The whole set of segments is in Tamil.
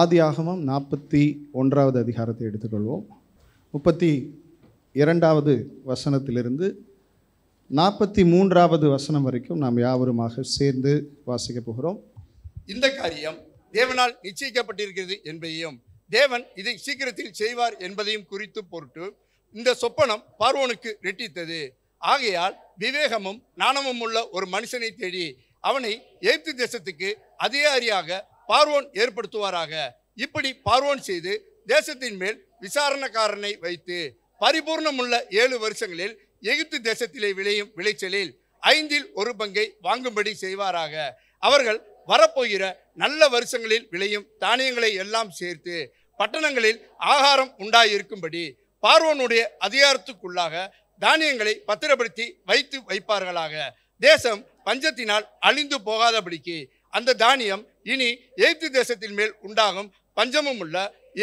ஆதி ஆகமம் நாற்பத்தி ஒன்றாவது அதிகாரத்தை எடுத்துக்கொள்வோம் முப்பத்தி இரண்டாவது வசனத்திலிருந்து நாற்பத்தி மூன்றாவது வசனம் வரைக்கும் நாம் யாவருமாக சேர்ந்து வாசிக்க போகிறோம் இந்த காரியம் தேவனால் நிச்சயிக்கப்பட்டிருக்கிறது என்பதையும் தேவன் இதை சீக்கிரத்தில் செய்வார் என்பதையும் குறித்து பொருட்டு இந்த சொப்பனம் பார்வனுக்கு ரெட்டித்தது ஆகையால் விவேகமும் நாணமும் உள்ள ஒரு மனுஷனை தேடி அவனை எய்த்து தேசத்துக்கு அதிகாரியாக பார்வோன் ஏற்படுத்துவாராக இப்படி பார்வோன் செய்து தேசத்தின் மேல் விசாரணக்காரனை வைத்து பரிபூர்ணமுள்ள ஏழு வருஷங்களில் எகிப்து தேசத்திலே விளையும் விளைச்சலில் ஐந்தில் ஒரு பங்கை வாங்கும்படி செய்வாராக அவர்கள் வரப்போகிற நல்ல வருஷங்களில் விளையும் தானியங்களை எல்லாம் சேர்த்து பட்டணங்களில் ஆகாரம் உண்டாயிருக்கும்படி பார்வோனுடைய அதிகாரத்துக்குள்ளாக தானியங்களை பத்திரப்படுத்தி வைத்து வைப்பார்களாக தேசம் பஞ்சத்தினால் அழிந்து போகாதபடிக்கு அந்த தானியம் இனி எகிப்து தேசத்தின் மேல் உண்டாகும் பஞ்சமும் உள்ள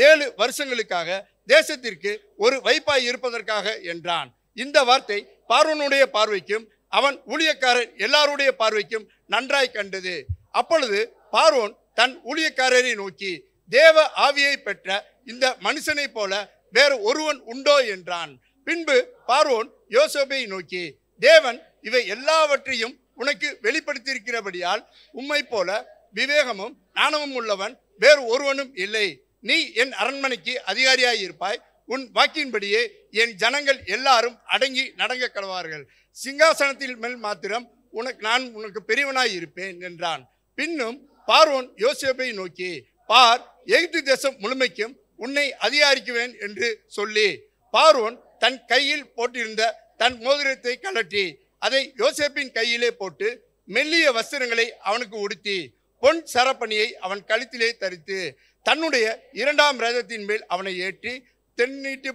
ஏழு வருஷங்களுக்காக தேசத்திற்கு ஒரு வைப்பாய் இருப்பதற்காக என்றான் இந்த வார்த்தை பார்வனுடைய பார்வைக்கும் அவன் ஊழியக்காரர் எல்லாருடைய பார்வைக்கும் நன்றாய் கண்டது அப்பொழுது பார்வோன் தன் ஊழியக்காரரை நோக்கி தேவ ஆவியை பெற்ற இந்த மனுஷனை போல வேறு ஒருவன் உண்டோ என்றான் பின்பு பார்வோன் யோசோபை நோக்கி தேவன் இவை எல்லாவற்றையும் உனக்கு வெளிப்படுத்தியிருக்கிறபடியால் உம்மை போல விவேகமும் ஞானமும் உள்ளவன் வேறு ஒருவனும் இல்லை நீ என் அரண்மனைக்கு அதிகாரியாயிருப்பாய் உன் வாக்கின்படியே என் ஜனங்கள் எல்லாரும் அடங்கி நடங்க கடவார்கள் சிங்காசனத்தில் மேல் மாத்திரம் உனக்கு நான் உனக்கு பெரியவனாய் இருப்பேன் என்றான் பின்னும் பார்வோன் யோசேப்பை நோக்கி பார் எகிப்து தேசம் முழுமைக்கும் உன்னை அதிகாரிக்குவேன் என்று சொல்லி பார்வோன் தன் கையில் போட்டிருந்த தன் மோதிரத்தை கலட்டி அதை யோசேப்பின் கையிலே போட்டு மெல்லிய வஸ்திரங்களை அவனுக்கு உடுத்தி பொன் சரப்பணியை அவன் கழுத்திலே தரித்து தன்னுடைய இரண்டாம் ரதத்தின் மேல் அவனை ஏற்றி தென்னீட்டு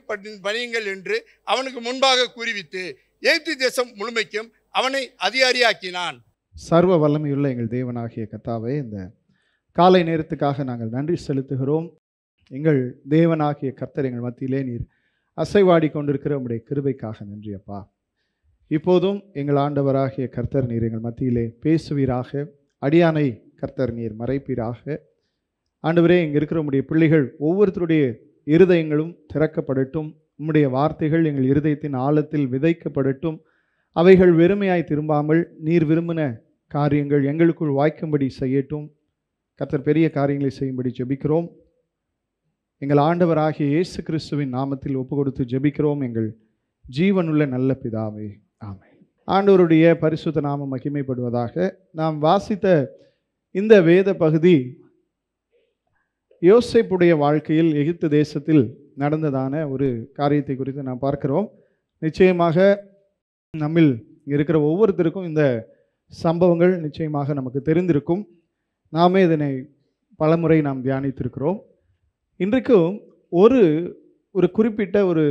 பணியுங்கள் என்று அவனுக்கு முன்பாக கூறிவித்து எய்த்து தேசம் முழுமைக்கும் அவனை அதிகாரியாக்கினான் சர்வ வல்லமையுள்ள எங்கள் தேவனாகிய கத்தாவே இந்த காலை நேரத்துக்காக நாங்கள் நன்றி செலுத்துகிறோம் எங்கள் தேவனாகிய கர்த்தர் எங்கள் மத்தியிலே நீர் அசைவாடி கொண்டிருக்கிற உடைய கிருபைக்காக நன்றி அப்பா இப்போதும் எங்கள் ஆண்டவராகிய கர்த்தர் நீர் எங்கள் மத்தியிலே பேசுவீராக அடியானை கர்த்தர் நீர் மறைப்பீராக ஆண்டவரே இங்கே இருக்கிற உடைய பிள்ளைகள் ஒவ்வொருத்தருடைய இருதயங்களும் திறக்கப்படட்டும் உம்முடைய வார்த்தைகள் எங்கள் இருதயத்தின் ஆழத்தில் விதைக்கப்படட்டும் அவைகள் வெறுமையாய் திரும்பாமல் நீர் விரும்பின காரியங்கள் எங்களுக்குள் வாய்க்கும்படி செய்யட்டும் கர்த்தர் பெரிய காரியங்களை செய்யும்படி ஜெபிக்கிறோம் எங்கள் ஆண்டவராகிய இயேசு கிறிஸ்துவின் நாமத்தில் ஒப்பு கொடுத்து ஜெபிக்கிறோம் எங்கள் ஜீவனுள்ள நல்ல பிதாவே ஆமை ஆண்டவருடைய பரிசுத்த நாமம் மகிமைப்படுவதாக நாம் வாசித்த இந்த வேத பகுதி யோசைப்புடைய வாழ்க்கையில் எகிப்து தேசத்தில் நடந்ததான ஒரு காரியத்தை குறித்து நாம் பார்க்கிறோம் நிச்சயமாக நம்மில் இருக்கிற ஒவ்வொருத்தருக்கும் இந்த சம்பவங்கள் நிச்சயமாக நமக்கு தெரிந்திருக்கும் நாமே இதனை பலமுறை நாம் தியானித்திருக்கிறோம் இன்றைக்கும் ஒரு ஒரு குறிப்பிட்ட ஒரு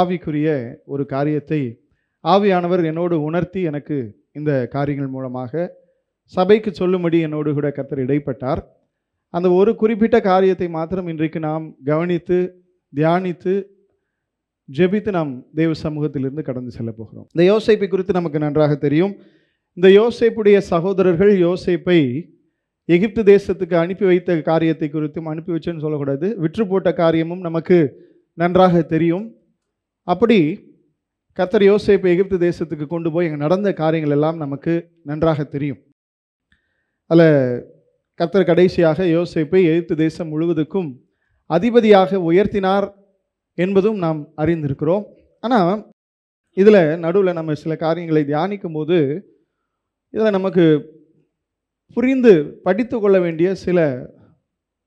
ஆவிக்குரிய ஒரு காரியத்தை ஆவியானவர் என்னோடு உணர்த்தி எனக்கு இந்த காரியங்கள் மூலமாக சபைக்கு சொல்லும்படி என்னோடு கூட கத்தர் இடைப்பட்டார் அந்த ஒரு குறிப்பிட்ட காரியத்தை மாத்திரம் இன்றைக்கு நாம் கவனித்து தியானித்து ஜெபித்து நாம் தேவ சமூகத்திலிருந்து கடந்து செல்ல போகிறோம் இந்த யோசைப்பை குறித்து நமக்கு நன்றாக தெரியும் இந்த யோசைப்புடைய சகோதரர்கள் யோசைப்பை எகிப்து தேசத்துக்கு அனுப்பி வைத்த காரியத்தை குறித்தும் அனுப்பி வச்சேன்னு சொல்லக்கூடாது விற்று போட்ட காரியமும் நமக்கு நன்றாக தெரியும் அப்படி கத்தர் யோசைப்பை எகிப்து தேசத்துக்கு கொண்டு போய் அங்கே நடந்த காரியங்கள் எல்லாம் நமக்கு நன்றாக தெரியும் அதில் கர்த்தர் கடைசியாக யோசிப்பை எதிர்த்து தேசம் முழுவதுக்கும் அதிபதியாக உயர்த்தினார் என்பதும் நாம் அறிந்திருக்கிறோம் ஆனால் இதில் நடுவில் நம்ம சில காரியங்களை தியானிக்கும் போது இதில் நமக்கு புரிந்து படித்து கொள்ள வேண்டிய சில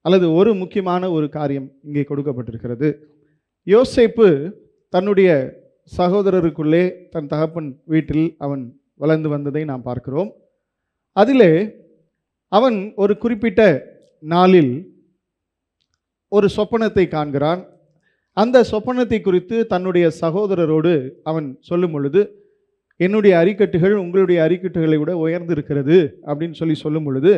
அல்லது ஒரு முக்கியமான ஒரு காரியம் இங்கே கொடுக்கப்பட்டிருக்கிறது யோசேப்பு தன்னுடைய சகோதரருக்குள்ளே தன் தகப்பன் வீட்டில் அவன் வளர்ந்து வந்ததை நாம் பார்க்கிறோம் அதிலே அவன் ஒரு குறிப்பிட்ட நாளில் ஒரு சொப்பனத்தை காண்கிறான் அந்த சொப்பனத்தை குறித்து தன்னுடைய சகோதரரோடு அவன் சொல்லும் பொழுது என்னுடைய அறிக்கட்டுகள் உங்களுடைய அறிக்கட்டுகளை விட உயர்ந்திருக்கிறது அப்படின்னு சொல்லி சொல்லும் பொழுது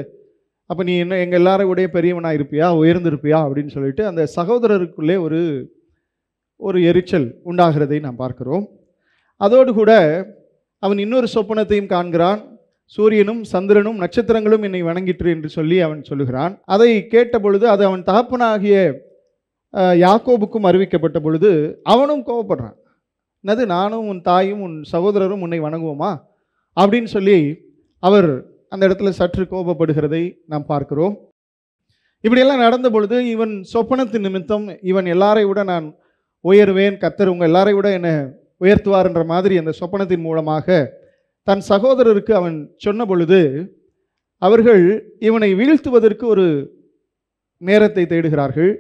அப்போ நீ என்ன எங்கள் எல்லாரோடைய பெரியவனாக இருப்பியா உயர்ந்திருப்பியா அப்படின்னு சொல்லிட்டு அந்த சகோதரருக்குள்ளே ஒரு ஒரு எரிச்சல் உண்டாகிறதை நாம் பார்க்குறோம் அதோடு கூட அவன் இன்னொரு சொப்பனத்தையும் காண்கிறான் சூரியனும் சந்திரனும் நட்சத்திரங்களும் என்னை வணங்கிற்று என்று சொல்லி அவன் சொல்லுகிறான் அதை கேட்டபொழுது அது அவன் தகப்பனாகிய யாக்கோபுக்கும் அறிவிக்கப்பட்ட பொழுது அவனும் கோவப்படுறான் என்னது நானும் உன் தாயும் உன் சகோதரரும் உன்னை வணங்குவோமா அப்படின்னு சொல்லி அவர் அந்த இடத்துல சற்று கோபப்படுகிறதை நாம் பார்க்கிறோம் இப்படியெல்லாம் நடந்த பொழுது இவன் சொப்பனத்தின் நிமித்தம் இவன் எல்லாரை விட நான் உயர்வேன் கத்தர் உங்கள் எல்லாரை விட என்னை உயர்த்துவார் என்ற மாதிரி அந்த சொப்பனத்தின் மூலமாக தன் சகோதரருக்கு அவன் சொன்ன பொழுது அவர்கள் இவனை வீழ்த்துவதற்கு ஒரு நேரத்தை தேடுகிறார்கள்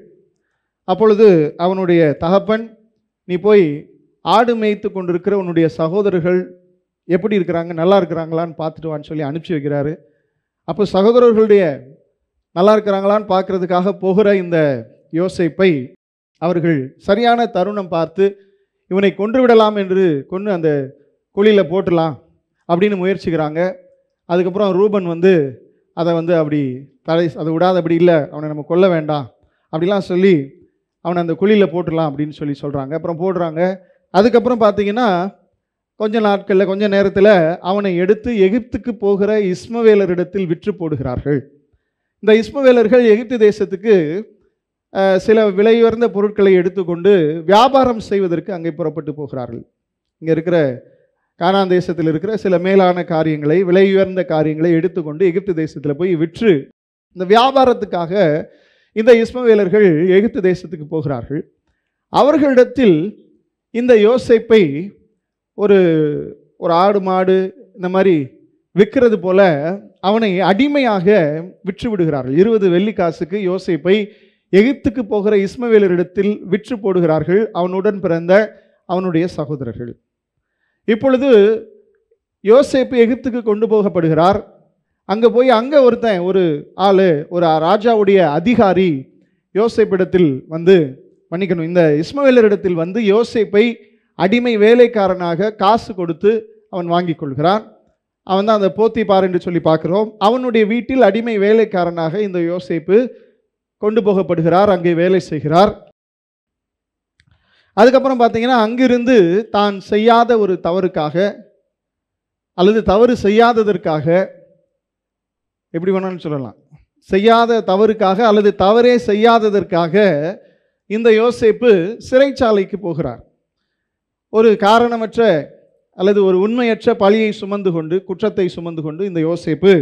அப்பொழுது அவனுடைய தகப்பன் நீ போய் ஆடு மேய்த்து கொண்டிருக்கிற உன்னுடைய சகோதரர்கள் எப்படி இருக்கிறாங்க நல்லா இருக்கிறாங்களான்னு பார்த்துட்டுவான்னு சொல்லி அனுப்பிச்சி வைக்கிறாரு அப்போ சகோதரர்களுடைய நல்லா இருக்கிறாங்களான்னு பார்க்குறதுக்காக போகிற இந்த யோசிப்பை அவர்கள் சரியான தருணம் பார்த்து இவனை கொன்று விடலாம் என்று கொன்று அந்த குழியில் போட்டலாம் அப்படின்னு முயற்சிக்கிறாங்க அதுக்கப்புறம் ரூபன் வந்து அதை வந்து அப்படி தலை அதை விடாதபடி இல்லை அவனை நம்ம கொல்ல வேண்டாம் அப்படிலாம் சொல்லி அவனை அந்த குழியில் போட்டுடலாம் அப்படின்னு சொல்லி சொல்கிறாங்க அப்புறம் போடுறாங்க அதுக்கப்புறம் பார்த்தீங்கன்னா கொஞ்ச நாட்களில் கொஞ்ச நேரத்தில் அவனை எடுத்து எகிப்துக்கு போகிற இஸ்மவேலரிடத்தில் விற்று போடுகிறார்கள் இந்த இஸ்மவேலர்கள் எகிப்து தேசத்துக்கு சில விலையுயர்ந்த பொருட்களை எடுத்துக்கொண்டு வியாபாரம் செய்வதற்கு அங்கே புறப்பட்டு போகிறார்கள் இங்கே இருக்கிற கானான் தேசத்தில் இருக்கிற சில மேலான காரியங்களை விலை உயர்ந்த காரியங்களை எடுத்துக்கொண்டு எகிப்து தேசத்தில் போய் விற்று இந்த வியாபாரத்துக்காக இந்த இஸ்மவேலர்கள் எகிப்து தேசத்துக்கு போகிறார்கள் அவர்களிடத்தில் இந்த யோசைப்பை ஒரு ஒரு ஆடு மாடு இந்த மாதிரி விற்கிறது போல அவனை அடிமையாக விற்று விடுகிறார்கள் இருபது வெள்ளி காசுக்கு எகிப்துக்கு போகிற இஸ்மவேலரிடத்தில் விற்று போடுகிறார்கள் அவனுடன் பிறந்த அவனுடைய சகோதரர்கள் இப்பொழுது யோசேப்பு எகிப்துக்கு கொண்டு போகப்படுகிறார் அங்கே போய் அங்கே ஒருத்தன் ஒரு ஆள் ஒரு ராஜாவுடைய அதிகாரி யோசேப்பிடத்தில் வந்து மன்னிக்கணும் இந்த இஸ்மவேலரிடத்தில் வந்து யோசேப்பை அடிமை வேலைக்காரனாக காசு கொடுத்து அவன் வாங்கி கொள்கிறான் அவன் தான் அந்த பார் என்று சொல்லி பார்க்குறோம் அவனுடைய வீட்டில் அடிமை வேலைக்காரனாக இந்த யோசேப்பு கொண்டு போகப்படுகிறார் அங்கே வேலை செய்கிறார் அதுக்கப்புறம் பார்த்தீங்கன்னா அங்கிருந்து தான் செய்யாத ஒரு தவறுக்காக அல்லது தவறு செய்யாததற்காக எப்படி வேணாலும் சொல்லலாம் செய்யாத தவறுக்காக அல்லது தவறே செய்யாததற்காக இந்த யோசிப்பு சிறைச்சாலைக்கு போகிறார் ஒரு காரணமற்ற அல்லது ஒரு உண்மையற்ற பழியை சுமந்து கொண்டு குற்றத்தை சுமந்து கொண்டு இந்த யோசிப்பு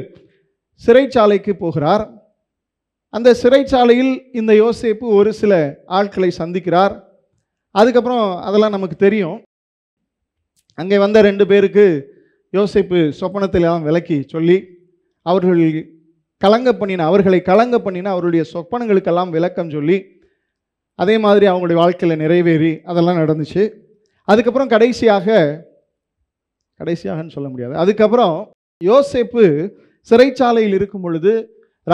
சிறைச்சாலைக்கு போகிறார் அந்த சிறைச்சாலையில் இந்த யோசிப்பு ஒரு சில ஆட்களை சந்திக்கிறார் அதுக்கப்புறம் அதெல்லாம் நமக்கு தெரியும் அங்கே வந்த ரெண்டு பேருக்கு யோசிப்பு சொப்பனத்திலாம் விளக்கி சொல்லி அவர்கள் கலங்க பண்ணின அவர்களை கலங்க பண்ணின அவருடைய சொப்பனங்களுக்கெல்லாம் விளக்கம் சொல்லி அதே மாதிரி அவங்களுடைய வாழ்க்கையில் நிறைவேறி அதெல்லாம் நடந்துச்சு அதுக்கப்புறம் கடைசியாக கடைசியாகன்னு சொல்ல முடியாது அதுக்கப்புறம் யோசேப்பு சிறைச்சாலையில் இருக்கும் பொழுது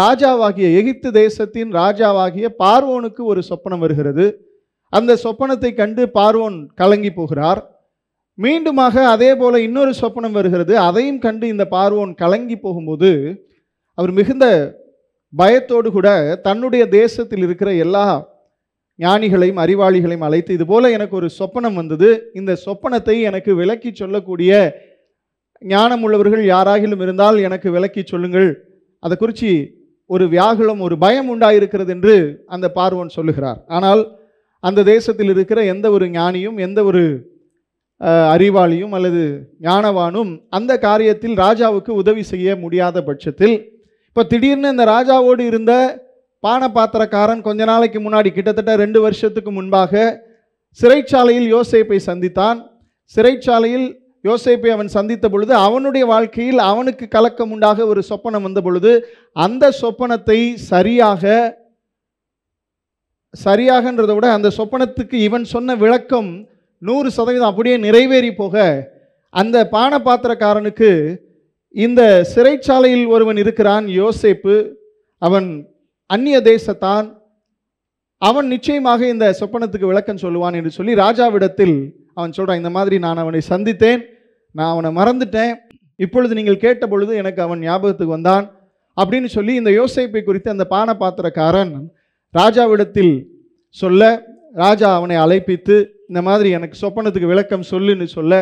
ராஜாவாகிய எகிப்து தேசத்தின் ராஜாவாகிய பார்வோனுக்கு ஒரு சொப்பனம் வருகிறது அந்த சொப்பனத்தை கண்டு பார்வோன் கலங்கி போகிறார் மீண்டுமாக அதே போல் இன்னொரு சொப்பனம் வருகிறது அதையும் கண்டு இந்த பார்வோன் கலங்கி போகும்போது அவர் மிகுந்த பயத்தோடு கூட தன்னுடைய தேசத்தில் இருக்கிற எல்லா ஞானிகளையும் அறிவாளிகளையும் அழைத்து இது எனக்கு ஒரு சொப்பனம் வந்தது இந்த சொப்பனத்தை எனக்கு விளக்கி சொல்லக்கூடிய ஞானம் உள்ளவர்கள் யாராகிலும் இருந்தால் எனக்கு விளக்கி சொல்லுங்கள் அதை குறித்து ஒரு வியாகுலம் ஒரு பயம் உண்டாயிருக்கிறது என்று அந்த பார்வன் சொல்லுகிறார் ஆனால் அந்த தேசத்தில் இருக்கிற எந்த ஒரு ஞானியும் எந்த ஒரு அறிவாளியும் அல்லது ஞானவானும் அந்த காரியத்தில் ராஜாவுக்கு உதவி செய்ய முடியாத பட்சத்தில் இப்போ திடீர்னு இந்த ராஜாவோடு இருந்த பான பாத்திரக்காரன் கொஞ்ச நாளைக்கு முன்னாடி கிட்டத்தட்ட ரெண்டு வருஷத்துக்கு முன்பாக சிறைச்சாலையில் யோசேப்பை சந்தித்தான் சிறைச்சாலையில் யோசேப்பை அவன் சந்தித்த பொழுது அவனுடைய வாழ்க்கையில் அவனுக்கு கலக்கம் உண்டாக ஒரு சொப்பனம் வந்த பொழுது அந்த சொப்பனத்தை சரியாக சரியாகன்றதை விட அந்த சொப்பனத்துக்கு இவன் சொன்ன விளக்கம் நூறு சதவீதம் அப்படியே நிறைவேறி போக அந்த பாத்திரக்காரனுக்கு இந்த சிறைச்சாலையில் ஒருவன் இருக்கிறான் யோசேப்பு அவன் அந்நிய தேசத்தான் அவன் நிச்சயமாக இந்த சொப்பனத்துக்கு விளக்கம் சொல்லுவான் என்று சொல்லி ராஜாவிடத்தில் அவன் சொல்கிறான் இந்த மாதிரி நான் அவனை சந்தித்தேன் நான் அவனை மறந்துட்டேன் இப்பொழுது நீங்கள் கேட்ட பொழுது எனக்கு அவன் ஞாபகத்துக்கு வந்தான் அப்படின்னு சொல்லி இந்த யோசேப்பை குறித்து அந்த பான பாத்திரக்காரன் ராஜாவிடத்தில் சொல்ல ராஜா அவனை அழைப்பித்து இந்த மாதிரி எனக்கு சொப்பனத்துக்கு விளக்கம் சொல்லுன்னு சொல்ல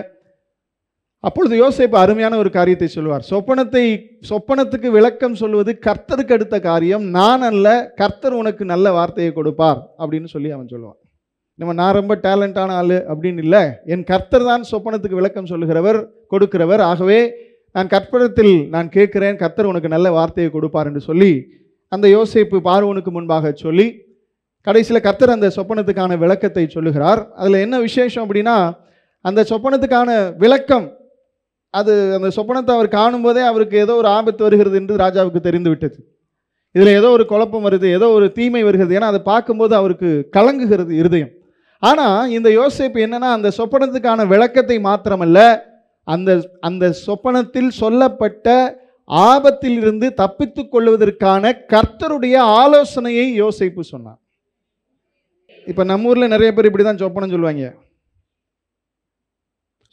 அப்பொழுது யோசிப்பு அருமையான ஒரு காரியத்தை சொல்லுவார் சொப்பனத்தை சொப்பனத்துக்கு விளக்கம் சொல்வது கர்த்தருக்கு அடுத்த காரியம் நான் அல்ல கர்த்தர் உனக்கு நல்ல வார்த்தையை கொடுப்பார் அப்படின்னு சொல்லி அவன் சொல்லுவான் நம்ம நான் ரொம்ப டேலண்டான ஆள் அப்படின்னு இல்லை என் கர்த்தர் தான் சொப்பனத்துக்கு விளக்கம் சொல்லுகிறவர் கொடுக்கிறவர் ஆகவே நான் கற்பனத்தில் நான் கேட்குறேன் கர்த்தர் உனக்கு நல்ல வார்த்தையை கொடுப்பார் என்று சொல்லி அந்த யோசிப்பு பார்வனுக்கு முன்பாக சொல்லி கடைசியில் கர்த்தர் அந்த சொப்பனத்துக்கான விளக்கத்தை சொல்லுகிறார் அதில் என்ன விசேஷம் அப்படின்னா அந்த சொப்பனத்துக்கான விளக்கம் அது அந்த சொப்பனத்தை அவர் காணும்போதே அவருக்கு ஏதோ ஒரு ஆபத்து வருகிறது என்று ராஜாவுக்கு தெரிந்து விட்டது இதில் ஏதோ ஒரு குழப்பம் வருது ஏதோ ஒரு தீமை வருகிறது ஏன்னா அதை பார்க்கும்போது அவருக்கு கலங்குகிறது இருதயம் ஆனால் இந்த யோசிப்பு என்னென்னா அந்த சொப்பனத்துக்கான விளக்கத்தை மாத்திரமல்ல அந்த அந்த சொப்பனத்தில் சொல்லப்பட்ட ஆபத்தில் இருந்து தப்பித்துக் கொள்வதற்கான கர்த்தருடைய ஆலோசனையை யோசிப்பு சொன்னான் இப்போ நம்ம ஊரில் நிறைய பேர் இப்படி தான் சொப்பனம் சொல்லுவாங்க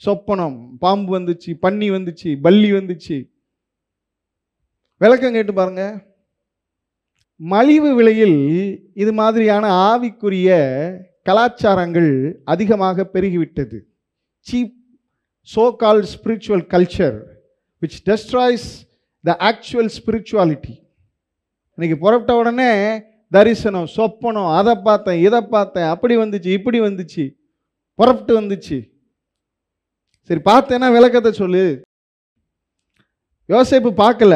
சொப்பனம் பாம்பு வந்துச்சு பன்னி வந்துச்சு பல்லி வந்துச்சு விளக்கம் கேட்டு பாருங்க மலிவு விலையில் இது மாதிரியான ஆவிக்குரிய கலாச்சாரங்கள் அதிகமாக பெருகிவிட்டது cheap so called spiritual culture which destroys the actual spirituality இன்றைக்கி புறப்பட்ட உடனே தரிசனம் சொப்பனம் அதை பார்த்தேன் இதை பார்த்தேன் அப்படி வந்துச்சு இப்படி வந்துச்சு புறப்பட்டு வந்துச்சு சரி பார்த்தேன்னா விளக்கத்தை சொல்லு யோசைப்பு பார்க்கல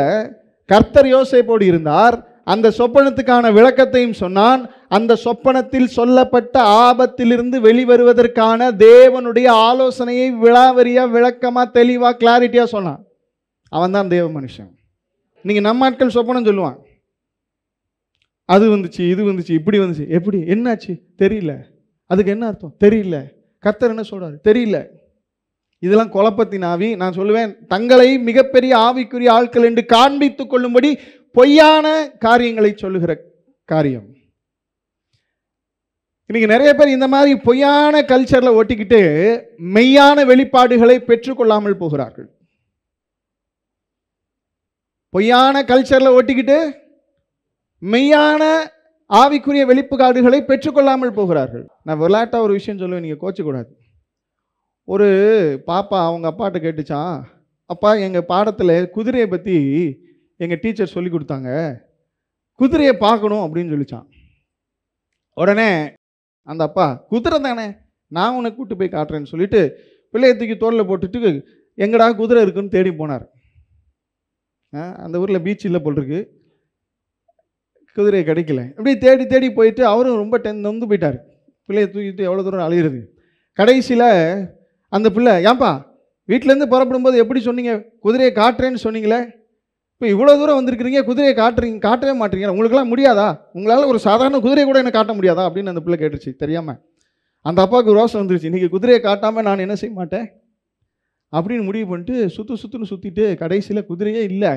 கர்த்தர் யோசைப்போடு இருந்தார் அந்த சொப்பனத்துக்கான விளக்கத்தையும் சொன்னான் அந்த சொப்பனத்தில் சொல்லப்பட்ட ஆபத்திலிருந்து வெளிவருவதற்கான தேவனுடைய ஆலோசனையை விழாவரியாக விளக்கமாக தெளிவாக கிளாரிட்டியாக சொன்னான் அவன் தான் தேவ மனுஷன் நீங்கள் நம்ம ஆட்கள் சொப்பனம் சொல்லுவான் அது வந்துச்சு இது வந்துச்சு இப்படி வந்துச்சு எப்படி என்னாச்சு தெரியல அதுக்கு என்ன அர்த்தம் தெரியல கத்தர் என்ன சொல்கிறாரு தெரியல இதெல்லாம் குழப்பத்தின் ஆவி நான் சொல்லுவேன் தங்களை மிகப்பெரிய ஆவிக்குரிய ஆட்கள் என்று காண்பித்து கொள்ளும்படி பொய்யான காரியங்களை சொல்லுகிற காரியம் இன்னைக்கு நிறைய பேர் இந்த மாதிரி பொய்யான கல்ச்சரில் ஒட்டிக்கிட்டு மெய்யான வெளிப்பாடுகளை பெற்றுக்கொள்ளாமல் போகிறார்கள் பொய்யான கல்ச்சரில் ஓட்டிக்கிட்டு மெய்யான ஆவிக்குரிய வெளிப்பு வெளிப்புகாடுகளை பெற்றுக்கொள்ளாமல் போகிறார்கள் நான் விளையாட்டாக ஒரு விஷயம் சொல்லுவேன் நீங்கள் கோச்சக்கூடாது ஒரு பாப்பா அவங்க அப்பாட்ட கேட்டுச்சான் அப்பா எங்கள் பாடத்தில் குதிரையை பற்றி எங்கள் டீச்சர் சொல்லி கொடுத்தாங்க குதிரையை பார்க்கணும் அப்படின்னு சொல்லிச்சான் உடனே அந்த அப்பா குதிரை தானே நான் உன்னை கூப்பிட்டு போய் காட்டுறேன்னு சொல்லிட்டு பிள்ளையை தூக்கி தோளில் போட்டுட்டு எங்கடா குதிரை இருக்குன்னு தேடி போனார் அந்த ஊரில் பீச் இல்லை போல் இருக்கு குதிரையை கிடைக்கல இப்படி தேடி தேடி போயிட்டு அவரும் ரொம்ப டென் நொந்து போயிட்டார் பிள்ளையை தூக்கிட்டு எவ்வளோ தூரம் அழுகிறது கடைசியில் அந்த பிள்ளை ஏன்பா வீட்டிலேருந்து புறப்படும்போது எப்படி சொன்னீங்க குதிரையை காட்டுறேன்னு சொன்னீங்களே இப்போ இவ்வளோ தூரம் வந்திருக்கிறீங்க குதிரையை காட்டுறீங்க காட்டவே மாட்டீங்க உங்களுக்கெல்லாம் முடியாதா உங்களால் ஒரு சாதாரண குதிரையை கூட என்ன காட்ட முடியாதா அப்படின்னு அந்த பிள்ளை கேட்டுருச்சு தெரியாமல் அந்த அப்பாவுக்கு ரோசம் வந்துருச்சு இன்றைக்கி குதிரையை காட்டாமல் நான் என்ன செய்ய மாட்டேன் அப்படின்னு முடிவு பண்ணிட்டு சுற்று சுற்றுன்னு சுற்றிட்டு கடைசியில் குதிரையே இல்லை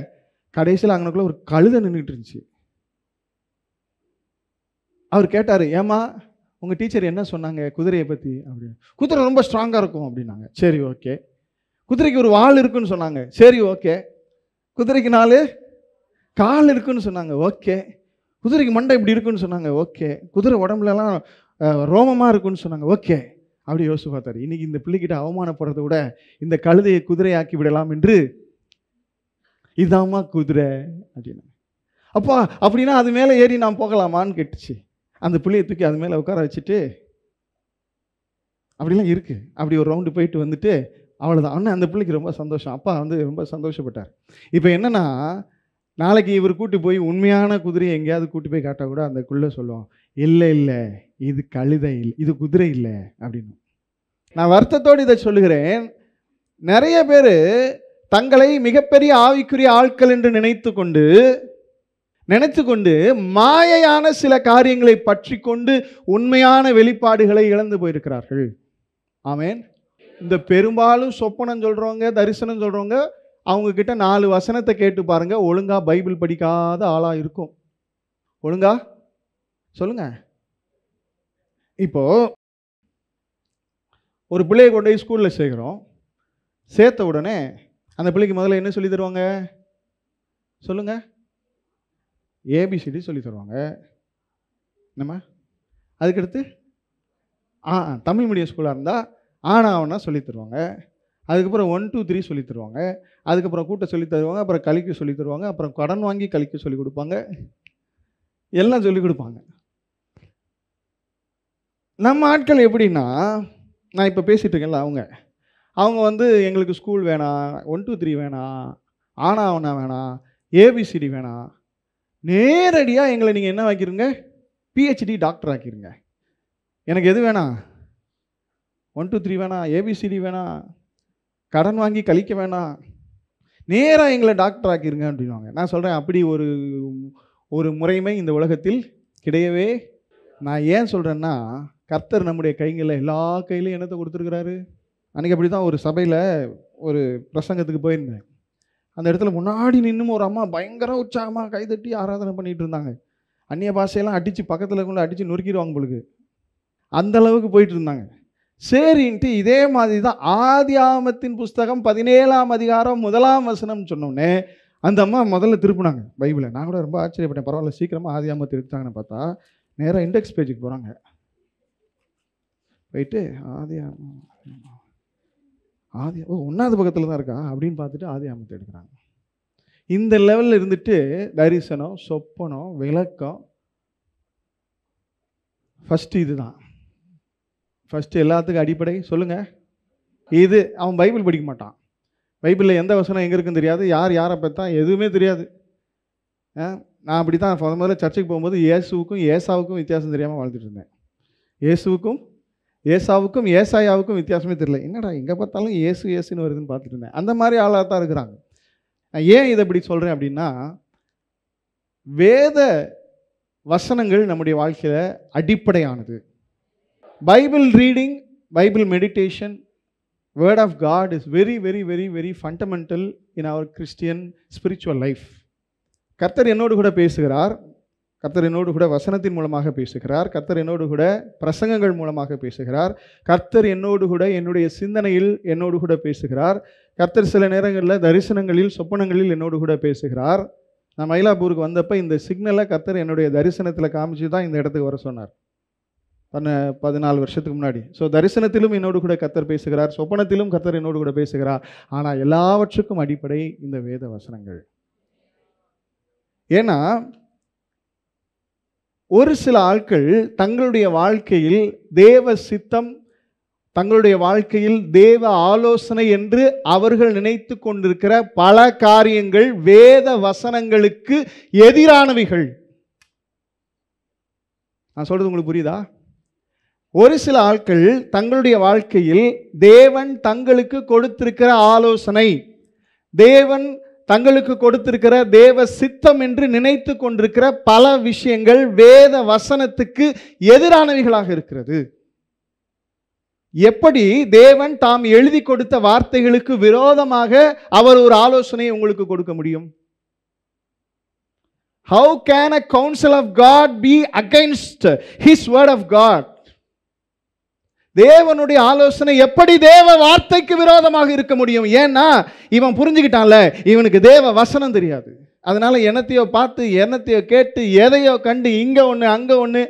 கடைசியில் அங்கனக்குள்ளே ஒரு கழுதை நின்றுட்டு இருந்துச்சு அவர் கேட்டார் ஏமா உங்கள் டீச்சர் என்ன சொன்னாங்க குதிரையை பற்றி அப்படின்னு குதிரை ரொம்ப ஸ்ட்ராங்காக இருக்கும் அப்படின்னாங்க சரி ஓகே குதிரைக்கு ஒரு வால் இருக்குன்னு சொன்னாங்க சரி ஓகே குதிரைக்கு நாலு கால் இருக்குன்னு சொன்னாங்க ஓகே குதிரைக்கு மண்டை இப்படி இருக்குன்னு சொன்னாங்க ஓகே குதிரை உடம்புலலாம் ரோமமாக இருக்குன்னு சொன்னாங்க ஓகே அப்படி யோசிச்சு பார்த்தாரு இன்னைக்கு இந்த பிள்ளைகிட்ட அவமானப்படுறத விட இந்த கழுதையை குதிரையாக்கி விடலாம் என்று இதாம்மா குதிரை அப்படின்னு அப்பா அப்படின்னா அது மேலே ஏறி நான் போகலாமான்னு கேட்டுச்சு அந்த பிள்ளையை தூக்கி அது மேலே உட்கார வச்சுட்டு அப்படிலாம் இருக்குது அப்படி ஒரு ரவுண்டு போயிட்டு வந்துட்டு அவ்வளோதான் அண்ணன் அந்த பிள்ளைக்கு ரொம்ப சந்தோஷம் அப்பா வந்து ரொம்ப சந்தோஷப்பட்டார் இப்போ என்னென்னா நாளைக்கு இவர் கூட்டி போய் உண்மையான குதிரையை எங்கேயாவது கூட்டி போய் காட்டால் கூட அந்த குள்ளே சொல்லுவோம் இல்லை இல்லை இது கழுதை இல்லை இது குதிரை இல்லை அப்படின்னு நான் வருத்தத்தோடு இதை சொல்லுகிறேன் நிறைய பேர் தங்களை மிகப்பெரிய ஆவிக்குரிய ஆட்கள் என்று நினைத்து கொண்டு நினைத்து கொண்டு மாயையான சில காரியங்களை பற்றி கொண்டு உண்மையான வெளிப்பாடுகளை இழந்து போயிருக்கிறார்கள் ஆமேன் இந்த பெரும்பாலும் சொப்பனம் சொல்கிறவங்க தரிசனம் சொல்கிறவங்க அவங்கக்கிட்ட நாலு வசனத்தை கேட்டு பாருங்கள் ஒழுங்காக பைபிள் படிக்காத ஆளாக இருக்கும் ஒழுங்கா சொல்லுங்கள் இப்போது ஒரு பிள்ளையை கொண்டு போய் ஸ்கூலில் சேர்க்குறோம் சேர்த்த உடனே அந்த பிள்ளைக்கு முதல்ல என்ன சொல்லி தருவாங்க சொல்லுங்கள் ஏபிசிடி சொல்லி தருவாங்க என்னம்மா அதுக்கடுத்து ஆ தமிழ் மீடியம் ஸ்கூலாக இருந்தால் ஆனாவனா சொல்லி தருவாங்க அதுக்கப்புறம் ஒன் டூ த்ரீ சொல்லி தருவாங்க அதுக்கப்புறம் கூட்ட சொல்லி தருவாங்க அப்புறம் கழிக்க சொல்லி தருவாங்க அப்புறம் கடன் வாங்கி கழிக்க சொல்லி கொடுப்பாங்க எல்லாம் சொல்லி கொடுப்பாங்க நம்ம ஆட்கள் எப்படின்னா நான் இப்போ பேசிகிட்டு இருக்கேன்ல அவங்க அவங்க வந்து எங்களுக்கு ஸ்கூல் வேணாம் ஒன் டூ த்ரீ வேணாம் ஆனா ஆனா வேணாம் ஏபிசிடி வேணாம் நேரடியாக எங்களை நீங்கள் என்ன ஆக்கிருங்க பிஹெச்டி டாக்டர் ஆக்கிருங்க எனக்கு எது வேணாம் ஒன் டூ த்ரீ வேணாம் ஏபிசிடி வேணாம் கடன் வாங்கி கழிக்க வேணாம் நேராக எங்களை டாக்டர் ஆக்கிருங்க அப்படின்வாங்க நான் சொல்கிறேன் அப்படி ஒரு ஒரு முறைமை இந்த உலகத்தில் கிடையவே நான் ஏன் சொல்கிறேன்னா கர்த்தர் நம்முடைய கைங்களில் எல்லா கையிலையும் என்னத்தை கொடுத்துருக்குறாரு அன்றைக்கி அப்படி தான் ஒரு சபையில் ஒரு பிரசங்கத்துக்கு போயிருந்தேன் அந்த இடத்துல முன்னாடி நின்றும் ஒரு அம்மா பயங்கர உற்சாகமாக கைதட்டி ஆராதனை பண்ணிகிட்டு இருந்தாங்க அந்நிய பாஷையெல்லாம் அடித்து பக்கத்தில் கொண்டு அடித்து நொறுக்கிடுவாங்க உங்களுக்கு அந்த அளவுக்கு போயிட்டு இருந்தாங்க சரின்ட்டு இதே மாதிரி தான் ஆதி ஆமத்தின் புஸ்தகம் பதினேழாம் அதிகாரம் முதலாம் வசனம் சொன்னோடனே அந்த அம்மா முதல்ல திருப்பினாங்க பைபிளை நான் கூட ரொம்ப ஆச்சரியப்பட்டேன் பரவாயில்ல சீக்கிரமாக ஆதி ஆமத்தை எடுத்தாங்கன்னு பார்த்தா நேராக இண்டெக்ஸ் பேஜுக்கு போகிறாங்க போயிட்டு ஆதியா ஆதி ஓ ஒன்றாவது பக்கத்தில் தான் இருக்கா அப்படின்னு பார்த்துட்டு ஆதி ஆமத்தை எடுக்கிறாங்க இந்த லெவலில் இருந்துட்டு தரிசனம் சொப்பனம் விளக்கம் ஃபஸ்ட்டு இது தான் ஃபஸ்ட்டு எல்லாத்துக்கும் அடிப்படை சொல்லுங்கள் இது அவன் பைபிள் படிக்க மாட்டான் பைபிளில் எந்த வசனம் எங்கே இருக்குன்னு தெரியாது யார் யாரை பார்த்தா எதுவுமே தெரியாது நான் அப்படி தான் முதல்ல சர்ச்சுக்கு போகும்போது இயேசுவுக்கும் ஏசாவுக்கும் வித்தியாசம் தெரியாமல் வாழ்ந்துட்டு இருந்தேன் இயேசுவுக்கும் ஏசாவுக்கும் ஏசாயாவுக்கும் வித்தியாசமே தெரியல என்னடா எங்கே பார்த்தாலும் ஏசு ஏசுன்னு வருதுன்னு பார்த்துட்டு இருந்தேன் அந்த மாதிரி ஆளாக தான் இருக்கிறாங்க நான் ஏன் இதை இப்படி சொல்கிறேன் அப்படின்னா வேத வசனங்கள் நம்முடைய வாழ்க்கையில் அடிப்படையானது Bible reading Bible meditation word of God is very very very very fundamental in our Christian spiritual life கர்த்தர் என்னோடு கூட பேசுகிறார் கர்த்தர் என்னோடு கூட வசனத்தின் மூலமாக பேசுகிறார் கர்த்தர் என்னோடு கூட பிரசங்கங்கள் மூலமாக பேசுகிறார் கர்த்தர் என்னோடு கூட என்னுடைய சிந்தனையில் என்னோடு கூட பேசுகிறார் கர்த்தர் சில நேரங்களில் தரிசனங்களில் சொப்பனங்களில் என்னோடு கூட பேசுகிறார் நான் மயிலாப்பூருக்கு வந்தப்போ இந்த சிக்னலை கர்த்தர் என்னுடைய தரிசனத்தில் காமிச்சு தான் இந்த இடத்துக்கு வர சொன்னார் பண்ண பதினாலு வருஷத்துக்கு முன்னாடி ஸோ தரிசனத்திலும் என்னோடு கூட கத்தர் பேசுகிறார் சொப்பனத்திலும் கத்தர் என்னோடு கூட பேசுகிறார் ஆனால் எல்லாவற்றுக்கும் அடிப்படை இந்த வேத வசனங்கள் ஏன்னா ஒரு சில ஆட்கள் தங்களுடைய வாழ்க்கையில் தேவ சித்தம் தங்களுடைய வாழ்க்கையில் தேவ ஆலோசனை என்று அவர்கள் நினைத்து கொண்டிருக்கிற பல காரியங்கள் வேத வசனங்களுக்கு எதிரானவைகள் நான் சொல்றது உங்களுக்கு புரியுதா ஒரு சில ஆட்கள் தங்களுடைய வாழ்க்கையில் தேவன் தங்களுக்கு கொடுத்திருக்கிற ஆலோசனை தேவன் தங்களுக்கு கொடுத்திருக்கிற தேவ சித்தம் என்று நினைத்து கொண்டிருக்கிற பல விஷயங்கள் வேத வசனத்துக்கு எதிரானவைகளாக இருக்கிறது எப்படி தேவன் தாம் எழுதி கொடுத்த வார்த்தைகளுக்கு விரோதமாக அவர் ஒரு ஆலோசனையை உங்களுக்கு கொடுக்க முடியும் how can a counsel of God be against his word of God தேவனுடைய ஆலோசனை எப்படி தேவ வார்த்தைக்கு விரோதமாக இருக்க முடியும் ஏன்னா இவன் புரிஞ்சுக்கிட்டான்ல இவனுக்கு தேவ வசனம் தெரியாது அதனால் என்னத்தையோ பார்த்து என்னத்தையோ கேட்டு எதையோ கண்டு இங்கே ஒன்று அங்கே ஒன்று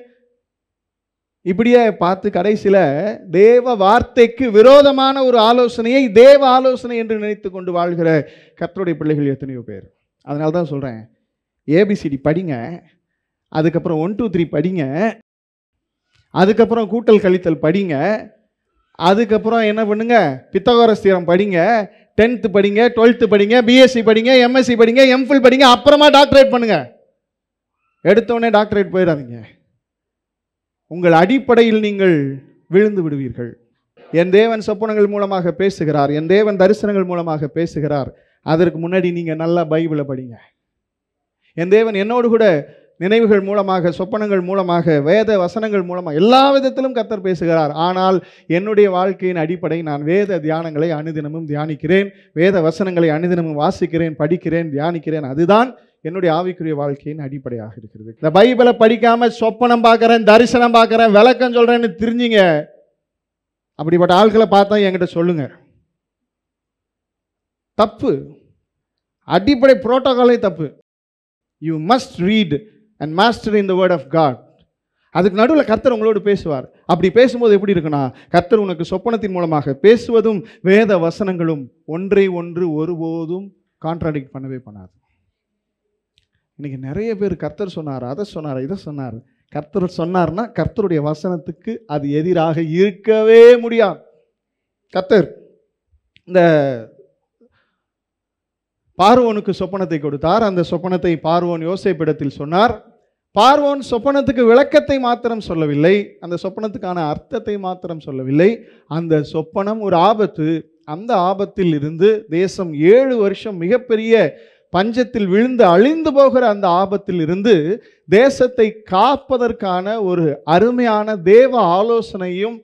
இப்படியே பார்த்து கடைசியில் தேவ வார்த்தைக்கு விரோதமான ஒரு ஆலோசனையை தேவ ஆலோசனை என்று நினைத்து கொண்டு வாழ்கிற கத்தருடைய பிள்ளைகள் எத்தனையோ பேர் அதனால தான் சொல்கிறேன் ஏபிசிடி படிங்க அதுக்கப்புறம் ஒன் டூ த்ரீ படிங்க அதுக்கப்புறம் கூட்டல் கழித்தல் படிங்க அதுக்கப்புறம் என்ன பண்ணுங்க பித்தகோரஸ் படிங்க டென்த்து படிங்க டுவெல்த்து படிங்க பிஎஸ்சி படிங்க எம்எஸ்சி படிங்க எம்ஃபில் படிங்க அப்புறமா டாக்டரேட் பண்ணுங்க எடுத்தோடனே டாக்டரேட் போயிடாதீங்க உங்கள் அடிப்படையில் நீங்கள் விழுந்து விடுவீர்கள் என் தேவன் சொப்பனங்கள் மூலமாக பேசுகிறார் என் தேவன் தரிசனங்கள் மூலமாக பேசுகிறார் அதற்கு முன்னாடி நீங்கள் நல்லா பைபிளை படிங்க என் தேவன் என்னோடு கூட நினைவுகள் மூலமாக சொப்பனங்கள் மூலமாக வேத வசனங்கள் மூலமாக எல்லா விதத்திலும் கத்தர் பேசுகிறார் ஆனால் என்னுடைய வாழ்க்கையின் அடிப்படை நான் வேத தியானங்களை அனுதினமும் தியானிக்கிறேன் வேத வசனங்களை அனுதினமும் வாசிக்கிறேன் படிக்கிறேன் தியானிக்கிறேன் அதுதான் என்னுடைய ஆவிக்குரிய வாழ்க்கையின் அடிப்படையாக இருக்கிறது இந்த பைபிளை படிக்காம சொப்பனம் பார்க்குறேன் தரிசனம் பார்க்குறேன் விளக்கம் சொல்கிறேன்னு தெரிஞ்சிங்க அப்படிப்பட்ட ஆள்களை பார்த்தா என்கிட்ட சொல்லுங்க தப்பு அடிப்படை புரோட்டோகாலே தப்பு you must read and master in the word of God அதுக்கு நடுவில் கர்த்தர் உங்களோடு பேசுவார் அப்படி பேசும்போது எப்படி இருக்குன்னா கர்த்தர் உனக்கு சொப்பனத்தின் மூலமாக பேசுவதும் வேத வசனங்களும் ஒன்றை ஒன்று ஒருபோதும் கான்ட்ராடிக்ட் பண்ணவே பண்ணாது இன்றைக்கி நிறைய பேர் கர்த்தர் சொன்னார் அதை சொன்னார் இதை சொன்னார் கர்த்தர் சொன்னார்னா கர்த்தருடைய வசனத்துக்கு அது எதிராக இருக்கவே முடியாது கர்த்தர் இந்த பார்வோனுக்கு சொப்பனத்தை கொடுத்தார் அந்த சொப்பனத்தை பார்வோன் யோசைப்பிடத்தில் சொன்னார் பார்வோன் சொப்பனத்துக்கு விளக்கத்தை மாத்திரம் சொல்லவில்லை அந்த சொப்பனத்துக்கான அர்த்தத்தை மாத்திரம் சொல்லவில்லை அந்த சொப்பனம் ஒரு ஆபத்து அந்த ஆபத்தில் இருந்து தேசம் ஏழு வருஷம் மிகப்பெரிய பஞ்சத்தில் விழுந்து அழிந்து போகிற அந்த ஆபத்தில் இருந்து தேசத்தை காப்பதற்கான ஒரு அருமையான தேவ ஆலோசனையும்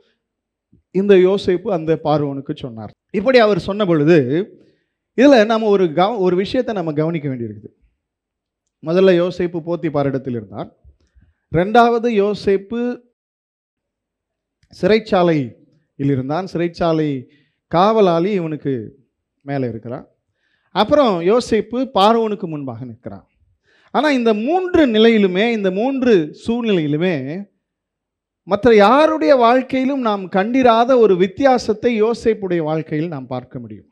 இந்த யோசிப்பு அந்த பார்வனுக்கு சொன்னார் இப்படி அவர் சொன்ன பொழுது இதில் நம்ம ஒரு கவ ஒரு விஷயத்தை நம்ம கவனிக்க வேண்டியிருக்குது முதல்ல யோசிப்பு போத்தி பாரிடத்தில் இருந்தார் ரெண்டாவது யோசேப்பு சிறைச்சாலையில் இருந்தான் சிறைச்சாலை காவலாளி இவனுக்கு மேலே இருக்கிறான் அப்புறம் யோசிப்பு பார்வனுக்கு முன்பாக நிற்கிறான் ஆனால் இந்த மூன்று நிலையிலுமே இந்த மூன்று சூழ்நிலையிலுமே மற்ற யாருடைய வாழ்க்கையிலும் நாம் கண்டிராத ஒரு வித்தியாசத்தை யோசிப்புடைய வாழ்க்கையில் நாம் பார்க்க முடியும்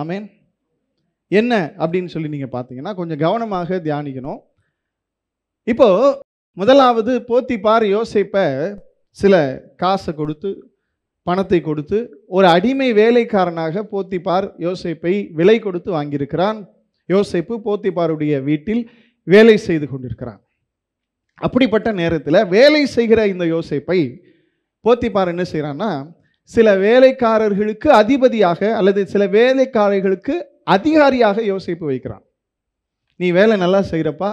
ஆமேன் என்ன அப்படின்னு சொல்லி நீங்கள் பார்த்தீங்கன்னா கொஞ்சம் கவனமாக தியானிக்கணும் இப்போது முதலாவது போத்தி பார் யோசிப்ப சில காசை கொடுத்து பணத்தை கொடுத்து ஒரு அடிமை வேலைக்காரனாக போத்தி பார் யோசிப்பை விலை கொடுத்து வாங்கியிருக்கிறான் யோசிப்பு போத்திப்பாருடைய வீட்டில் வேலை செய்து கொண்டிருக்கிறான் அப்படிப்பட்ட நேரத்தில் வேலை செய்கிற இந்த யோசிப்பை போத்திப்பார் என்ன செய்கிறான்னா சில வேலைக்காரர்களுக்கு அதிபதியாக அல்லது சில வேலைக்காரர்களுக்கு அதிகாரியாக யோசிப்பு வைக்கிறான் நீ வேலை நல்லா செய்கிறப்பா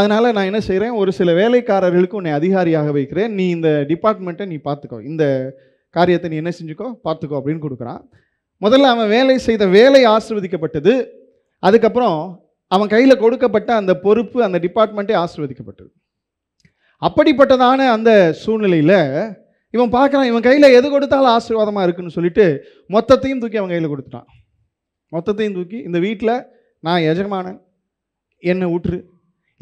அதனால் நான் என்ன செய்கிறேன் ஒரு சில வேலைக்காரர்களுக்கு உன்னை அதிகாரியாக வைக்கிறேன் நீ இந்த டிபார்ட்மெண்ட்டை நீ பார்த்துக்கோ இந்த காரியத்தை நீ என்ன செஞ்சுக்கோ பார்த்துக்கோ அப்படின்னு கொடுக்குறான் முதல்ல அவன் வேலை செய்த வேலை ஆசிர்வதிக்கப்பட்டது அதுக்கப்புறம் அவன் கையில் கொடுக்கப்பட்ட அந்த பொறுப்பு அந்த டிபார்ட்மெண்ட்டே ஆசிர்வதிக்கப்பட்டது அப்படிப்பட்டதான அந்த சூழ்நிலையில் இவன் பார்க்குறான் இவன் கையில் எது கொடுத்தாலும் ஆசீர்வாதமாக இருக்குன்னு சொல்லிட்டு மொத்தத்தையும் தூக்கி அவன் கையில் கொடுத்துட்டான் மொத்தத்தையும் தூக்கி இந்த வீட்டில் நான் எஜமானன் என்னை விட்டுரு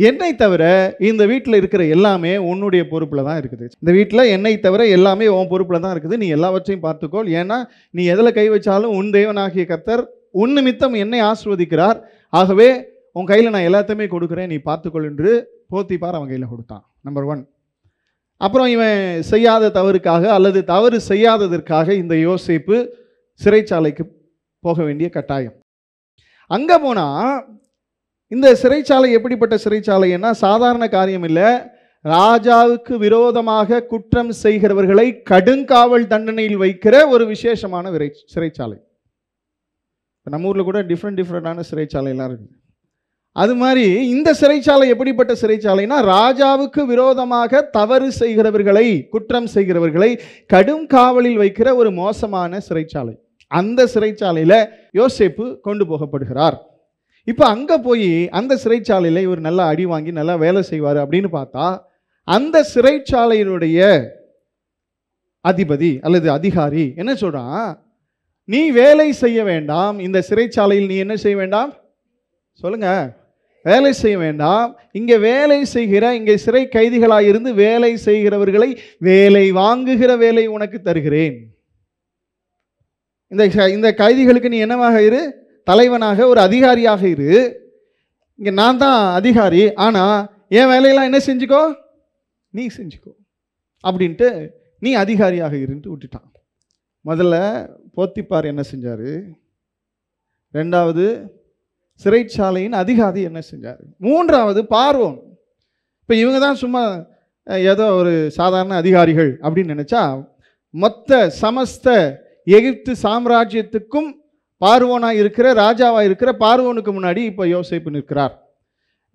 என்னை தவிர இந்த வீட்டில் இருக்கிற எல்லாமே உன்னுடைய பொறுப்பில் தான் இருக்குது இந்த வீட்டில் என்னை தவிர எல்லாமே உன் பொறுப்பில் தான் இருக்குது நீ எல்லாவற்றையும் பார்த்துக்கோள் ஏன்னா நீ எதில் கை வச்சாலும் உன் தெய்வனாகிய கத்தர் உன் நிமித்தம் என்னை ஆசிர்வதிக்கிறார் ஆகவே உன் கையில் நான் எல்லாத்தையுமே கொடுக்குறேன் நீ பார்த்துக்கொள் என்று பார் அவன் கையில் கொடுத்தான் நம்பர் ஒன் அப்புறம் இவன் செய்யாத தவறுக்காக அல்லது தவறு செய்யாததற்காக இந்த யோசிப்பு சிறைச்சாலைக்கு போக வேண்டிய கட்டாயம் அங்கே போனால் இந்த சிறைச்சாலை எப்படிப்பட்ட சிறைச்சாலைன்னா சாதாரண காரியம் இல்லை ராஜாவுக்கு விரோதமாக குற்றம் செய்கிறவர்களை கடுங்காவல் தண்டனையில் வைக்கிற ஒரு விசேஷமான விரை சிறைச்சாலை நம்ம ஊரில் கூட டிஃப்ரெண்ட் டிஃப்ரெண்டான சிறைச்சாலையெல்லாம் இருக்குது அது மாதிரி இந்த சிறைச்சாலை எப்படிப்பட்ட சிறைச்சாலைனா ராஜாவுக்கு விரோதமாக தவறு செய்கிறவர்களை குற்றம் செய்கிறவர்களை கடும் காவலில் வைக்கிற ஒரு மோசமான சிறைச்சாலை அந்த சிறைச்சாலையில் யோசேப்பு கொண்டு போகப்படுகிறார் இப்போ அங்கே போய் அந்த சிறைச்சாலையில் இவர் நல்லா அடி வாங்கி நல்லா வேலை செய்வார் அப்படின்னு பார்த்தா அந்த சிறைச்சாலையினுடைய அதிபதி அல்லது அதிகாரி என்ன சொல்கிறான் நீ வேலை செய்ய வேண்டாம் இந்த சிறைச்சாலையில் நீ என்ன செய்ய வேண்டாம் சொல்லுங்கள் வேலை செய்ய வேண்டாம் இங்கே வேலை செய்கிற இங்கே சிறை கைதிகளாக இருந்து வேலை செய்கிறவர்களை வேலை வாங்குகிற வேலை உனக்கு தருகிறேன் இந்த இந்த கைதிகளுக்கு நீ என்னவாக இரு தலைவனாக ஒரு அதிகாரியாக இரு இங்கே நான் தான் அதிகாரி ஆனால் என் வேலையெல்லாம் என்ன செஞ்சுக்கோ நீ செஞ்சுக்கோ அப்படின்ட்டு நீ அதிகாரியாக இருந்துட்டு விட்டுட்டான் முதல்ல போத்திப்பார் என்ன செஞ்சார் ரெண்டாவது சிறைச்சாலையின் அதிகாரி என்ன செஞ்சார் மூன்றாவது பார்வோன் இப்போ இவங்க தான் சும்மா ஏதோ ஒரு சாதாரண அதிகாரிகள் அப்படின்னு நினச்சா மொத்த சமஸ்த எகிப்து சாம்ராஜ்யத்துக்கும் பார்வோனாக இருக்கிற ராஜாவாக இருக்கிற பார்வோனுக்கு முன்னாடி இப்போ யோசிப்பு நிற்கிறார்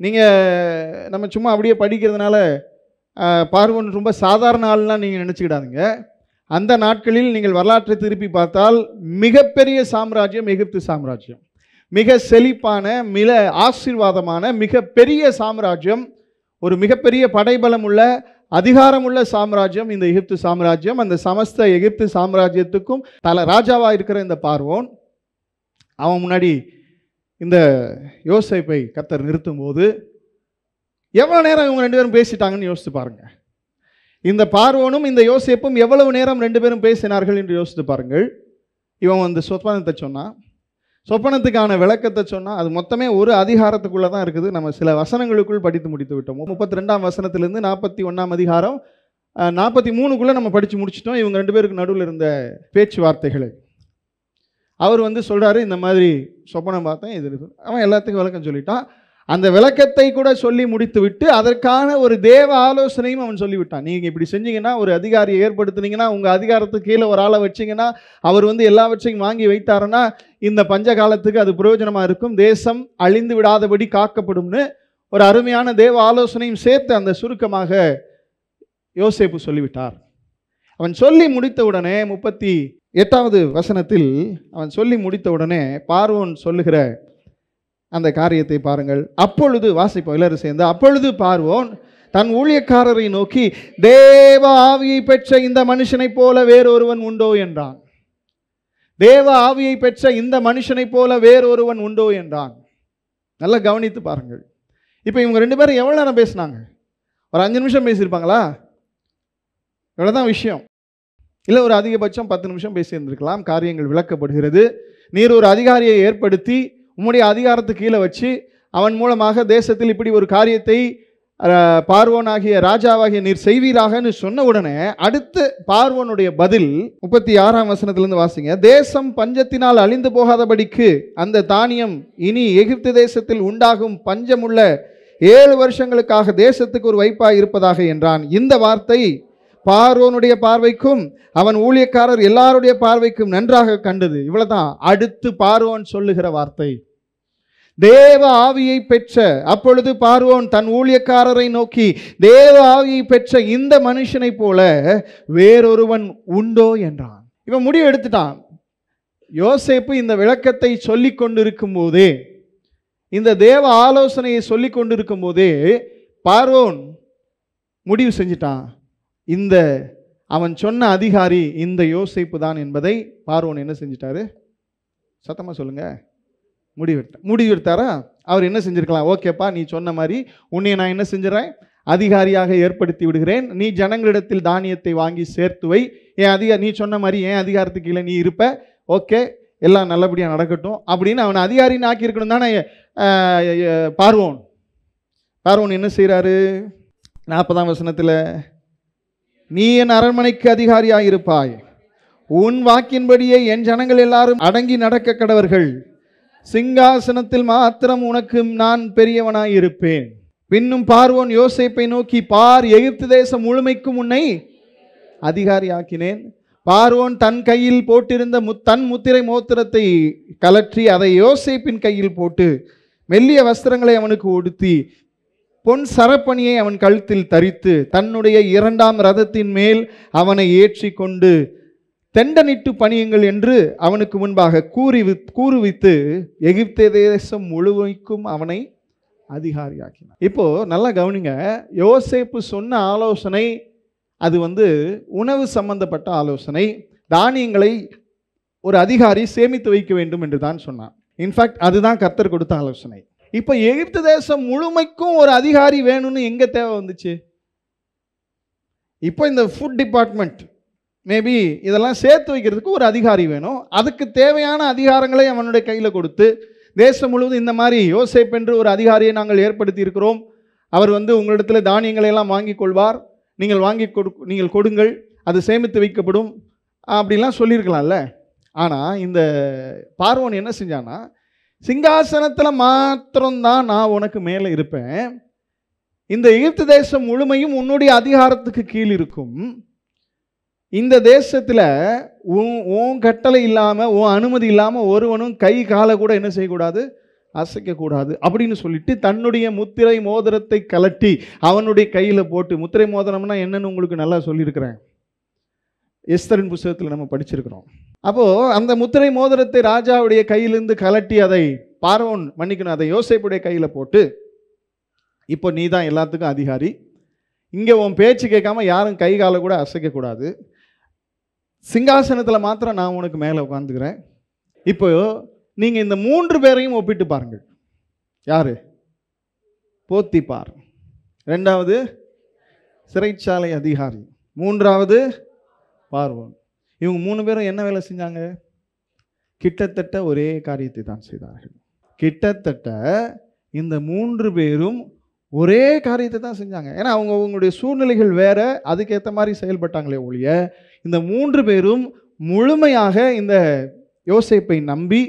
நீங்கள் நம்ம சும்மா அப்படியே படிக்கிறதுனால பார்வோன் ரொம்ப சாதாரண ஆள்லாம் நீங்கள் நினச்சிக்கிடாதுங்க அந்த நாட்களில் நீங்கள் வரலாற்றை திருப்பி பார்த்தால் மிகப்பெரிய சாம்ராஜ்யம் எகிப்து சாம்ராஜ்யம் மிக செழிப்பான மிக ஆசீர்வாதமான மிக பெரிய சாம்ராஜ்யம் ஒரு மிகப்பெரிய படைபலம் உள்ள அதிகாரமுள்ள சாம்ராஜ்யம் இந்த எகிப்து சாம்ராஜ்யம் அந்த சமஸ்த எகிப்து சாம்ராஜ்யத்துக்கும் தல ராஜாவாக இருக்கிற இந்த பார்வோன் அவன் முன்னாடி இந்த யோசிப்பை கத்தர் நிறுத்தும் போது எவ்வளோ நேரம் இவங்க ரெண்டு பேரும் பேசிட்டாங்கன்னு யோசித்து பாருங்கள் இந்த பார்வோனும் இந்த யோசிப்பும் எவ்வளவு நேரம் ரெண்டு பேரும் பேசினார்கள் என்று யோசித்து பாருங்கள் இவன் வந்து சொத்பானத்தை சொன்னான் சொப்பனத்துக்கான விளக்கத்தை சொன்னால் அது மொத்தமே ஒரு அதிகாரத்துக்குள்ளே தான் இருக்குது நம்ம சில வசனங்களுக்குள் படித்து முடித்து விட்டோம் முப்பத்தி ரெண்டாம் வசனத்துலேருந்து நாற்பத்தி ஒன்றாம் அதிகாரம் நாற்பத்தி மூணுக்குள்ளே நம்ம படித்து முடிச்சிட்டோம் இவங்க ரெண்டு பேருக்கு நடுவில் இருந்த பேச்சுவார்த்தைகளை அவர் வந்து சொல்கிறாரு இந்த மாதிரி சொப்பனம் பார்த்தேன் இது அவன் எல்லாத்துக்கும் விளக்கம் சொல்லிட்டான் அந்த விளக்கத்தை கூட சொல்லி முடித்துவிட்டு அதற்கான ஒரு தேவ ஆலோசனையும் அவன் சொல்லிவிட்டான் நீங்கள் இப்படி செஞ்சீங்கன்னா ஒரு அதிகாரியை ஏற்படுத்தினீங்கன்னா உங்கள் அதிகாரத்துக்கு கீழே ஒரு ஆளை வச்சிங்கன்னா அவர் வந்து எல்லாவற்றையும் வாங்கி வைத்தாருன்னா இந்த பஞ்ச காலத்துக்கு அது பிரயோஜனமாக இருக்கும் தேசம் அழிந்து விடாதபடி காக்கப்படும்னு ஒரு அருமையான தேவ ஆலோசனையும் சேர்த்து அந்த சுருக்கமாக யோசேப்பு சொல்லிவிட்டார் அவன் சொல்லி முடித்தவுடனே முப்பத்தி எட்டாவது வசனத்தில் அவன் சொல்லி முடித்தவுடனே பார்வோன் சொல்லுகிற அந்த காரியத்தை பாருங்கள் அப்பொழுது வாசிப்போம் எல்லாரும் சேர்ந்து அப்பொழுது பார்வோன் தன் ஊழியக்காரரை நோக்கி தேவ ஆவியை பெற்ற இந்த மனுஷனைப் போல வேறொருவன் உண்டோ என்றான் தேவ ஆவியை பெற்ற இந்த மனுஷனைப் போல வேறொருவன் உண்டோ என்றான் நல்லா கவனித்து பாருங்கள் இப்போ இவங்க ரெண்டு பேரும் எவ்வளோ நேரம் பேசினாங்க ஒரு அஞ்சு நிமிஷம் பேசியிருப்பாங்களா இவ்வளோதான் விஷயம் இல்லை ஒரு அதிகபட்சம் பத்து நிமிஷம் பேசியிருந்திருக்கலாம் காரியங்கள் விளக்கப்படுகிறது நீர் ஒரு அதிகாரியை ஏற்படுத்தி உம்முடைய அதிகாரத்து கீழே வச்சு அவன் மூலமாக தேசத்தில் இப்படி ஒரு காரியத்தை பார்வோனாகிய ராஜாவாகிய நீர் செய்வீராகன்னு சொன்ன உடனே அடுத்து பார்வோனுடைய பதில் முப்பத்தி ஆறாம் வசனத்திலிருந்து வாசிங்க தேசம் பஞ்சத்தினால் அழிந்து போகாதபடிக்கு அந்த தானியம் இனி எகிப்து தேசத்தில் உண்டாகும் பஞ்சமுள்ள ஏழு வருஷங்களுக்காக தேசத்துக்கு ஒரு வைப்பாக இருப்பதாக என்றான் இந்த வார்த்தை பார்வோனுடைய பார்வைக்கும் அவன் ஊழியக்காரர் எல்லாருடைய பார்வைக்கும் நன்றாக கண்டது இவ்வளவுதான் அடுத்து பார்வோன் சொல்லுகிற வார்த்தை தேவ ஆவியை பெற்ற அப்பொழுது பார்வோன் தன் ஊழியக்காரரை நோக்கி தேவ ஆவியை பெற்ற இந்த மனுஷனைப் போல வேறொருவன் உண்டோ என்றான் இவன் முடிவு எடுத்துட்டான் யோசேப்பு இந்த விளக்கத்தை சொல்லி கொண்டிருக்கும் போதே இந்த தேவ ஆலோசனையை சொல்லி கொண்டிருக்கும் போதே பார்வோன் முடிவு செஞ்சிட்டான் இந்த அவன் சொன்ன அதிகாரி இந்த யோசிப்பு தான் என்பதை பார்வன் என்ன செஞ்சிட்டாரு சத்தமாக சொல்லுங்கள் முடிவெடுத்த முடிவெடுத்தாரா அவர் என்ன செஞ்சுருக்கலாம் ஓகேப்பா நீ சொன்ன மாதிரி உன்னை நான் என்ன செஞ்சிடறேன் அதிகாரியாக ஏற்படுத்தி விடுகிறேன் நீ ஜனங்களிடத்தில் தானியத்தை வாங்கி சேர்த்துவை என் அதிகா நீ சொன்ன மாதிரி என் அதிகாரத்துக்கு கீழே நீ இருப்ப ஓகே எல்லாம் நல்லபடியாக நடக்கட்டும் அப்படின்னு அவனை அதிகாரின்னு ஆக்கியிருக்கணும் தானே பார்வோன் பார்வோன் என்ன செய்கிறாரு நாற்பதாம் வசனத்தில் நீ என் அரண்மனைக்கு அதிகாரியாயிருப்பாய் உன் வாக்கின்படியே என் ஜனங்கள் எல்லாரும் அடங்கி நடக்க கடவர்கள் சிங்காசனத்தில் மாத்திரம் உனக்கு நான் பெரியவனாயிருப்பேன் பின்னும் பார்வோன் யோசேப்பை நோக்கி பார் எகிப்து தேசம் முழுமைக்கும் உன்னை அதிகாரியாக்கினேன் பார்வோன் தன் கையில் போட்டிருந்த முத் தன் முத்திரை மோத்திரத்தை கலற்றி அதை யோசேப்பின் கையில் போட்டு மெல்லிய வஸ்திரங்களை அவனுக்கு ஒடுத்தி பொன் சரப்பணியை அவன் கழுத்தில் தரித்து தன்னுடைய இரண்டாம் ரதத்தின் மேல் அவனை ஏற்றி கொண்டு தெண்டனிட்டு பணியுங்கள் என்று அவனுக்கு முன்பாக கூறி கூறுவித்து எகிப்தே தேசம் முழுமைக்கும் அவனை அதிகாரியாக்கினான் இப்போ நல்லா கவனிங்க யோசேப்பு சொன்ன ஆலோசனை அது வந்து உணவு சம்பந்தப்பட்ட ஆலோசனை தானியங்களை ஒரு அதிகாரி சேமித்து வைக்க வேண்டும் என்று தான் சொன்னான் இன்ஃபேக்ட் அதுதான் கர்த்தர் கொடுத்த ஆலோசனை இப்போ எகிப்து தேசம் முழுமைக்கும் ஒரு அதிகாரி வேணும்னு எங்கே தேவை வந்துச்சு இப்போ இந்த ஃபுட் டிபார்ட்மெண்ட் மேபி இதெல்லாம் சேர்த்து வைக்கிறதுக்கு ஒரு அதிகாரி வேணும் அதுக்கு தேவையான அதிகாரங்களை அவனுடைய கையில் கொடுத்து தேசம் முழுவதும் இந்த மாதிரி யோசேப் என்று ஒரு அதிகாரியை நாங்கள் ஏற்படுத்தி இருக்கிறோம் அவர் வந்து உங்களிடத்தில் தானியங்களை எல்லாம் வாங்கி கொள்வார் நீங்கள் வாங்கி கொடு நீங்கள் கொடுங்கள் அது சேமித்து வைக்கப்படும் அப்படிலாம் சொல்லியிருக்கலாம்ல ஆனால் இந்த பார்வன் என்ன செஞ்சான்னா சிங்காசனத்தில் மாத்திரம்தான் நான் உனக்கு மேலே இருப்பேன் இந்த எகிப்து தேசம் முழுமையும் உன்னுடைய அதிகாரத்துக்கு கீழ் இருக்கும் இந்த தேசத்தில் உன் உன் கட்டளை இல்லாமல் உன் அனுமதி இல்லாமல் ஒருவனும் கை காலை கூட என்ன செய்யக்கூடாது அசைக்கக்கூடாது அப்படின்னு சொல்லிட்டு தன்னுடைய முத்திரை மோதிரத்தை கலட்டி அவனுடைய கையில் போட்டு முத்திரை மோதிரம்னா என்னன்னு உங்களுக்கு நல்லா சொல்லியிருக்கிறேன் எஸ்தரின் புஸ்தகத்தில் நம்ம படிச்சிருக்கிறோம் அப்போது அந்த முத்திரை மோதிரத்தை ராஜாவுடைய கையிலிருந்து கலட்டி அதை பார்வோன் மன்னிக்கணும் அதை யோசைப்புடைய கையில் போட்டு இப்போ நீ தான் எல்லாத்துக்கும் அதிகாரி இங்கே உன் பேச்சு கேட்காம யாரும் கை காலை கூட அசைக்கக்கூடாது சிங்காசனத்தில் மாத்திரம் நான் உனக்கு மேலே உட்காந்துக்கிறேன் இப்போ நீங்கள் இந்த மூன்று பேரையும் ஒப்பிட்டு பாருங்கள் யார் போத்திப்பார் ரெண்டாவது சிறைச்சாலை அதிகாரி மூன்றாவது பார்வோன் இவங்க மூணு பேரும் என்ன வேலை செஞ்சாங்க கிட்டத்தட்ட ஒரே காரியத்தை தான் செய்தார்கள் கிட்டத்தட்ட இந்த மூன்று பேரும் ஒரே காரியத்தை தான் செஞ்சாங்க ஏன்னா அவங்க அவங்களுடைய சூழ்நிலைகள் வேற அதுக்கேற்ற மாதிரி செயல்பட்டாங்களே ஒழிய இந்த மூன்று பேரும் முழுமையாக இந்த யோசிப்பை நம்பி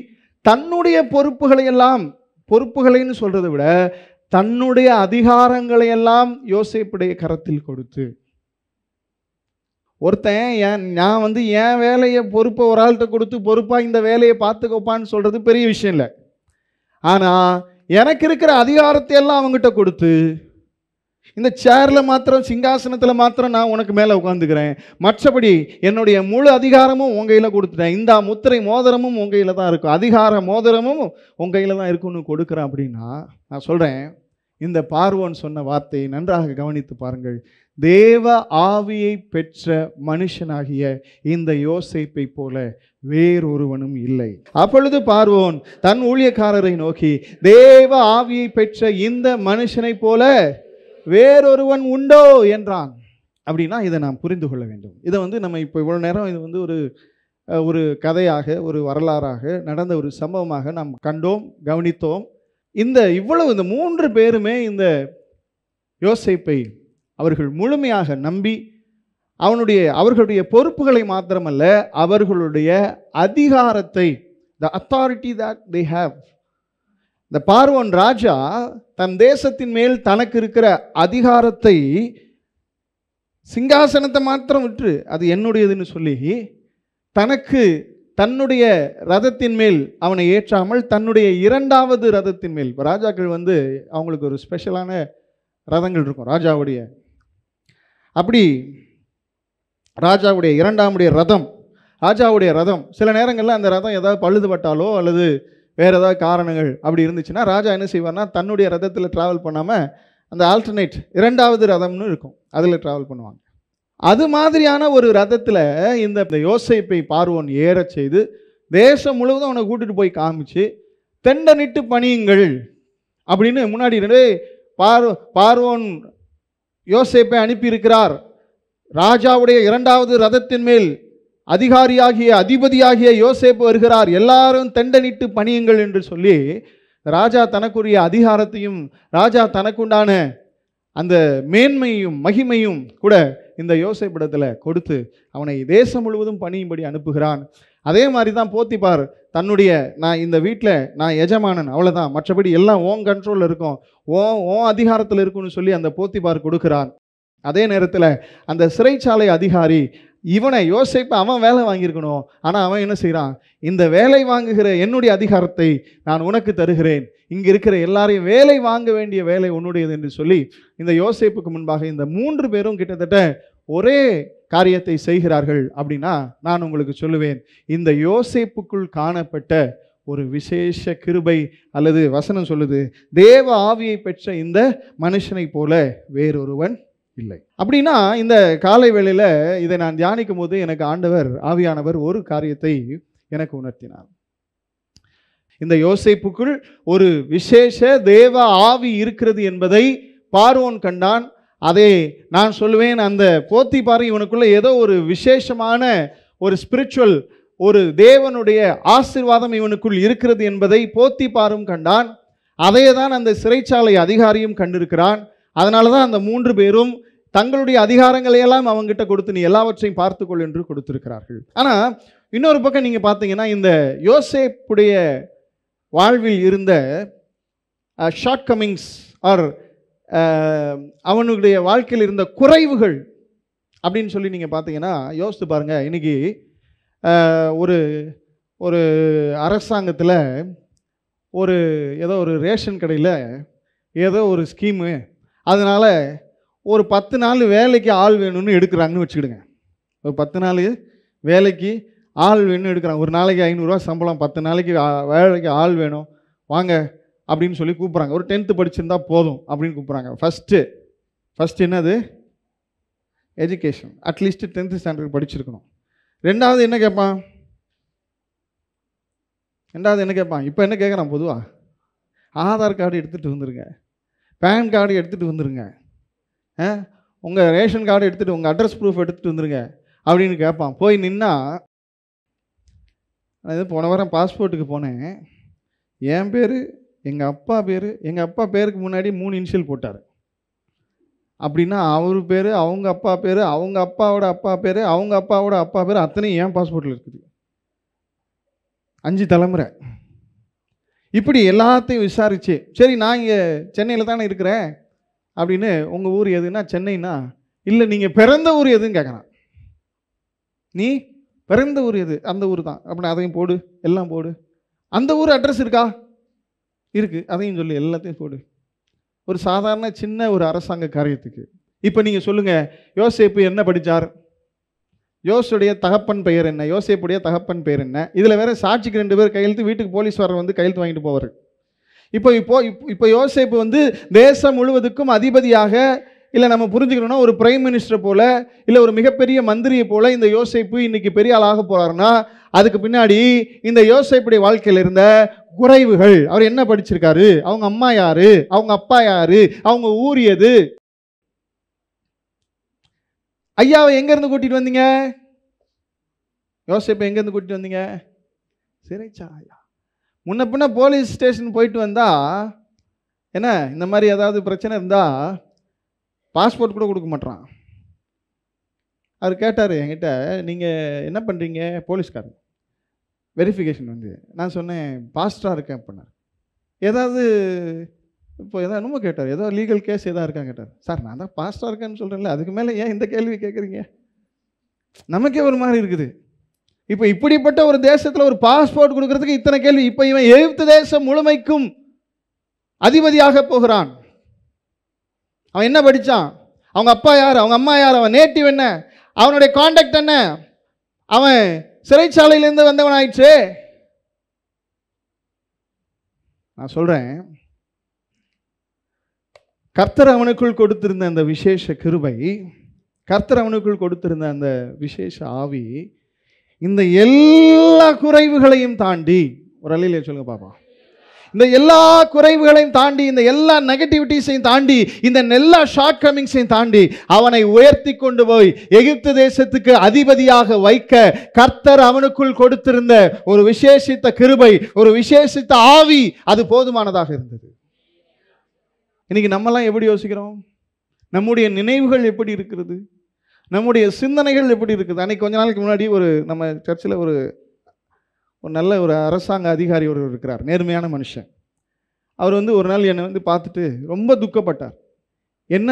தன்னுடைய பொறுப்புகளை எல்லாம் பொறுப்புகளைன்னு சொல்கிறத விட தன்னுடைய அதிகாரங்களையெல்லாம் யோசிப்புடைய கரத்தில் கொடுத்து ஒருத்தன் என் நான் வந்து என் வேலையை பொறுப்பை ஒரு ஆள்கிட்ட கொடுத்து பொறுப்பாக இந்த வேலையை பார்த்துக்கோப்பான்னு சொல்கிறது பெரிய விஷயம் இல்லை ஆனால் எனக்கு இருக்கிற அதிகாரத்தை எல்லாம் அவங்ககிட்ட கொடுத்து இந்த சேரில் மாத்திரம் சிங்காசனத்தில் மாத்திரம் நான் உனக்கு மேலே உட்காந்துக்கிறேன் மற்றபடி என்னுடைய முழு அதிகாரமும் உங்கையில் கையில் கொடுத்துட்டேன் இந்த முத்திரை மோதிரமும் உங்கையில் கையில் தான் இருக்கும் அதிகார மோதிரமும் உங்கையில் கையில் தான் இருக்குன்னு கொடுக்குறேன் அப்படின்னா நான் சொல்கிறேன் இந்த பார்வோன் சொன்ன வார்த்தையை நன்றாக கவனித்து பாருங்கள் தேவ ஆவியை பெற்ற மனுஷனாகிய இந்த யோசைப்பை போல வேறொருவனும் இல்லை அப்பொழுது பார்வோன் தன் ஊழியக்காரரை நோக்கி தேவ ஆவியை பெற்ற இந்த மனுஷனை போல வேறொருவன் உண்டோ என்றான் அப்படின்னா இதை நாம் புரிந்து கொள்ள வேண்டும் இதை வந்து நம்ம இப்போ இவ்வளோ நேரம் இது வந்து ஒரு ஒரு கதையாக ஒரு வரலாறாக நடந்த ஒரு சம்பவமாக நாம் கண்டோம் கவனித்தோம் இந்த இவ்வளவு இந்த மூன்று பேருமே இந்த யோசைப்பை அவர்கள் முழுமையாக நம்பி அவனுடைய அவர்களுடைய பொறுப்புகளை மாத்திரமல்ல அவர்களுடைய அதிகாரத்தை the authority that they have இந்த பார்வன் ராஜா தன் தேசத்தின் மேல் தனக்கு இருக்கிற அதிகாரத்தை சிங்காசனத்தை மாத்திரம் விட்டு அது என்னுடையதுன்னு சொல்லி தனக்கு தன்னுடைய ரதத்தின் மேல் அவனை ஏற்றாமல் தன்னுடைய இரண்டாவது ரதத்தின் மேல் இப்போ ராஜாக்கள் வந்து அவங்களுக்கு ஒரு ஸ்பெஷலான ரதங்கள் இருக்கும் ராஜாவுடைய அப்படி ராஜாவுடைய இரண்டாமுடைய ரதம் ராஜாவுடைய ரதம் சில நேரங்களில் அந்த ரதம் ஏதாவது பழுதுபட்டாலோ அல்லது வேறு ஏதாவது காரணங்கள் அப்படி இருந்துச்சுன்னா ராஜா என்ன செய்வார்னா தன்னுடைய ரதத்தில் ட்ராவல் பண்ணாமல் அந்த ஆல்டர்னேட் இரண்டாவது ரதம்னு இருக்கும் அதில் ட்ராவல் பண்ணுவாங்க அது மாதிரியான ஒரு ரதத்தில் இந்த யோசைப்பை பார்வோன் ஏற செய்து தேசம் முழுவதும் அவனை கூட்டிகிட்டு போய் காமிச்சு தெண்டனிட்டு பணியுங்கள் அப்படின்னு முன்னாடி ரெண்டு பார்வ பார்வோன் யோசேப்பை அனுப்பியிருக்கிறார் ராஜாவுடைய இரண்டாவது ரதத்தின் மேல் அதிகாரியாகிய அதிபதியாகிய யோசேப் வருகிறார் எல்லாரும் தெண்டனிட்டு பணியுங்கள் என்று சொல்லி ராஜா தனக்குரிய அதிகாரத்தையும் ராஜா தனக்குண்டான அந்த மேன்மையும் மகிமையும் கூட இந்த யோசைப்பிடத்தில் கொடுத்து அவனை தேசம் முழுவதும் பணியும்படி அனுப்புகிறான் அதே மாதிரி தான் போத்திப்பார் தன்னுடைய நான் இந்த வீட்டில் நான் எஜமானன் அவ்வளோதான் மற்றபடி எல்லாம் ஓன் கண்ட்ரோலில் இருக்கும் ஓ ஓ அதிகாரத்தில் இருக்குன்னு சொல்லி அந்த போத்திப்பார் கொடுக்குறான் அதே நேரத்தில் அந்த சிறைச்சாலை அதிகாரி இவனை யோசிப்பை அவன் வேலை வாங்கியிருக்கணும் ஆனால் அவன் என்ன செய்கிறான் இந்த வேலை வாங்குகிற என்னுடைய அதிகாரத்தை நான் உனக்கு தருகிறேன் இங்கே இருக்கிற எல்லாரையும் வேலை வாங்க வேண்டிய வேலை உன்னுடையது என்று சொல்லி இந்த யோசிப்புக்கு முன்பாக இந்த மூன்று பேரும் கிட்டத்தட்ட ஒரே காரியத்தை செய்கிறார்கள் அப்படின்னா நான் உங்களுக்கு சொல்லுவேன் இந்த யோசிப்புக்குள் காணப்பட்ட ஒரு விசேஷ கிருபை அல்லது வசனம் சொல்லுது தேவ ஆவியை பெற்ற இந்த மனுஷனை போல வேறொருவன் இல்லை அப்படின்னா இந்த காலை வேளையில் இதை நான் தியானிக்கும் போது எனக்கு ஆண்டவர் ஆவியானவர் ஒரு காரியத்தை எனக்கு உணர்த்தினார் இந்த யோசிப்புக்குள் ஒரு விசேஷ தேவ ஆவி இருக்கிறது என்பதை பார்வோன் கண்டான் அதை நான் சொல்லுவேன் அந்த போத்தி பாரு இவனுக்குள்ளே ஏதோ ஒரு விசேஷமான ஒரு ஸ்பிரிச்சுவல் ஒரு தேவனுடைய ஆசிர்வாதம் இவனுக்குள் இருக்கிறது என்பதை போத்தி பாரும் கண்டான் அதையே தான் அந்த சிறைச்சாலை அதிகாரியும் கண்டிருக்கிறான் அதனால தான் அந்த மூன்று பேரும் தங்களுடைய அதிகாரங்களை எல்லாம் அவங்ககிட்ட கொடுத்து நீ எல்லாவற்றையும் பார்த்துக்கொள் என்று கொடுத்திருக்கிறார்கள் ஆனால் இன்னொரு பக்கம் நீங்கள் பார்த்தீங்கன்னா இந்த யோசேப்புடைய வாழ்வில் இருந்த ஷார்ட் கமிங்ஸ் ஆர் அவனுடைய வாழ்க்கையில் இருந்த குறைவுகள் அப்படின்னு சொல்லி நீங்கள் பார்த்தீங்கன்னா யோசித்து பாருங்கள் இன்றைக்கி ஒரு ஒரு அரசாங்கத்தில் ஒரு ஏதோ ஒரு ரேஷன் கடையில் ஏதோ ஒரு ஸ்கீமு அதனால் ஒரு பத்து நாள் வேலைக்கு ஆள் வேணும்னு எடுக்கிறாங்கன்னு வச்சுக்கிடுங்க ஒரு பத்து நாள் வேலைக்கு ஆள் வேணும்னு எடுக்கிறாங்க ஒரு நாளைக்கு ஐநூறுரூவா சம்பளம் பத்து நாளைக்கு வேலைக்கு ஆள் வேணும் வாங்க அப்படின்னு சொல்லி கூப்பிட்றாங்க ஒரு டென்த்து படிச்சிருந்தா போதும் அப்படின்னு கூப்பிட்றாங்க ஃபஸ்ட்டு ஃபஸ்ட் என்னது எஜுகேஷன் அட்லீஸ்ட் டென்த்து ஸ்டாண்டர்ட் படிச்சிருக்கணும் ரெண்டாவது என்ன கேட்பான் ரெண்டாவது என்ன கேட்பான் இப்போ என்ன கேட்குறான் பொதுவாக ஆதார் கார்டு எடுத்துகிட்டு வந்துடுங்க பேன் கார்டு எடுத்துகிட்டு வந்துடுங்க உங்கள் ரேஷன் கார்டு எடுத்துகிட்டு உங்கள் அட்ரஸ் ப்ரூஃப் எடுத்துகிட்டு வந்துடுங்க அப்படின்னு கேட்பான் போய் நின்னா நான் இது போன வாரம் பாஸ்போர்ட்டுக்கு போனேன் என் பேர் எங்கள் அப்பா பேர் எங்கள் அப்பா பேருக்கு முன்னாடி மூணு இனிஷியல் போட்டார் அப்படின்னா அவர் பேர் அவங்க அப்பா பேர் அவங்க அப்பாவோட அப்பா பேர் அவங்க அப்பாவோட அப்பா பேர் அத்தனையும் ஏன் பாஸ்போர்ட்டில் இருக்குது அஞ்சு தலைமுறை இப்படி எல்லாத்தையும் விசாரித்து சரி நான் இங்கே சென்னையில் தானே இருக்கிறேன் அப்படின்னு உங்கள் ஊர் எதுனா சென்னைன்னா இல்லை நீங்கள் பிறந்த ஊர் எதுன்னு கேட்குறான் நீ பிறந்த ஊர் எது அந்த ஊர் தான் அப்படின்னு அதையும் போடு எல்லாம் போடு அந்த ஊர் அட்ரஸ் இருக்கா இருக்குது அதையும் சொல்லு எல்லாத்தையும் போடு ஒரு சாதாரண சின்ன ஒரு அரசாங்க காரியத்துக்கு இப்போ நீங்கள் சொல்லுங்கள் யோசேப்பு என்ன படித்தார் யோசுடைய தகப்பன் பெயர் என்ன யோசேப்புடைய தகப்பன் பெயர் என்ன இதில் வேறு சாட்சிக்கு ரெண்டு பேர் கையெழுத்து வீட்டுக்கு போலீஸ்காரர் வந்து கையெழுத்து வாங்கிட்டு போவார் இப்போ இப்போ இப்போ யோசேப்பு வந்து தேசம் முழுவதுக்கும் அதிபதியாக இல்லை நம்ம புரிஞ்சுக்கணும்னா ஒரு பிரைம் மினிஸ்டர் போல் இல்லை ஒரு மிகப்பெரிய மந்திரியை போல் இந்த யோசைப்பு இன்றைக்கி பெரிய ஆள் ஆக போகிறாருன்னா அதுக்கு பின்னாடி இந்த யோசைப்புடைய வாழ்க்கையில் இருந்த குறைவுகள் அவர் என்ன படிச்சிருக்காரு அவங்க அம்மா யார் அவங்க அப்பா யார் அவங்க ஊர் எது ஐயாவை எங்கேருந்து கூட்டிகிட்டு வந்தீங்க யோசைப்பை எங்கேருந்து கூட்டிகிட்டு வந்தீங்க சிறைச்சாயா முன்ன பின்ன போலீஸ் ஸ்டேஷன் போயிட்டு வந்தால் என்ன இந்த மாதிரி ஏதாவது பிரச்சனை இருந்தால் பாஸ்போர்ட் கூட கொடுக்க மாட்டேறான் அவர் கேட்டார் என்கிட்ட நீங்கள் என்ன பண்ணுறீங்க போலீஸ்காரன் வெரிஃபிகேஷன் வந்து நான் சொன்னேன் பாஸ்டாக இருக்கேன் பண்ணார் ஏதாவது இப்போ எதாவது என்னமோ கேட்டார் ஏதோ லீகல் கேஸ் எதாவது இருக்கான்னு கேட்டார் சார் நான் தான் பாஸ்டாக இருக்கேன்னு சொல்கிறேன்ல அதுக்கு மேலே ஏன் இந்த கேள்வி கேட்குறீங்க நமக்கே ஒரு மாதிரி இருக்குது இப்போ இப்படிப்பட்ட ஒரு தேசத்தில் ஒரு பாஸ்போர்ட் கொடுக்கறதுக்கு இத்தனை கேள்வி இப்போ இவன் எழுத்து தேசம் முழுமைக்கும் அதிபதியாக போகிறான் அவன் என்ன படித்தான் அவங்க அப்பா யார் அவங்க அம்மா யார் அவன் நேட்டிவ் என்ன அவனுடைய காண்டாக்ட் என்ன அவன் சிறைச்சாலையிலேருந்து வந்தவன் ஆயிடுச்சு நான் சொல்கிறேன் கர்த்தர் அவனுக்குள் கொடுத்திருந்த அந்த விசேஷ கிருபை கர்த்தர் அவனுக்குள் கொடுத்திருந்த அந்த விசேஷ ஆவி இந்த எல்லா குறைவுகளையும் தாண்டி ஒரு அலையிலே சொல்லுங்க பாப்பா இந்த எல்லா குறைவுகளையும் தாண்டி இந்த எல்லா நெகட்டிவிட்டிஸையும் தாண்டி இந்த எல்லா ஷார்ட் கமிங்ஸையும் தாண்டி அவனை உயர்த்தி கொண்டு போய் எகிப்து தேசத்துக்கு அதிபதியாக வைக்க கர்த்தர் அவனுக்குள் கொடுத்திருந்த ஒரு விசேஷித்த கிருபை ஒரு விசேஷித்த ஆவி அது போதுமானதாக இருந்தது இன்னைக்கு நம்மலாம் எப்படி யோசிக்கிறோம் நம்முடைய நினைவுகள் எப்படி இருக்கிறது நம்முடைய சிந்தனைகள் எப்படி இருக்குது அன்னைக்கு கொஞ்ச நாளைக்கு முன்னாடி ஒரு நம்ம சர்ச்சில் ஒரு ஒரு நல்ல ஒரு அரசாங்க அதிகாரி ஒருவர் இருக்கிறார் நேர்மையான மனுஷன் அவர் வந்து ஒரு நாள் என்னை வந்து பார்த்துட்டு ரொம்ப துக்கப்பட்டார் என்ன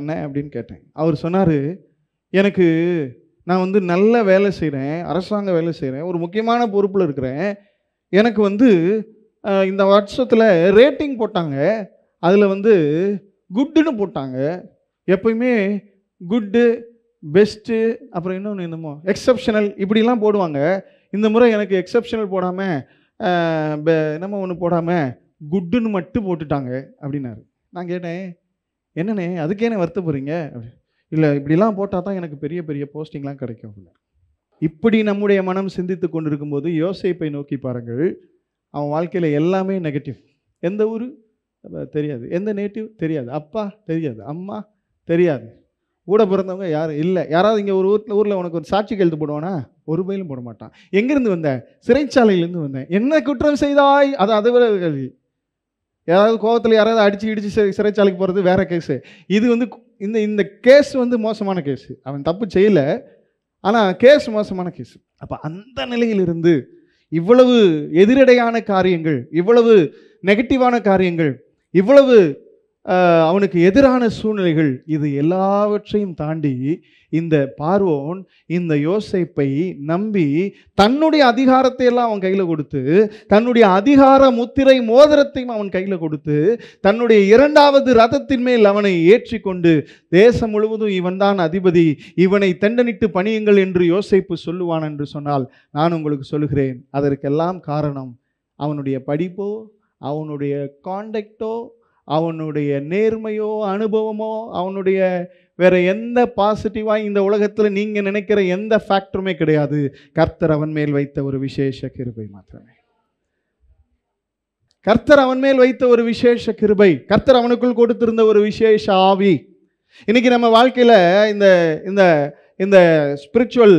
என்ன அப்படின்னு கேட்டேன் அவர் சொன்னார் எனக்கு நான் வந்து நல்ல வேலை செய்கிறேன் அரசாங்க வேலை செய்கிறேன் ஒரு முக்கியமான பொறுப்பில் இருக்கிறேன் எனக்கு வந்து இந்த வருஷத்தில் ரேட்டிங் போட்டாங்க அதில் வந்து குட்டுன்னு போட்டாங்க எப்பயுமே குட்டு பெஸ்ட்டு அப்புறம் இன்னொன்று என்னமோ எக்ஸப்ஷனல் இப்படிலாம் போடுவாங்க இந்த முறை எனக்கு எக்ஸப்ஷனல் போடாமல் என்னமோ ஒன்று போடாமல் குட்டுன்னு மட்டும் போட்டுட்டாங்க அப்படின்னாரு நான் கேட்டேன் என்னண்ணே அதுக்கேனே வருத்த போகிறீங்க இல்லை இப்படிலாம் போட்டால் தான் எனக்கு பெரிய பெரிய போஸ்டிங்லாம் கிடைக்கும் இப்படி நம்முடைய மனம் சிந்தித்து கொண்டு இருக்கும்போது யோசிப்பை நோக்கி பாருங்கள் அவன் வாழ்க்கையில் எல்லாமே நெகட்டிவ் எந்த ஊர் தெரியாது எந்த நேட்டிவ் தெரியாது அப்பா தெரியாது அம்மா தெரியாது கூட பிறந்தவங்க யாரும் இல்லை யாராவது இங்கே ஒரு ஊரில் ஊரில் உனக்கு ஒரு சாட்சி கையெழுத்து போடுவானா ஒரு பயிலும் போட மாட்டான் எங்கேருந்து வந்தேன் சிறைச்சாலையிலேருந்து வந்தேன் என்ன குற்றம் செய்தாய் அது அதை விட யாராவது கோவத்தில் யாராவது அடித்து இடித்து சிறைச்சாலைக்கு போகிறது வேறு கேஸு இது வந்து இந்த இந்த கேஸ் வந்து மோசமான கேஸு அவன் தப்பு செய்யலை ஆனால் கேஸ் மோசமான கேஸ் அப்போ அந்த நிலையிலிருந்து இவ்வளவு எதிரடையான காரியங்கள் இவ்வளவு நெகட்டிவான காரியங்கள் இவ்வளவு அவனுக்கு எதிரான சூழ்நிலைகள் இது எல்லாவற்றையும் தாண்டி இந்த பார்வோன் இந்த யோசைப்பை நம்பி தன்னுடைய அதிகாரத்தை எல்லாம் அவன் கையில் கொடுத்து தன்னுடைய அதிகார முத்திரை மோதிரத்தையும் அவன் கையில் கொடுத்து தன்னுடைய இரண்டாவது ரதத்தின் மேல் அவனை ஏற்றி கொண்டு தேசம் முழுவதும் இவன்தான் அதிபதி இவனை தண்டனிட்டு பணியுங்கள் என்று யோசைப்பு சொல்லுவான் என்று சொன்னால் நான் உங்களுக்கு சொல்கிறேன் அதற்கெல்லாம் காரணம் அவனுடைய படிப்போ அவனுடைய காண்டக்டோ அவனுடைய நேர்மையோ அனுபவமோ அவனுடைய வேறு எந்த பாசிட்டிவாக இந்த உலகத்தில் நீங்கள் நினைக்கிற எந்த ஃபேக்டருமே கிடையாது கர்த்தர் அவன் மேல் வைத்த ஒரு விசேஷ கிருபை மாத்திரமே கர்த்தர் அவன் மேல் வைத்த ஒரு விசேஷ கிருபை கர்த்தர் அவனுக்குள் கொடுத்திருந்த ஒரு விசேஷ ஆவி இன்றைக்கி நம்ம வாழ்க்கையில் இந்த இந்த இந்த ஸ்பிரிச்சுவல்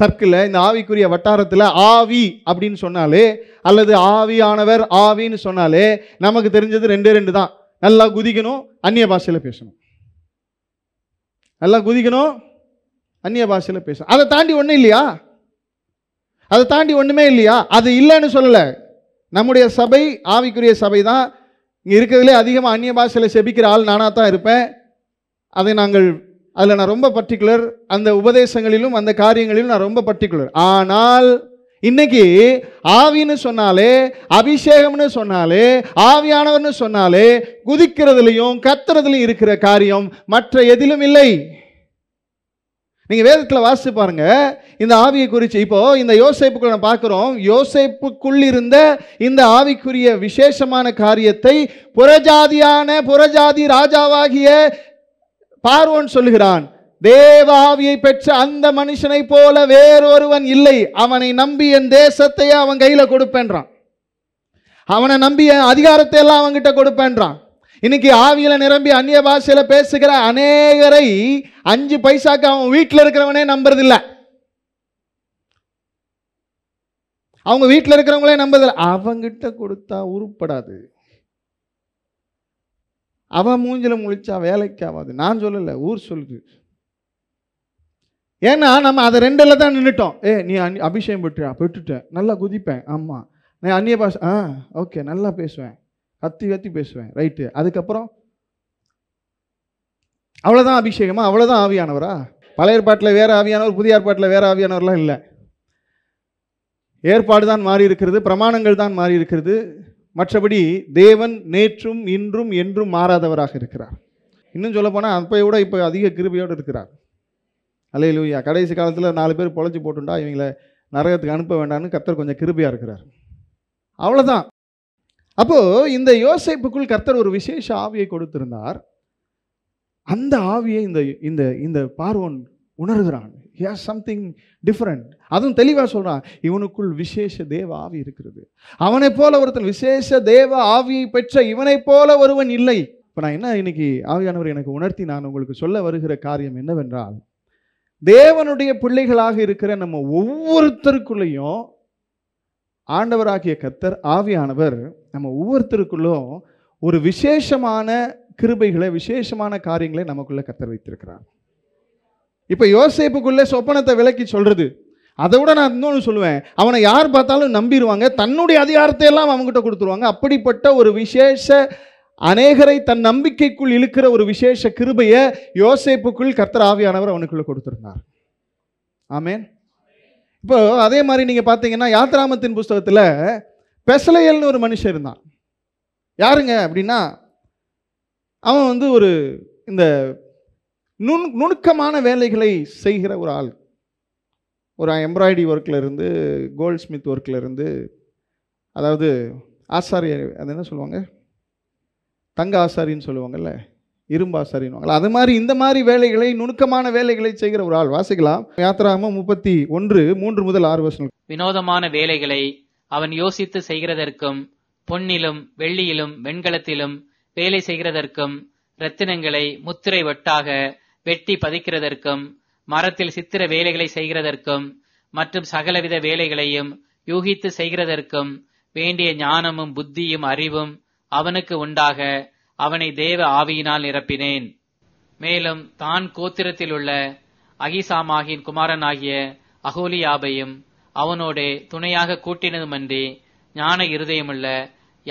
சர்க்கிளில் இந்த ஆவிக்குரிய வட்டாரத்தில் ஆவி அப்படின்னு சொன்னாலே அல்லது ஆவியானவர் ஆவின்னு சொன்னாலே நமக்கு தெரிஞ்சது ரெண்டு ரெண்டு தான் நல்லா குதிக்கணும் அந்நிய பாஷையில் பேசணும் நல்லா குதிக்கணும் அந்நிய பாஷையில் பேசணும் அதை தாண்டி ஒன்றும் இல்லையா அதை தாண்டி ஒன்றுமே இல்லையா அது இல்லைன்னு சொல்லலை நம்முடைய சபை ஆவிக்குரிய சபை தான் இங்கே இருக்கிறதுலே அதிகமாக அந்நிய பாஷையில் செபிக்கிற ஆள் நானாக தான் இருப்பேன் அதை நாங்கள் அதில் நான் ரொம்ப பர்டிகுலர் அந்த உபதேசங்களிலும் அந்த காரியங்களிலும் நான் ரொம்ப பர்டிகுலர் ஆனால் இன்னைக்கு ஆவின்னு சொன்னாலே அபிஷேகம்னு சொன்னாலே ஆவியானவர்னு சொன்னாலே குதிக்கிறதுலையும் கத்துறதுலையும் இருக்கிற காரியம் மற்ற எதிலும் இல்லை நீங்கள் வேதத்தில் வாசித்து பாருங்க இந்த ஆவியை குறித்து இப்போ இந்த யோசைப்புக்குள்ள நம்ம பார்க்குறோம் யோசைப்புக்குள் இருந்த இந்த ஆவிக்குரிய விசேஷமான காரியத்தை புறஜாதியான புறஜாதி ராஜாவாகிய பார்வோன் சொல்லுகிறான் தேவாவியை பெற்ற அந்த மனுஷனை போல வேறொருவன் இல்லை அவனை நம்பி என் தேசத்தையே அவன் கையில் கொடுப்பேன்றான் அவனை நம்பி என் அதிகாரத்தை எல்லாம் அவன்கிட்ட கொடுப்பேன்றான் இன்னைக்கு ஆவியில நிரம்பி அந்நிய பாஷையில் பேசுகிற அநேகரை அஞ்சு பைசாக்கு அவன் வீட்டில் இருக்கிறவனே நம்புறதில்ல அவங்க வீட்டில் இருக்கிறவங்களே நம்புறதில்ல அவங்கிட்ட கொடுத்தா உருப்படாது அவன் மூஞ்சில முழிச்சா வேலைக்கு ஆகாது நான் சொல்லலை ஊர் சொல்லுது ஏன்னா நம்ம அதை ரெண்டில் தான் நின்றுட்டோம் ஏ நீ அந் அபிஷேகம் பெற்றியா பெற்றுட்டேன் நல்லா குதிப்பேன் ஆமாம் நான் அந்நிய பாஷ ஆ ஓகே நல்லா பேசுவேன் கத்தி கத்தி பேசுவேன் ரைட்டு அதுக்கப்புறம் அவ்வளோதான் அபிஷேகமா அவ்வளோதான் ஆவியானவரா பழைய ஏற்பாட்டில் வேறு ஆவியானவர் புதிய ஏற்பாட்டில் வேறு ஆவியானவர்லாம் இல்லை ஏற்பாடு தான் மாறி இருக்கிறது பிரமாணங்கள் தான் மாறி இருக்கிறது மற்றபடி தேவன் நேற்றும் இன்றும் என்றும் மாறாதவராக இருக்கிறார் இன்னும் சொல்லப்போனால் விட இப்போ அதிக கிருபையோடு இருக்கிறார் அலையிலூயா கடைசி காலத்தில் நாலு பேர் பொழைச்சி போட்டுண்டா இவங்களை நரகத்துக்கு அனுப்ப வேண்டாம்னு கர்த்தர் கொஞ்சம் கிருபியாக இருக்கிறார் அவ்வளோதான் அப்போது இந்த யோசிப்புக்குள் கர்த்தர் ஒரு விசேஷ ஆவியை கொடுத்திருந்தார் அந்த ஆவியை இந்த இந்த இந்த பார்வன் உணர்கிறான் ஹியாஸ் சம்திங் டிஃப்ரெண்ட் அதுவும் தெளிவாக சொல்கிறான் இவனுக்குள் விசேஷ தேவ ஆவி இருக்கிறது அவனைப் போல ஒருத்தன் விசேஷ தேவ ஆவியை பெற்ற இவனைப் போல ஒருவன் இல்லை இப்போ நான் என்ன இன்னைக்கு ஆவியானவர் எனக்கு உணர்த்தி நான் உங்களுக்கு சொல்ல வருகிற காரியம் என்னவென்றால் தேவனுடைய பிள்ளைகளாக இருக்கிற நம்ம ஒவ்வொருத்தருக்குள்ளேயும் ஆண்டவராகிய கத்தர் ஆவியானவர் நம்ம ஒவ்வொருத்தருக்குள்ளும் ஒரு விசேஷமான கிருபைகளை விசேஷமான காரியங்களை நமக்குள்ளே கத்தர் வைத்திருக்கிறார் இப்போ யோசிப்புக்குள்ளே சொப்பனத்தை விலக்கி சொல்கிறது அதை விட நான் இன்னொன்று சொல்லுவேன் அவனை யார் பார்த்தாலும் நம்பிடுவாங்க தன்னுடைய அதிகாரத்தை எல்லாம் அவங்ககிட்ட கொடுத்துருவாங்க அப்படிப்பட்ட ஒரு விசேஷ அநேகரை தன் நம்பிக்கைக்குள் இழுக்கிற ஒரு விசேஷ கிருபையை யோசேப்புக்குள் கர்த்தர் ஆவியானவர் அவனுக்குள்ள கொடுத்துருந்தார் ஆமேன் இப்போ அதே மாதிரி நீங்கள் பார்த்தீங்கன்னா யாத்ராமத்தின் புஸ்தகத்தில் பெசலையல்னு ஒரு மனுஷன் இருந்தான் யாருங்க அப்படின்னா அவன் வந்து ஒரு இந்த நுண் நுணுக்கமான வேலைகளை செய்கிற ஒரு ஆள் ஒரு எம்ப்ராய்டரி ஒர்க்கில் இருந்து கோல்ட் ஸ்மித் ஒர்க்கில் இருந்து அதாவது ஆசாரிய அது என்ன சொல்லுவாங்க தங்க ஆசாரின்னு சொல்லுவாங்கல்ல இரும்பு அது மாதிரி இந்த மாதிரி வேலைகளை நுணுக்கமான வேலைகளை செய்கிற ஒரு ஆள் வாசிக்கலாம் யாத்திராம முப்பத்தி ஒன்று மூன்று முதல் ஆறு வருஷம் வினோதமான வேலைகளை அவன் யோசித்து செய்கிறதற்கும் பொன்னிலும் வெள்ளியிலும் வெண்கலத்திலும் வேலை செய்கிறதற்கும் ரத்தினங்களை முத்திரை வட்டாக வெட்டி பதிக்கிறதற்கும் மரத்தில் சித்திர வேலைகளை செய்கிறதற்கும் மற்றும் சகலவித வேலைகளையும் யூகித்து செய்கிறதற்கும் வேண்டிய ஞானமும் புத்தியும் அறிவும் அவனுக்கு உண்டாக அவனை தேவ ஆவியினால் நிரப்பினேன் மேலும் தான் கோத்திரத்தில் உள்ள அகிசாமாகின் குமாரனாகிய அகோலியாபையும் அவனோடே துணையாக கூட்டினதுமன்றி ஞான இருதயமுள்ள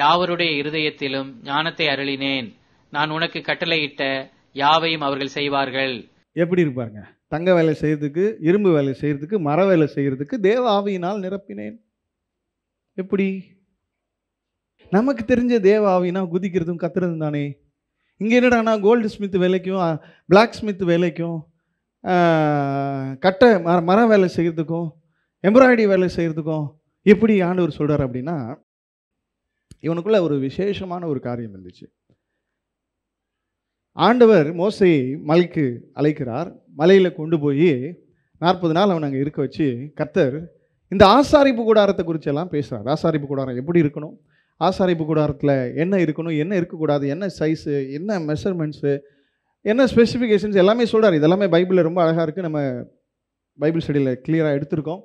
யாவருடைய இருதயத்திலும் ஞானத்தை அருளினேன் நான் உனக்கு கட்டளையிட்ட யாவையும் அவர்கள் செய்வார்கள் எப்படி இருப்பாங்க தங்க வேலை செய்யறதுக்கு இரும்பு வேலை செய்யறதுக்கு மர வேலை செய்யறதுக்கு தேவ ஆவியினால் நிரப்பினேன் எப்படி நமக்கு தெரிஞ்ச தேவ ஆவினா குதிக்கிறதும் கத்துறதும் தானே இங்கே என்னடானா கோல்டு ஸ்மித் வேலைக்கும் பிளாக் ஸ்மித் வேலைக்கும் கட்டை மர மரம் வேலை செய்கிறதுக்கும் எம்ப்ராய்டரி வேலை செய்கிறதுக்கும் எப்படி ஆண்டவர் சொல்கிறார் அப்படின்னா இவனுக்குள்ள ஒரு விசேஷமான ஒரு காரியம் இருந்துச்சு ஆண்டவர் மோசையை மலைக்கு அழைக்கிறார் மலையில் கொண்டு போய் நாற்பது நாள் அவன் அங்கே இருக்க வச்சு கத்தர் இந்த ஆசாரிப்பு கூடாரத்தை குறிச்செல்லாம் பேசுகிறார் ஆசாரிப்பு கூடாரம் எப்படி இருக்கணும் ஆசாரிப்பு கூடாரத்தில் என்ன இருக்கணும் என்ன இருக்கக்கூடாது என்ன சைஸு என்ன மெஷர்மெண்ட்ஸு என்ன ஸ்பெசிஃபிகேஷன்ஸ் எல்லாமே சொல்கிறார் இதெல்லாமே பைபிளில் ரொம்ப அழகாக இருக்குது நம்ம பைபிள் ஸ்டடியில் கிளியராக எடுத்திருக்கோம்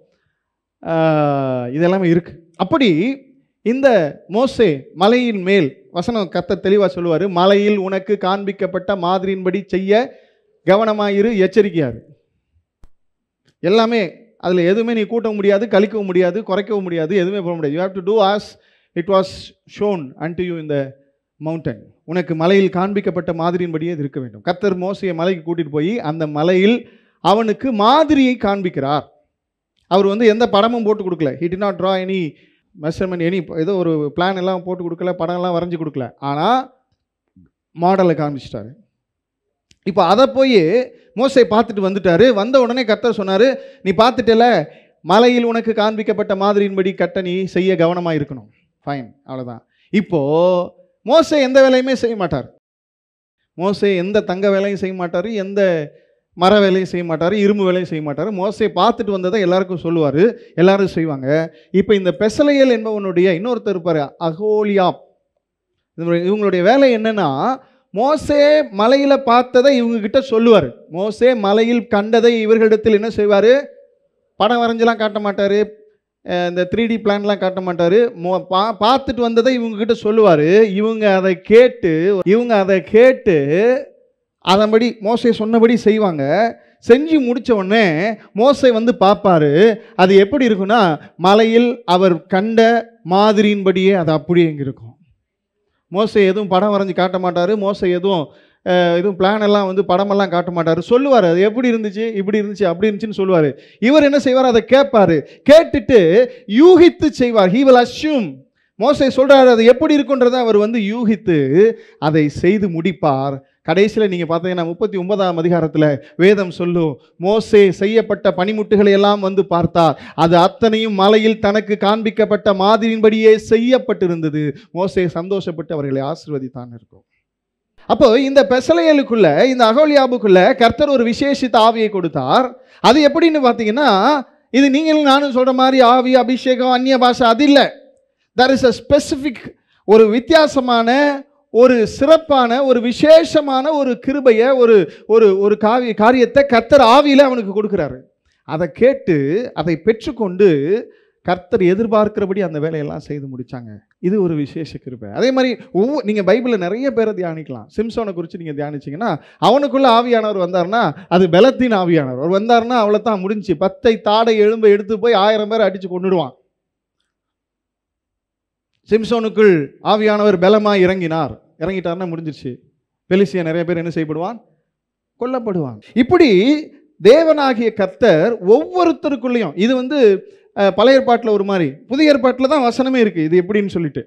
இதெல்லாமே இருக்குது அப்படி இந்த மோசே மலையின் மேல் வசனம் கத்த தெளிவாக சொல்லுவார் மலையில் உனக்கு காண்பிக்கப்பட்ட மாதிரியின்படி செய்ய கவனமாயிரு எச்சரிக்கையாரு எல்லாமே அதில் எதுவுமே நீ கூட்டவும் முடியாது கழிக்கவும் முடியாது குறைக்கவும் முடியாது எதுவுமே போக முடியாது you have to do as it was shown and you இந்த மவுண்டன் உனக்கு மலையில் காண்பிக்கப்பட்ட மாதிரியின்படியே இது இருக்க வேண்டும் கத்தர் மோசையை மலைக்கு கூட்டிகிட்டு போய் அந்த மலையில் அவனுக்கு மாதிரியை காண்பிக்கிறார் அவர் வந்து எந்த படமும் போட்டு கொடுக்கல he did not draw any measurement any ஏதோ ஒரு பிளான் எல்லாம் போட்டு கொடுக்கல படம்லாம் வரைஞ்சி கொடுக்கல ஆனால் மாடலை காமிச்சிட்டாரு இப்போ அதை போய் மோசை பார்த்துட்டு வந்துட்டார் வந்த உடனே கத்தர் சொன்னார் நீ பார்த்துட்டல மலையில் உனக்கு காண்பிக்கப்பட்ட மாதிரியின்படி கட்ட நீ செய்ய கவனமாக இருக்கணும் ஃபைன் அவ்வளோதான் இப்போது மோசை எந்த வேலையுமே செய்ய மாட்டார் மோசை எந்த தங்க வேலையும் செய்ய மாட்டார் எந்த மர வேலையும் செய்ய மாட்டார் இரும்பு வேலையும் செய்ய மாட்டார் மோசை பார்த்துட்டு வந்ததை எல்லாருக்கும் சொல்லுவார் எல்லாரும் செய்வாங்க இப்போ இந்த பெசலையல் என்பவனுடைய இன்னொருத்தர் இருப்பார் அகோலியா இவங்களுடைய வேலை என்னென்னா மோசே மலையில் பார்த்ததை இவங்கக்கிட்ட சொல்லுவார் மோசே மலையில் கண்டதை இவர்களிடத்தில் என்ன செய்வார் படம் வரைஞ்செல்லாம் காட்ட மாட்டார் இந்த த்ரீ டி பிளான்லாம் காட்ட மாட்டார் பா பார்த்துட்டு வந்ததை இவங்கக்கிட்ட சொல்லுவார் இவங்க அதை கேட்டு இவங்க அதை கேட்டு அதன்படி மோசை சொன்னபடி செய்வாங்க செஞ்சு முடித்த உடனே மோசை வந்து பார்ப்பார் அது எப்படி இருக்குன்னா மலையில் அவர் கண்ட மாதிரியின்படியே அது அப்படியே இங்கே இருக்கும் மோசை எதுவும் படம் வரைஞ்சி காட்ட மாட்டார் மோசை எதுவும் இதுவும் பிளான் எல்லாம் வந்து படமெல்லாம் காட்ட மாட்டார் சொல்லுவார் அது எப்படி இருந்துச்சு இப்படி இருந்துச்சு அப்படி இருந்துச்சுன்னு சொல்லுவார் இவர் என்ன செய்வார் அதை கேட்பார் கேட்டுட்டு யூகித்து செய்வார் ஹீ வில் அஷ்யூம் மோசை சொல்கிறார் அது எப்படி இருக்குன்றதை அவர் வந்து யூகித்து அதை செய்து முடிப்பார் கடைசியில் நீங்கள் பார்த்தீங்கன்னா முப்பத்தி ஒன்பதாம் அதிகாரத்தில் வேதம் சொல்லும் மோசே செய்யப்பட்ட பனிமுட்டுகளை எல்லாம் வந்து பார்த்தார் அது அத்தனையும் மலையில் தனக்கு காண்பிக்கப்பட்ட மாதிரியின்படியே செய்யப்பட்டிருந்தது மோசே சந்தோஷப்பட்டு அவர்களை ஆசிர்வதித்தான் இருக்கும் அப்போ இந்த பெசலையலுக்குள்ள இந்த அகோலியாபுக்குள்ள கர்த்தர் ஒரு விசேஷித்த ஆவியை கொடுத்தார் அது எப்படின்னு பார்த்தீங்கன்னா இது நீங்களும் நானும் சொல்கிற மாதிரி ஆவி அபிஷேகம் அந்நிய பாஷை அது இல்லை தர் இஸ் அ ஸ்பெசிஃபிக் ஒரு வித்தியாசமான ஒரு சிறப்பான ஒரு விசேஷமான ஒரு கிருபையை ஒரு ஒரு ஒரு காவிய காரியத்தை கர்த்தர் ஆவியில் அவனுக்கு கொடுக்குறாரு அதை கேட்டு அதை பெற்றுக்கொண்டு கர்த்தர் எதிர்பார்க்கிறபடி அந்த வேலையெல்லாம் செய்து முடித்தாங்க இது ஒரு விசேஷ கிருப்பை அதே மாதிரி ஒவ்வொரு நீங்கள் பைபிளில் நிறைய பேரை தியானிக்கலாம் சிம்சோனை குறித்து நீங்கள் தியானிச்சிங்கன்னா அவனுக்குள்ளே ஆவியானவர் வந்தார்னா அது பலத்தின் ஆவியானவர் வந்தார்னா அவ்வளோ தான் முடிஞ்சு பத்தை தாடை எலும்பை எடுத்து போய் ஆயிரம் பேர் அடித்து கொண்டுடுவான் சிம்சோனுக்குள் ஆவியானவர் பலமாக இறங்கினார் இறங்கிட்டார்னா முடிஞ்சிருச்சு பெலிசிய நிறைய பேர் என்ன செய்யப்படுவான் கொல்லப்படுவான் இப்படி தேவனாகிய கர்த்தர் ஒவ்வொருத்தருக்குள்ளேயும் இது வந்து பழைய ஏற்பாட்டில் ஒரு மாதிரி புதிய ஏற்பாட்டில் தான் வசனமே இருக்குது இது எப்படின்னு சொல்லிட்டு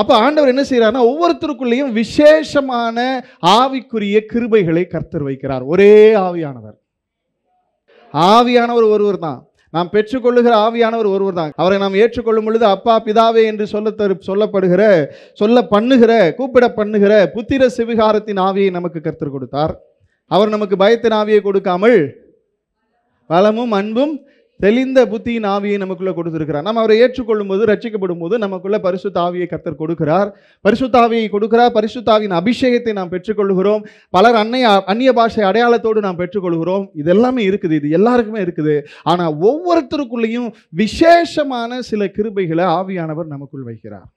அப்போ ஆண்டவர் என்ன செய்கிறார்னா ஒவ்வொருத்தருக்குள்ளேயும் விசேஷமான ஆவிக்குரிய கிருபைகளை கர்த்தர் வைக்கிறார் ஒரே ஆவியானவர் ஆவியானவர் ஒருவர் தான் நாம் பெற்றுக்கொள்ளுகிற ஆவியானவர் ஒருவர் தான் அவரை நாம் ஏற்றுக்கொள்ளும் பொழுது அப்பா பிதாவே என்று சொல்ல தரு சொல்லப்படுகிற சொல்ல பண்ணுகிற கூப்பிட பண்ணுகிற புத்திர சிவிகாரத்தின் ஆவியை நமக்கு கர்த்தர் கொடுத்தார் அவர் நமக்கு பயத்தின் ஆவியை கொடுக்காமல் பலமும் அன்பும் தெளிந்த புத்தியின் ஆவியை நமக்குள்ளே கொடுத்துருக்கிறார் நம்ம அவரை ஏற்றுக்கொள்ளும் போது ரட்சிக்கப்படும் போது நமக்குள்ள பரிசுத்த ஆவியை கத்தர் கொடுக்கிறார் பரிசுத்தாவியை கொடுக்கிறார் பரிசுத்தாவின் ஆவியின் அபிஷேகத்தை நாம் பெற்றுக்கொள்கிறோம் பலர் அன்னைய அந்நிய பாஷை அடையாளத்தோடு நாம் பெற்றுக்கொள்கிறோம் இது எல்லாமே இருக்குது இது எல்லாருக்குமே இருக்குது ஆனால் ஒவ்வொருத்தருக்குள்ளேயும் விசேஷமான சில கிருபைகளை ஆவியானவர் நமக்குள் வைக்கிறார்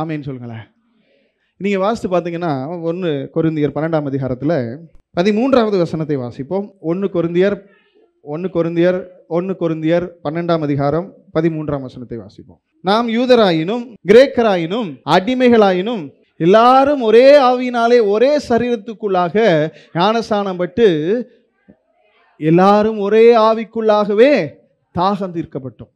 ஆமேன்னு சொல்லுங்களேன் நீங்கள் வாசித்து பார்த்தீங்கன்னா ஒன்று குருந்தியர் பன்னெண்டாம் அதிகாரத்தில் பதிமூன்றாவது வசனத்தை வாசிப்போம் ஒன்று கொருந்தியர் ஒன்று கொருந்தியர் ஒன்று கொருந்தியர் பன்னெண்டாம் அதிகாரம் பதிமூன்றாம் வசனத்தை வாசிப்போம் நாம் யூதராயினும் கிரேக்கராயினும் அடிமைகளாயினும் எல்லாரும் ஒரே ஆவியினாலே ஒரே சரீரத்துக்குள்ளாக ஞானஸ்தானம் பட்டு எல்லாரும் ஒரே ஆவிக்குள்ளாகவே தாகம் தீர்க்கப்பட்டோம்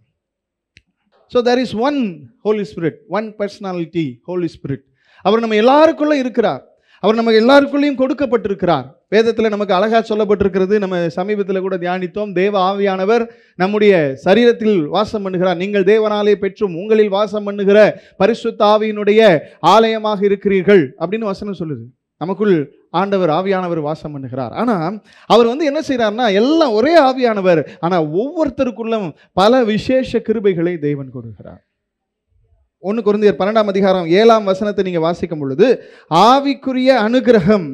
so there is one holy spirit one personality holy spirit அவர் நம்ம எல்லாருக்குள்ளே இருக்கிறார் அவர் நமக்கு எல்லாருக்குள்ளேயும் கொடுக்கப்பட்டிருக்கிறார் வேதத்தில் நமக்கு அழகாக சொல்லப்பட்டிருக்கிறது நம்ம சமீபத்தில் கூட தியானித்தோம் தேவ ஆவியானவர் நம்முடைய சரீரத்தில் வாசம் பண்ணுகிறார் நீங்கள் தேவனாலே பெற்றும் உங்களில் வாசம் பண்ணுகிற பரிசுத்த ஆவியினுடைய ஆலயமாக இருக்கிறீர்கள் அப்படின்னு வசனம் சொல்லுது நமக்குள் ஆண்டவர் ஆவியானவர் வாசம் பண்ணுகிறார் ஆனால் அவர் வந்து என்ன செய்கிறார்னா எல்லாம் ஒரே ஆவியானவர் ஆனால் ஒவ்வொருத்தருக்குள்ளும் பல விசேஷ கிருபைகளை தேவன் கொடுக்கிறார் ஒன்று குருந்தியர் பன்னெண்டாம் அதிகாரம் ஏழாம் வசனத்தை நீங்கள் வாசிக்கும் பொழுது ஆவிக்குரிய அனுகிரகம்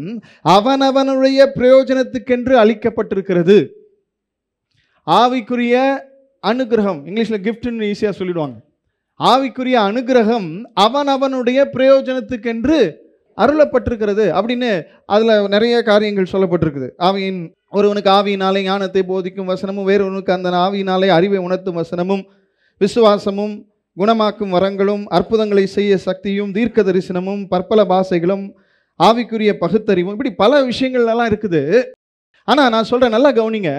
அவனவனுடைய பிரயோஜனத்துக்கென்று அளிக்கப்பட்டிருக்கிறது ஆவிக்குரிய அனுகிரகம் இங்கிலீஷில் கிஃப்ட்னு ஈஸியாக சொல்லிடுவாங்க ஆவிக்குரிய அனுகிரகம் அவனுடைய பிரயோஜனத்துக்கென்று அருளப்பட்டிருக்கிறது அப்படின்னு அதில் நிறைய காரியங்கள் சொல்லப்பட்டிருக்குது ஆவியின் ஒருவனுக்கு ஆவியினாலே ஞானத்தை போதிக்கும் வசனமும் வேறொருவனுக்கு அந்த ஆவியினாலே அறிவை உணர்த்தும் வசனமும் விசுவாசமும் குணமாக்கும் வரங்களும் அற்புதங்களை செய்ய சக்தியும் தீர்க்க தரிசனமும் பற்பல பாசைகளும் ஆவிக்குரிய பகுத்தறிவும் இப்படி பல விஷயங்கள்லாம் இருக்குது ஆனால் நான் சொல்கிறேன் நல்லா கவனிங்க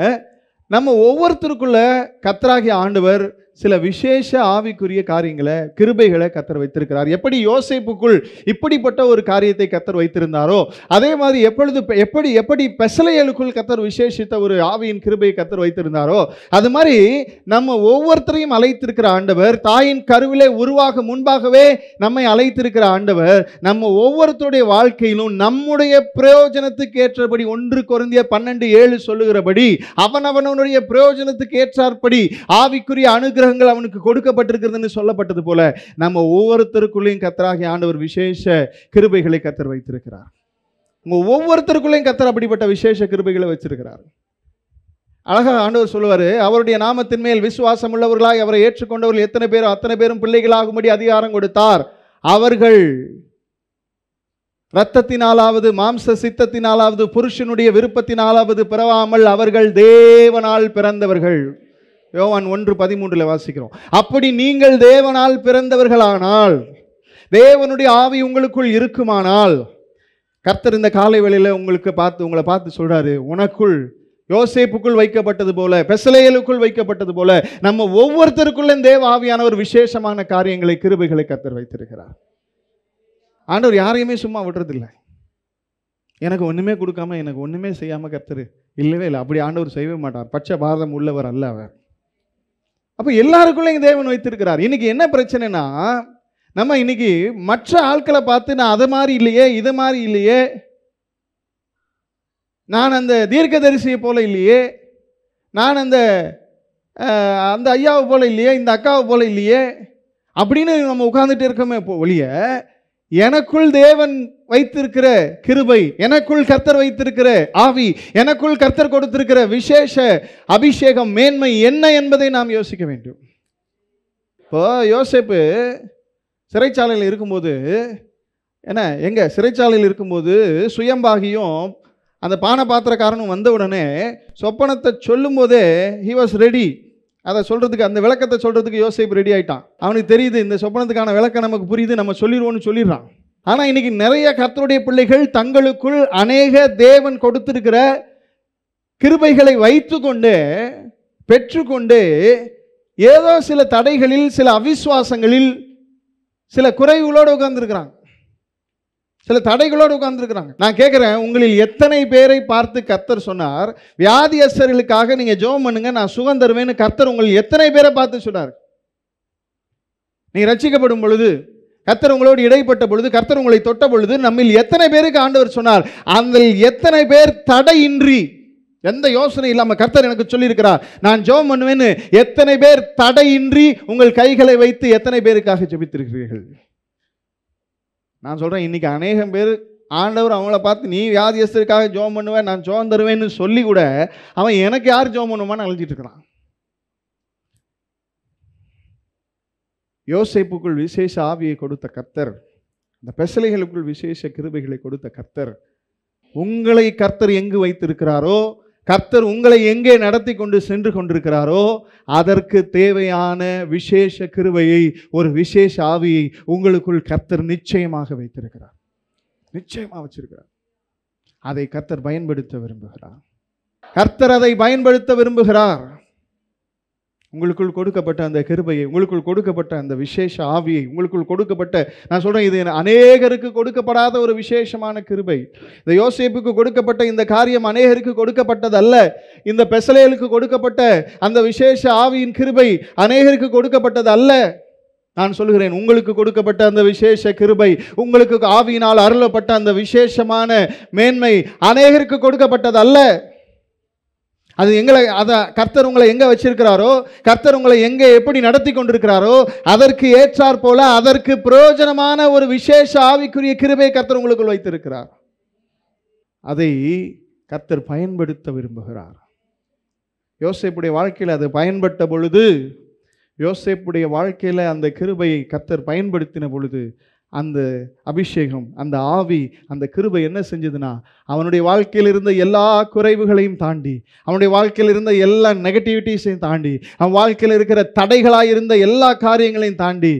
நம்ம ஒவ்வொருத்தருக்குள்ள கத்தராகிய ஆண்டவர் சில விசேஷ ஆவிக்குரிய காரியங்களை கிருபைகளை கத்தர் வைத்திருக்கிறார் எப்படி யோசிப்புக்குள் இப்படிப்பட்ட ஒரு காரியத்தை கத்தர் வைத்திருந்தாரோ அதே மாதிரி எப்பொழுது எப்படி எப்படி பெசலையலுக்குள் கத்தர் விசேஷித்த ஒரு ஆவியின் கிருபையை கத்தர் வைத்திருந்தாரோ அது மாதிரி நம்ம ஒவ்வொருத்தரையும் அழைத்திருக்கிற ஆண்டவர் தாயின் கருவிலே உருவாக முன்பாகவே நம்மை அழைத்திருக்கிற ஆண்டவர் நம்ம ஒவ்வொருத்தருடைய வாழ்க்கையிலும் நம்முடைய பிரயோஜனத்துக்கு ஏற்றபடி ஒன்று குறைந்திய பன்னெண்டு ஏழு சொல்லுகிறபடி அவன் அவனுடைய பிரயோஜனத்துக்கு ஏற்றாற்படி ஆவிக்குரிய அனுகிர அனுகிரகங்கள் அவனுக்கு கொடுக்கப்பட்டிருக்கிறதுன்னு சொல்லப்பட்டது போல நம்ம ஒவ்வொருத்தருக்குள்ளேயும் கத்தராகி ஆண்டவர் விசேஷ கிருபைகளை கத்தர் வைத்திருக்கிறார் உங்கள் ஒவ்வொருத்தருக்குள்ளேயும் கத்தர் அப்படிப்பட்ட விசேஷ கிருபைகளை வச்சிருக்கிறார் அழகாக ஆண்டவர் சொல்லுவார் அவருடைய நாமத்தின் மேல் விசுவாசம் உள்ளவர்களாக அவரை ஏற்றுக்கொண்டவர்கள் எத்தனை பேரும் அத்தனை பேரும் பிள்ளைகளாகும்படி அதிகாரம் கொடுத்தார் அவர்கள் இரத்தத்தினாலாவது மாம்ச சித்தத்தினாலாவது புருஷனுடைய விருப்பத்தினாலாவது பிறவாமல் அவர்கள் தேவனால் பிறந்தவர்கள் யோவான் ஒன்று பதிமூன்றில் வாசிக்கிறோம் அப்படி நீங்கள் தேவனால் பிறந்தவர்களானால் தேவனுடைய ஆவி உங்களுக்குள் இருக்குமானால் கர்த்தர் இந்த காலை வேளையில் உங்களுக்கு பார்த்து உங்களை பார்த்து சொல்கிறாரு உனக்குள் யோசேப்புக்குள் வைக்கப்பட்டது போல பெசலையலுக்குள் வைக்கப்பட்டது போல நம்ம ஒவ்வொருத்தருக்குள்ளும் தேவ ஆவியான ஒரு விசேஷமான காரியங்களை கிருபைகளை கத்தர் வைத்திருக்கிறார் ஆண்டவர் யாரையுமே சும்மா விடுறதில்லை எனக்கு ஒன்றுமே கொடுக்காம எனக்கு ஒன்றுமே செய்யாமல் கர்த்தர் இல்லவே இல்லை அப்படி ஆண்டவர் செய்யவே மாட்டார் பச்சை பாரதம் உள்ளவர் அல்ல அவர் அப்போ எல்லாருக்குள்ளேயும் தேவன் வைத்திருக்கிறார் இன்றைக்கி என்ன பிரச்சனைனா நம்ம இன்றைக்கி மற்ற ஆட்களை பார்த்து நான் அதை மாதிரி இல்லையே இது மாதிரி இல்லையே நான் அந்த தீர்க்கதரிசியை போல் இல்லையே நான் அந்த அந்த ஐயாவை போல் இல்லையே இந்த அக்காவை போல் இல்லையே அப்படின்னு நம்ம உட்காந்துட்டு இருக்கோமே இப்போ ஒழிய எனக்குள் தேவன் வைத்திருக்கிற கிருபை எனக்குள் கர்த்தர் வைத்திருக்கிற ஆவி எனக்குள் கர்த்தர் கொடுத்திருக்கிற விசேஷ அபிஷேகம் மேன்மை என்ன என்பதை நாம் யோசிக்க வேண்டும் இப்போ யோசிப்பு சிறைச்சாலையில் இருக்கும்போது என்ன எங்க சிறைச்சாலையில் இருக்கும்போது சுயம்பாகியும் அந்த பானை பாத்திரக்காரனும் வந்த உடனே சொப்பனத்தை சொல்லும்போதே ஹி வாஸ் ரெடி அதை சொல்கிறதுக்கு அந்த விளக்கத்தை சொல்கிறதுக்கு யோசிப்பு ரெடி ஆகிட்டான் அவனுக்கு தெரியுது இந்த சொப்பனத்துக்கான விளக்கம் நமக்கு புரியுது நம்ம சொல்லிடுவோன்னு சொல்லிடுறான் ஆனால் இன்றைக்கி நிறைய கர்த்தருடைய பிள்ளைகள் தங்களுக்குள் அநேக தேவன் கொடுத்துருக்கிற கிருபைகளை வைத்து கொண்டு பெற்றுக்கொண்டு ஏதோ சில தடைகளில் சில அவிஸ்வாசங்களில் சில குறைவுகளோடு உட்கார்ந்துருக்கிறாங்க சில தடைகளோடு உட்கார்ந்துருக்குறாங்க நான் கேட்குறேன் உங்களில் எத்தனை பேரை பார்த்து கர்த்தர் சொன்னார் வியாதி வியாதியஸ்தர்களுக்காக நீங்கள் ஜோம் பண்ணுங்க நான் சுகம் தருவேன்னு கர்த்தர் உங்கள் எத்தனை பேரை பார்த்து சொன்னார் நீ ரட்சிக்கப்படும் பொழுது கர்த்தர் உங்களோடு இடைப்பட்ட பொழுது கர்த்தர் உங்களை தொட்ட பொழுது நம்மில் எத்தனை பேருக்கு ஆண்டவர் சொன்னார் அந்த எத்தனை பேர் தடையின்றி எந்த யோசனை இல்லாமல் கர்த்தர் எனக்கு சொல்லியிருக்கிறார் நான் ஜோம் பண்ணுவேன்னு எத்தனை பேர் தடையின்றி உங்கள் கைகளை வைத்து எத்தனை பேருக்காக ஜபித்திருக்கிறீர்கள் நான் சொல்கிறேன் இன்றைக்கி அநேகம் பேர் ஆண்டவர் அவங்கள பார்த்து நீ வியாதியஸ்தருக்காக ஜோம் பண்ணுவேன் நான் ஜோம் தருவேன்னு சொல்லி கூட அவன் எனக்கு யார் ஜோம் பண்ணுவான்னு அழிஞ்சிட்ருக்கிறான் இருக்கிறான் யோசிப்புக்குள் விசேஷ ஆவியை கொடுத்த கர்த்தர் இந்த பெசலைகளுக்குள் விசேஷ கிருபைகளை கொடுத்த கர்த்தர் உங்களை கர்த்தர் எங்கு வைத்திருக்கிறாரோ கர்த்தர் உங்களை எங்கே நடத்தி கொண்டு சென்று கொண்டிருக்கிறாரோ அதற்கு தேவையான விசேஷ கிருவையை ஒரு விசேஷ ஆவியை உங்களுக்குள் கர்த்தர் நிச்சயமாக வைத்திருக்கிறார் நிச்சயமாக வச்சிருக்கிறார் அதை கர்த்தர் பயன்படுத்த விரும்புகிறார் கர்த்தர் அதை பயன்படுத்த விரும்புகிறார் உங்களுக்குள் கொடுக்கப்பட்ட அந்த கிருபையை உங்களுக்குள் கொடுக்கப்பட்ட அந்த விசேஷ ஆவியை உங்களுக்குள் கொடுக்கப்பட்ட நான் சொல்கிறேன் இது அநேகருக்கு கொடுக்கப்படாத ஒரு விசேஷமான கிருபை இந்த யோசிப்புக்கு கொடுக்கப்பட்ட இந்த காரியம் அநேகருக்கு கொடுக்கப்பட்டதல்ல இந்த பெசலேலுக்கு கொடுக்கப்பட்ட அந்த விசேஷ ஆவியின் கிருபை அநேகருக்கு கொடுக்கப்பட்டது அல்ல நான் சொல்கிறேன் உங்களுக்கு கொடுக்கப்பட்ட அந்த விசேஷ கிருபை உங்களுக்கு ஆவியினால் அருளப்பட்ட அந்த விசேஷமான மேன்மை அநேகருக்கு கொடுக்கப்பட்டது அல்ல அது எங்களை அதை கர்த்தர் உங்களை எங்கே வச்சிருக்கிறாரோ கர்த்தர் உங்களை எங்கே எப்படி நடத்தி கொண்டிருக்கிறாரோ அதற்கு ஏற்றாற் போல அதற்கு பிரயோஜனமான ஒரு விசேஷ ஆவிக்குரிய கிருபை கர்த்தர் உங்களுக்குள் வைத்திருக்கிறார் அதை கர்த்தர் பயன்படுத்த விரும்புகிறார் யோசேப்புடைய வாழ்க்கையில் அது பயன்பட்ட பொழுது யோசேப்புடைய வாழ்க்கையில் அந்த கிருபையை கர்த்தர் பயன்படுத்தின பொழுது அந்த அபிஷேகம் அந்த ஆவி அந்த கிருபை என்ன செஞ்சதுன்னா அவனுடைய வாழ்க்கையில் இருந்த எல்லா குறைவுகளையும் தாண்டி அவனுடைய வாழ்க்கையில் இருந்த எல்லா நெகட்டிவிட்டிஸையும் தாண்டி அவன் வாழ்க்கையில் இருக்கிற தடைகளாக இருந்த எல்லா காரியங்களையும் தாண்டி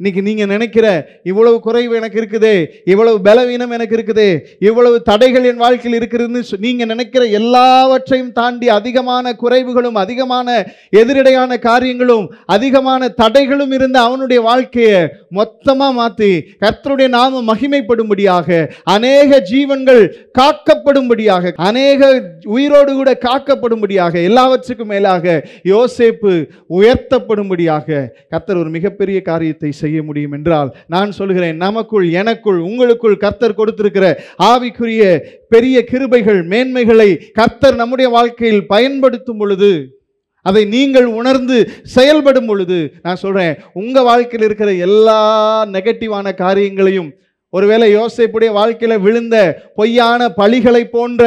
இன்னைக்கு நீங்கள் நினைக்கிற இவ்வளவு குறைவு எனக்கு இருக்குது இவ்வளவு பலவீனம் எனக்கு இருக்குது இவ்வளவு தடைகள் என் வாழ்க்கையில் இருக்குதுன்னு நீங்கள் நினைக்கிற எல்லாவற்றையும் தாண்டி அதிகமான குறைவுகளும் அதிகமான எதிரடையான காரியங்களும் அதிகமான தடைகளும் இருந்த அவனுடைய வாழ்க்கையை மொத்தமாக மாற்றி கர்த்தருடைய நாம மகிமைப்படும்படியாக அநேக ஜீவன்கள் காக்கப்படும்படியாக அநேக உயிரோடு கூட காக்கப்படும்படியாக எல்லாவற்றுக்கும் மேலாக யோசேப்பு உயர்த்தப்படும்படியாக கர்த்தர் ஒரு மிகப்பெரிய காரியத்தை செய்ய முடியும் என்றால் நான் சொல்கிறேன் நமக்குள் எனக்குள் உங்களுக்குள் கர்த்தர் கொடுத்திருக்கிற ஆவிக்குரிய பெரிய கிருபைகள் மேன்மைகளை கர்த்தர் நம்முடைய வாழ்க்கையில் பயன்படுத்தும் பொழுது அதை நீங்கள் உணர்ந்து செயல்படும் பொழுது நான் சொல்கிறேன் உங்கள் வாழ்க்கையில் இருக்கிற எல்லா நெகட்டிவான காரியங்களையும் ஒருவேளை யோசிப்புடைய வாழ்க்கையில் விழுந்த பொய்யான பழிகளை போன்ற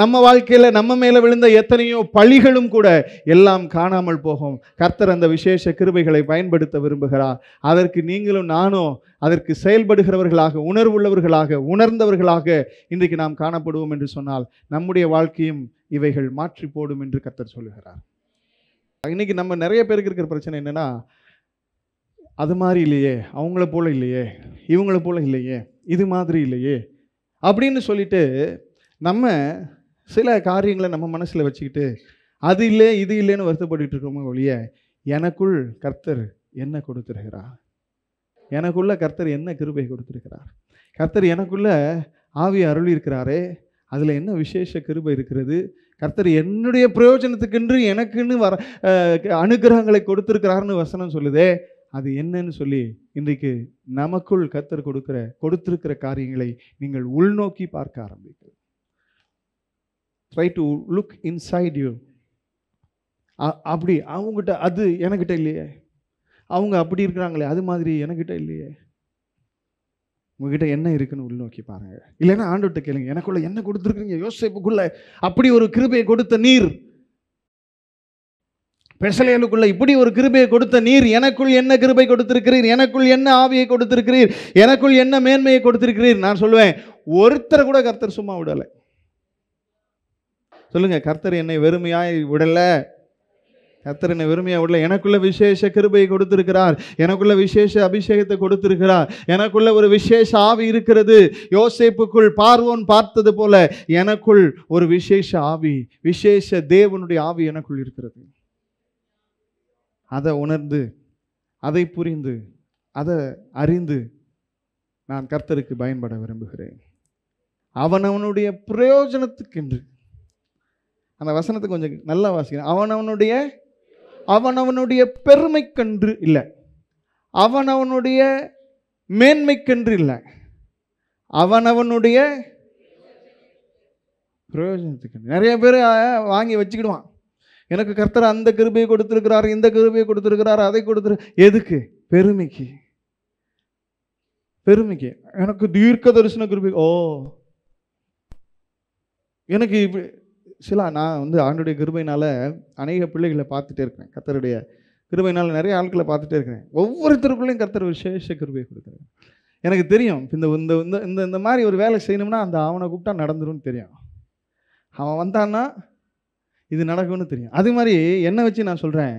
நம்ம வாழ்க்கையில் நம்ம மேலே விழுந்த எத்தனையோ பழிகளும் கூட எல்லாம் காணாமல் போகும் கர்த்தர் அந்த விசேஷ கிருபைகளை பயன்படுத்த விரும்புகிறார் அதற்கு நீங்களும் நானும் அதற்கு செயல்படுகிறவர்களாக உணர்வுள்ளவர்களாக உணர்ந்தவர்களாக இன்றைக்கு நாம் காணப்படுவோம் என்று சொன்னால் நம்முடைய வாழ்க்கையும் இவைகள் மாற்றி போடும் என்று கர்த்தர் சொல்லுகிறார் இன்னைக்கு நம்ம நிறைய பேருக்கு இருக்கிற பிரச்சனை என்னென்னா அது மாதிரி இல்லையே அவங்கள போல் இல்லையே இவங்கள போல் இல்லையே இது மாதிரி இல்லையே அப்படின்னு சொல்லிட்டு நம்ம சில காரியங்களை நம்ம மனசில் வச்சுக்கிட்டு அது இல்லை இது இல்லைன்னு வருத்தப்பட்டு இருக்கோமோ ஒழிய எனக்குள் கர்த்தர் என்ன கொடுத்துருக்கிறார் எனக்குள்ள கர்த்தர் என்ன கிருபை கொடுத்துருக்கிறார் கர்த்தர் எனக்குள்ள ஆவி அருள் இருக்கிறாரே அதில் என்ன விசேஷ கிருபை இருக்கிறது கர்த்தர் என்னுடைய பிரயோஜனத்துக்கென்று எனக்குன்னு வர அனுகிரகங்களை கொடுத்துருக்கிறாருன்னு வசனம் சொல்லுதே அது என்னன்னு சொல்லி இன்றைக்கு நமக்குள் கத்தர் கொடுக்கிற கொடுத்துருக்கிற காரியங்களை நீங்கள் உள்நோக்கி பார்க்க ஆரம்பிக்கிறது try to look inside you அப்படி அவங்ககிட்ட அது எனக்கிட்ட இல்லையே அவங்க அப்படி இருக்கிறாங்களே அது மாதிரி எனக்கிட்ட இல்லையே உங்ககிட்ட என்ன இருக்குன்னு உள்நோக்கி பாருங்கள் இல்லைன்னா ஆண்டோட்ட கேளுங்க எனக்குள்ள என்ன கொடுத்துருக்குறீங்க யோசிப்புக்குள்ள அப்படி ஒரு கிருபையை கொடுத்த நீர் பெசலையலுக்குள்ள இப்படி ஒரு கிருபையை கொடுத்த நீர் எனக்குள் என்ன கிருபை கொடுத்திருக்கிறீர் எனக்குள் என்ன ஆவியை கொடுத்திருக்கிறீர் எனக்குள் என்ன மேன்மையை கொடுத்திருக்கிறீர் நான் சொல்லுவேன் ஒருத்தரை கூட கர்த்தர் சும்மா விடலை சொல்லுங்க கர்த்தர் என்னை வெறுமையாய் விடலை கர்த்தர் என்னை வெறுமையாக விடல எனக்குள்ள விசேஷ கிருபையை கொடுத்திருக்கிறார் எனக்குள்ள விசேஷ அபிஷேகத்தை கொடுத்திருக்கிறார் எனக்குள்ள ஒரு விசேஷ ஆவி இருக்கிறது யோசிப்புக்குள் பார்வோன் பார்த்தது போல எனக்குள் ஒரு விசேஷ ஆவி விசேஷ தேவனுடைய ஆவி எனக்குள் இருக்கிறது அதை உணர்ந்து அதை புரிந்து அதை அறிந்து நான் கர்த்தருக்கு பயன்பட விரும்புகிறேன் அவனவனுடைய பிரயோஜனத்துக்கென்று அந்த வசனத்தை கொஞ்சம் நல்லா வாசிக்கிறேன் அவனவனுடைய அவனவனுடைய பெருமைக்கன்று இல்லை அவனவனுடைய மேன்மைக்கன்று இல்லை அவனவனுடைய பிரயோஜனத்துக்கு நிறைய பேர் வாங்கி வச்சுக்கிடுவான் எனக்கு கர்த்தர் அந்த கிருபையை கொடுத்துருக்கிறார் இந்த கிருபையை கொடுத்துருக்கிறார் அதை கொடுத்துரு எதுக்கு பெருமைக்கு பெருமைக்கு எனக்கு தீர்க்க தரிசன கிருபி ஓ எனக்கு இப்படி சில நான் வந்து ஆண்டுடைய கிருபையினால் அநேக பிள்ளைகளை பார்த்துட்டே இருக்கிறேன் கர்த்தருடைய கிருபையினால் நிறைய ஆட்களை பார்த்துட்டே இருக்கிறேன் ஒவ்வொருத்தருக்குள்ளேயும் கர்த்தர் விசேஷ கிருபையை கொடுக்குறேன் எனக்கு தெரியும் இந்த இந்த இந்த இந்த மாதிரி ஒரு வேலை செய்யணும்னா அந்த அவனை கூப்பிட்டா நடந்துரும்னு தெரியும் அவன் வந்தான்னா இது நடக்கும்னு தெரியும் அது மாதிரி என்னை வச்சு நான் சொல்கிறேன்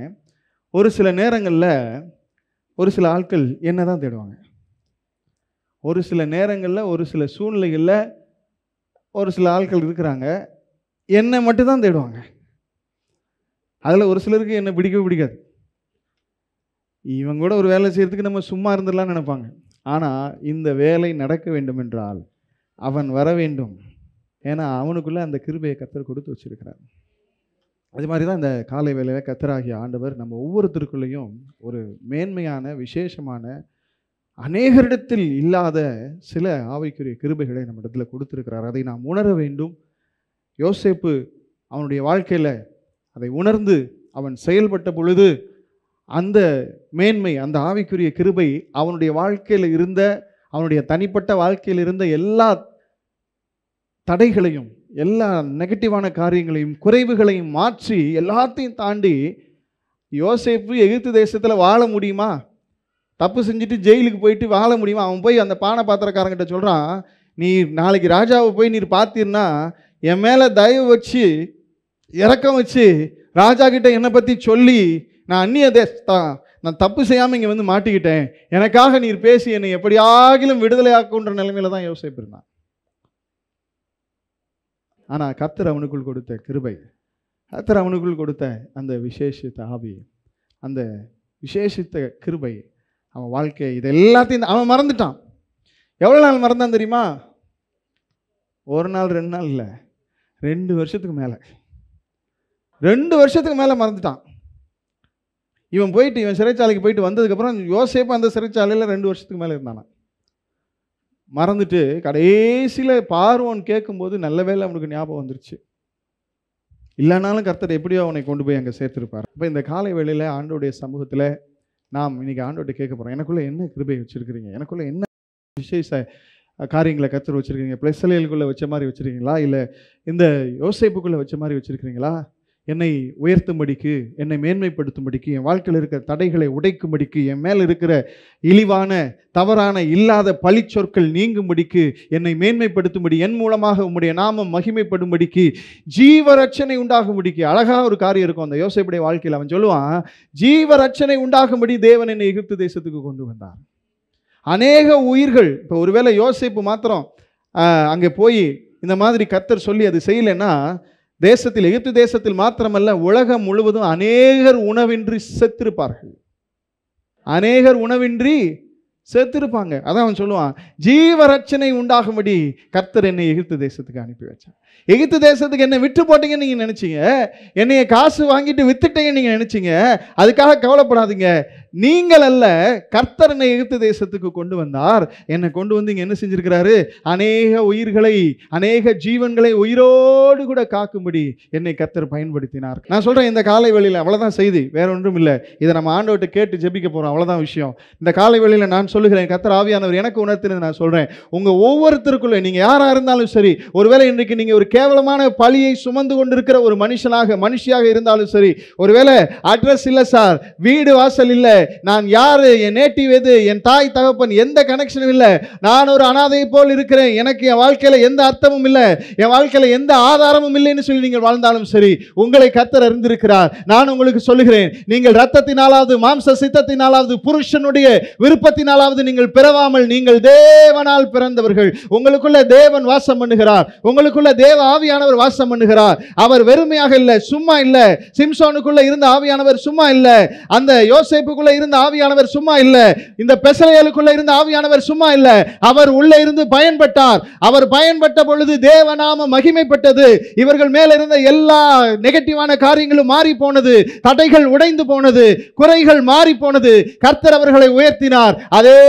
ஒரு சில நேரங்களில் ஒரு சில ஆட்கள் என்ன தான் தேடுவாங்க ஒரு சில நேரங்களில் ஒரு சில சூழ்நிலைகளில் ஒரு சில ஆட்கள் இருக்கிறாங்க என்னை மட்டும் தான் தேடுவாங்க அதில் ஒரு சிலருக்கு என்னை பிடிக்கவே பிடிக்காது இவங்க கூட ஒரு வேலை செய்கிறதுக்கு நம்ம சும்மா இருந்துடலாம் நினைப்பாங்க ஆனால் இந்த வேலை நடக்க வேண்டும் என்றால் அவன் வர வேண்டும் ஏன்னா அவனுக்குள்ளே அந்த கிருபையை கத்தர் கொடுத்து வச்சுருக்கிறான் அது மாதிரி தான் இந்த காலை வேளையில் கத்தராகிய ஆண்டவர் நம்ம ஒவ்வொருத்தருக்குள்ளேயும் ஒரு மேன்மையான விசேஷமான அநேகரிடத்தில் இல்லாத சில ஆவைக்குரிய கிருபைகளை நம்ம இடத்துல கொடுத்துருக்கிறார் அதை நாம் உணர வேண்டும் யோசேப்பு அவனுடைய வாழ்க்கையில் அதை உணர்ந்து அவன் செயல்பட்ட பொழுது அந்த மேன்மை அந்த ஆவிக்குரிய கிருபை அவனுடைய வாழ்க்கையில் இருந்த அவனுடைய தனிப்பட்ட வாழ்க்கையில் இருந்த எல்லா தடைகளையும் எல்லா நெகட்டிவான காரியங்களையும் குறைவுகளையும் மாற்றி எல்லாத்தையும் தாண்டி யோசேப்பு எகிப்து தேசத்தில் வாழ முடியுமா தப்பு செஞ்சுட்டு ஜெயிலுக்கு போயிட்டு வாழ முடியுமா அவன் போய் அந்த பானை பாத்திரக்காரங்கிட்ட சொல்கிறான் நீ நாளைக்கு ராஜாவை போய் நீர் பார்த்தீர்னா என் மேலே தயவு வச்சு இறக்கம் வச்சு ராஜா கிட்ட என்னை பற்றி சொல்லி நான் அந்நிய தேசத்தான் நான் தப்பு செய்யாமல் இங்கே வந்து மாட்டிக்கிட்டேன் எனக்காக நீர் பேசி என்னை எப்படியாகிலும் விடுதலையாக்குன்ற நிலைமையில தான் யோசிப்பிருந்தான் ஆனால் கர்த்தர் அவனுக்குள் கொடுத்த கிருபை கர்த்தர் அவனுக்குள் கொடுத்த அந்த விசேஷித்த ஆவி அந்த விசேஷித்த கிருபை அவன் வாழ்க்கை இது எல்லாத்தையும் அவன் மறந்துட்டான் எவ்வளோ நாள் மறந்தான் தெரியுமா ஒரு நாள் ரெண்டு நாள் இல்லை ரெண்டு வருஷத்துக்கு மேலே ரெண்டு வருஷத்துக்கு மேலே மறந்துட்டான் இவன் போயிட்டு இவன் சிறைச்சாலைக்கு போயிட்டு வந்ததுக்கப்புறம் யோசேப்பு அந்த சிறைச்சாலையில் ரெண்டு வருஷத்துக்கு மேலே இருந்தானான் மறந்துட்டு கடைசியில் பார்வோன்னு கேட்கும்போது நல்ல வேலை அவனுக்கு ஞாபகம் வந்துருச்சு இல்லைனாலும் கர்த்தர் எப்படியோ அவனை கொண்டு போய் அங்கே சேர்த்துருப்பார் இப்போ இந்த காலை வேளையில் ஆண்டோடைய சமூகத்தில் நாம் இன்றைக்கி ஆண்டோட்ட கேட்க போகிறோம் எனக்குள்ளே என்ன கிருபை வச்சுருக்கிறீங்க எனக்குள்ளே என்ன விசேஷ காரியங்களை கற்று வச்சுருக்கீங்க பிளஸ் சிலைகளுக்குள்ளே வச்ச மாதிரி வச்சுருக்கீங்களா இல்லை இந்த யோசைப்புக்குள்ளே வச்ச மாதிரி வச்சுருக்கிறீங்களா என்னை உயர்த்தும்படிக்கு என்னை மேன்மைப்படுத்தும்படிக்கு என் வாழ்க்கையில் இருக்கிற தடைகளை உடைக்கும்படிக்கு என் மேலே இருக்கிற இழிவான தவறான இல்லாத பழிச்சொற்கள் நீங்கும்படிக்கு என்னை மேன்மைப்படுத்தும்படி என் மூலமாக உம்முடைய நாமம் மகிமைப்படும்படிக்கு ஜீவரட்சனை உண்டாகும்படிக்கு அழகாக ஒரு காரியம் இருக்கும் அந்த யோசைப்புடைய வாழ்க்கையில் அவன் சொல்லுவான் ஜீவரட்சனை உண்டாகும்படி தேவன் என்னை எகிப்து தேசத்துக்கு கொண்டு வந்தான் அநேக உயிர்கள் இப்போ ஒருவேளை யோசிப்பு மாத்திரம் அங்கே போய் இந்த மாதிரி கத்தர் சொல்லி அது செய்யலைன்னா தேசத்தில் எகிப்து தேசத்தில் மாத்திரமல்ல உலகம் முழுவதும் அநேகர் உணவின்றி செத்திருப்பார்கள் அநேகர் உணவின்றி செத்திருப்பாங்க அதான் அவன் சொல்லுவான் ஜீவரட்சனை உண்டாகும்படி கர்த்தர் என்னை எகிப்து தேசத்துக்கு அனுப்பி வச்சான் எகிப்து தேசத்துக்கு என்னை விட்டு போட்டீங்கன்னு நீங்கள் நினச்சிங்க என்னைய காசு வாங்கிட்டு வித்துட்டீங்கன்னு நீங்கள் நினச்சிங்க அதுக்காக கவலைப்படாதீங்க நீங்கள் அல்ல கர்த்தர் என்னை எகிப்து தேசத்துக்கு கொண்டு வந்தார் என்னை கொண்டு வந்து இங்கே என்ன செஞ்சிருக்கிறாரு அநேக உயிர்களை அநேக ஜீவன்களை உயிரோடு கூட காக்கும்படி என்னை கர்த்தர் பயன்படுத்தினார் நான் சொல்கிறேன் இந்த காலை வேளையில் அவ்வளோதான் செய்தி வேற ஒன்றும் இல்லை இதை நம்ம ஆண்டவர்கிட்ட கேட்டு ஜெபிக்க போகிறோம் அவ்வளோதான் விஷயம் இந்த காலை வேளையில் நான் சொல்லுகிறேன் கர்த்தர் ஆவியானவர் எனக்கு உணர்த்தினது நான் சொல்கிறேன் உங்கள் ஒவ்வொருத்தருக்குள்ளே நீங்கள் யாராக இருந்தாலும் சரி ஒருவேளை இன்றைக்கு நீங்கள் ஒரு கேவலமான பழியை சுமந்து கொண்டிருக்கிற ஒரு மனுஷனாக மனுஷியாக இருந்தாலும் சரி ஒருவேளை அட்ரஸ் இல்லை சார் வீடு வாசல் இல்லை நான் யார் என் நேட்டிவ் எது என் தாய் தகப்பன் எந்த கனெக்ஷனும் இல்லை நான் ஒரு அனாதை போல் இருக்கிறேன் எனக்கு என் வாழ்க்கையில் எந்த அர்த்தமும் இல்லை என் வாழ்க்கையில் எந்த ஆதாரமும் இல்லைன்னு சொல்லி நீங்கள் வாழ்ந்தாலும் சரி உங்களை கத்தர் அறிந்திருக்கிறார் நான் உங்களுக்கு சொல்லுகிறேன் நீங்கள் ரத்தத்தினாலாவது மாம்ச சித்தத்தினாலாவது புருஷனுடைய விருப்பத்தினாலாவது நீங்கள் பிறவாமல் நீங்கள் தேவனால் பிறந்தவர்கள் உங்களுக்குள்ள தேவன் வாசம் பண்ணுகிறார் உங்களுக்குள்ள தேவ ஆவியானவர் வாசம் பண்ணுகிறார் அவர் வெறுமையாக இல்லை சும்மா இல்லை சிம்சோனுக்குள்ள இருந்த ஆவியானவர் சும்மா இல்லை அந்த யோசிப்புக்குள்ள இருந்த ஆவியானவர் சும்மா இல்லை இந்த பெசலையலுக்குள்ள இருந்த ஆவியானவர் சும்மா இல்லை அவர் உள்ளே இருந்து பயன்பட்டார் அவர் பயன்பட்ட பொழுது தேவநாம மகிமைப்பட்டது இவர்கள் மேல இருந்த எல்லா நெகட்டிவான காரியங்களும் மாறி போனது தடைகள் உடைந்து போனது குறைகள் மாறி போனது கர்த்தர் அவர்களை உயர்த்தினார் அதே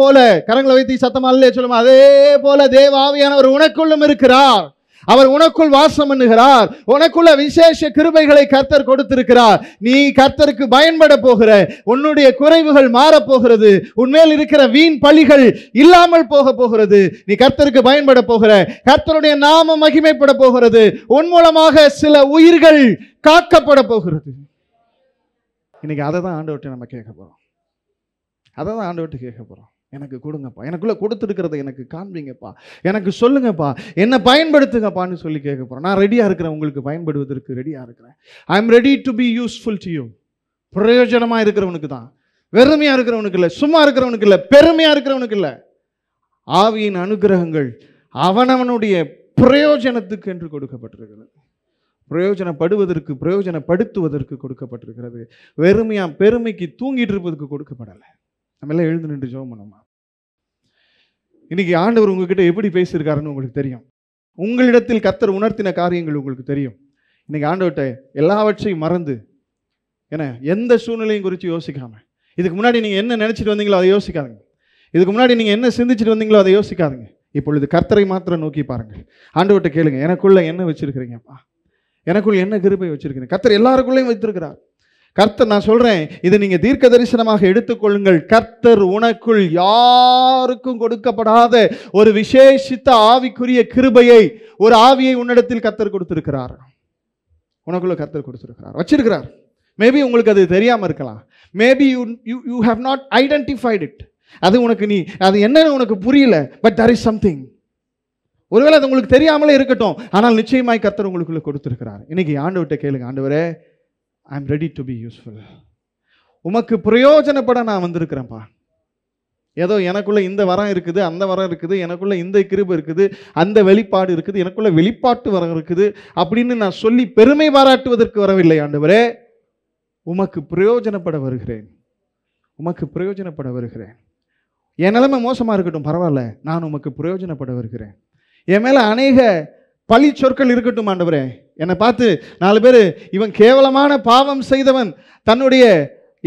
போல கரங்களை வைத்து சத்தமாக சொல்லுமா அதே போல தேவ ஆவியானவர் உனக்குள்ளும் இருக்கிறார் அவர் உனக்குள் வாசம் பண்ணுகிறார் உனக்குள்ள விசேஷ கிருபைகளை கர்த்தர் கொடுத்திருக்கிறார் நீ கர்த்தருக்கு பயன்பட போகிற உன்னுடைய குறைவுகள் மாறப்போகிறது உன்மேல் இருக்கிற வீண் பழிகள் இல்லாமல் போக போகிறது நீ கர்த்தருக்கு பயன்பட போகிற கர்த்தருடைய நாம மகிமைப்பட போகிறது உன் மூலமாக சில உயிர்கள் காக்கப்பட போகிறது இன்னைக்கு அதை தான் விட்டு நம்ம கேட்க போறோம் அதை தான் விட்டு கேட்க போறோம் எனக்கு கொடுங்கப்பா எனக்குள்ளே கொடுத்துருக்கிறத எனக்கு காண்பீங்கப்பா எனக்கு சொல்லுங்கப்பா என்னை பயன்படுத்துங்கப்பான்னு சொல்லி கேட்க போகிறேன் நான் ரெடியாக இருக்கிறேன் உங்களுக்கு பயன்படுவதற்கு ரெடியாக இருக்கிறேன் I am ready to be useful to you பிரயோஜனமாக இருக்கிறவனுக்கு தான் வெறுமையாக இருக்கிறவனுக்கு இல்லை சும்மா இருக்கிறவனுக்கு இல்லை பெருமையாக இருக்கிறவனுக்கு இல்லை ஆவியின் அனுகிரகங்கள் அவனவனுடைய பிரயோஜனத்துக்கு என்று கொடுக்கப்பட்டிருக்கிறது பிரயோஜனப்படுவதற்கு பிரயோஜனப்படுத்துவதற்கு கொடுக்கப்பட்டிருக்கிறது வெறுமையாக பெருமைக்கு தூங்கிட்டு இருப்பதற்கு கொடுக்கப்படலை நம்ம எல்லாம் எழுந்து நின்று ஜோம் பண்ணுமா இன்னைக்கு ஆண்டவர் உங்ககிட்ட எப்படி பேசியிருக்காருன்னு உங்களுக்கு தெரியும் உங்களிடத்தில் கத்தர் உணர்த்தின காரியங்கள் உங்களுக்கு தெரியும் இன்னைக்கு ஆண்டவர்கிட்ட எல்லாவற்றையும் மறந்து ஏன்னா எந்த சூழ்நிலையும் குறித்து யோசிக்காமல் இதுக்கு முன்னாடி நீங்கள் என்ன நினச்சிட்டு வந்தீங்களோ அதை யோசிக்காதுங்க இதுக்கு முன்னாடி நீங்கள் என்ன சிந்திச்சுட்டு வந்தீங்களோ அதை யோசிக்காதுங்க இப்பொழுது கர்த்தரை மாத்திரம் நோக்கி பாருங்கள் ஆண்டவர்கிட்ட கேளுங்க எனக்குள்ளே என்ன வச்சுருக்கிறீங்கப்பா எனக்குள்ள என்ன கிருப்பை வச்சுருக்கிறீங்க கர்த்தர் எல்லாருக்குள்ளேயும் வைத்திருக்கிறார் கர்த்தர் நான் சொல்கிறேன் இதை நீங்கள் தீர்க்க தரிசனமாக எடுத்துக்கொள்ளுங்கள் கர்த்தர் உனக்குள் யாருக்கும் கொடுக்கப்படாத ஒரு விசேஷித்த ஆவிக்குரிய கிருபையை ஒரு ஆவியை உன்னிடத்தில் கர்த்தர் கொடுத்துருக்கிறார் உனக்குள்ள கர்த்தர் கொடுத்துருக்கிறார் வச்சிருக்கிறார் மேபி உங்களுக்கு அது தெரியாமல் இருக்கலாம் maybe you you you have not identified it அது உனக்கு நீ அது என்னன்னு உனக்கு புரியல பட் தர் இஸ் சம்திங் ஒருவேளை அது உங்களுக்கு தெரியாமலே இருக்கட்டும் ஆனால் நிச்சயமாய் கர்த்தர் உங்களுக்குள்ள கொடுத்துருக்கிறார் இன்னைக்கு விட்ட கேளுங்க ஆண்டவரே I am ready to be useful உமக்கு பிரயோஜனப்பட நான் வந்திருக்கிறேன்ப்பா ஏதோ எனக்குள்ளே இந்த வரம் இருக்குது அந்த வரம் இருக்குது எனக்குள்ளே இந்த கிருப இருக்குது அந்த வெளிப்பாடு இருக்குது எனக்குள்ளே வெளிப்பாட்டு வரம் இருக்குது அப்படின்னு நான் சொல்லி பெருமை பாராட்டுவதற்கு வரவில்லை ஆண்டவரே உமக்கு பிரயோஜனப்பட வருகிறேன் உமக்கு பிரயோஜனப்பட வருகிறேன் என் நிலைமை மோசமாக இருக்கட்டும் பரவாயில்ல நான் உமக்கு பிரயோஜனப்பட வருகிறேன் என் மேலே அநேக பழி சொற்கள் இருக்கட்டும் ஆண்டவரே என்னை பார்த்து நாலு பேர் இவன் கேவலமான பாவம் செய்தவன் தன்னுடைய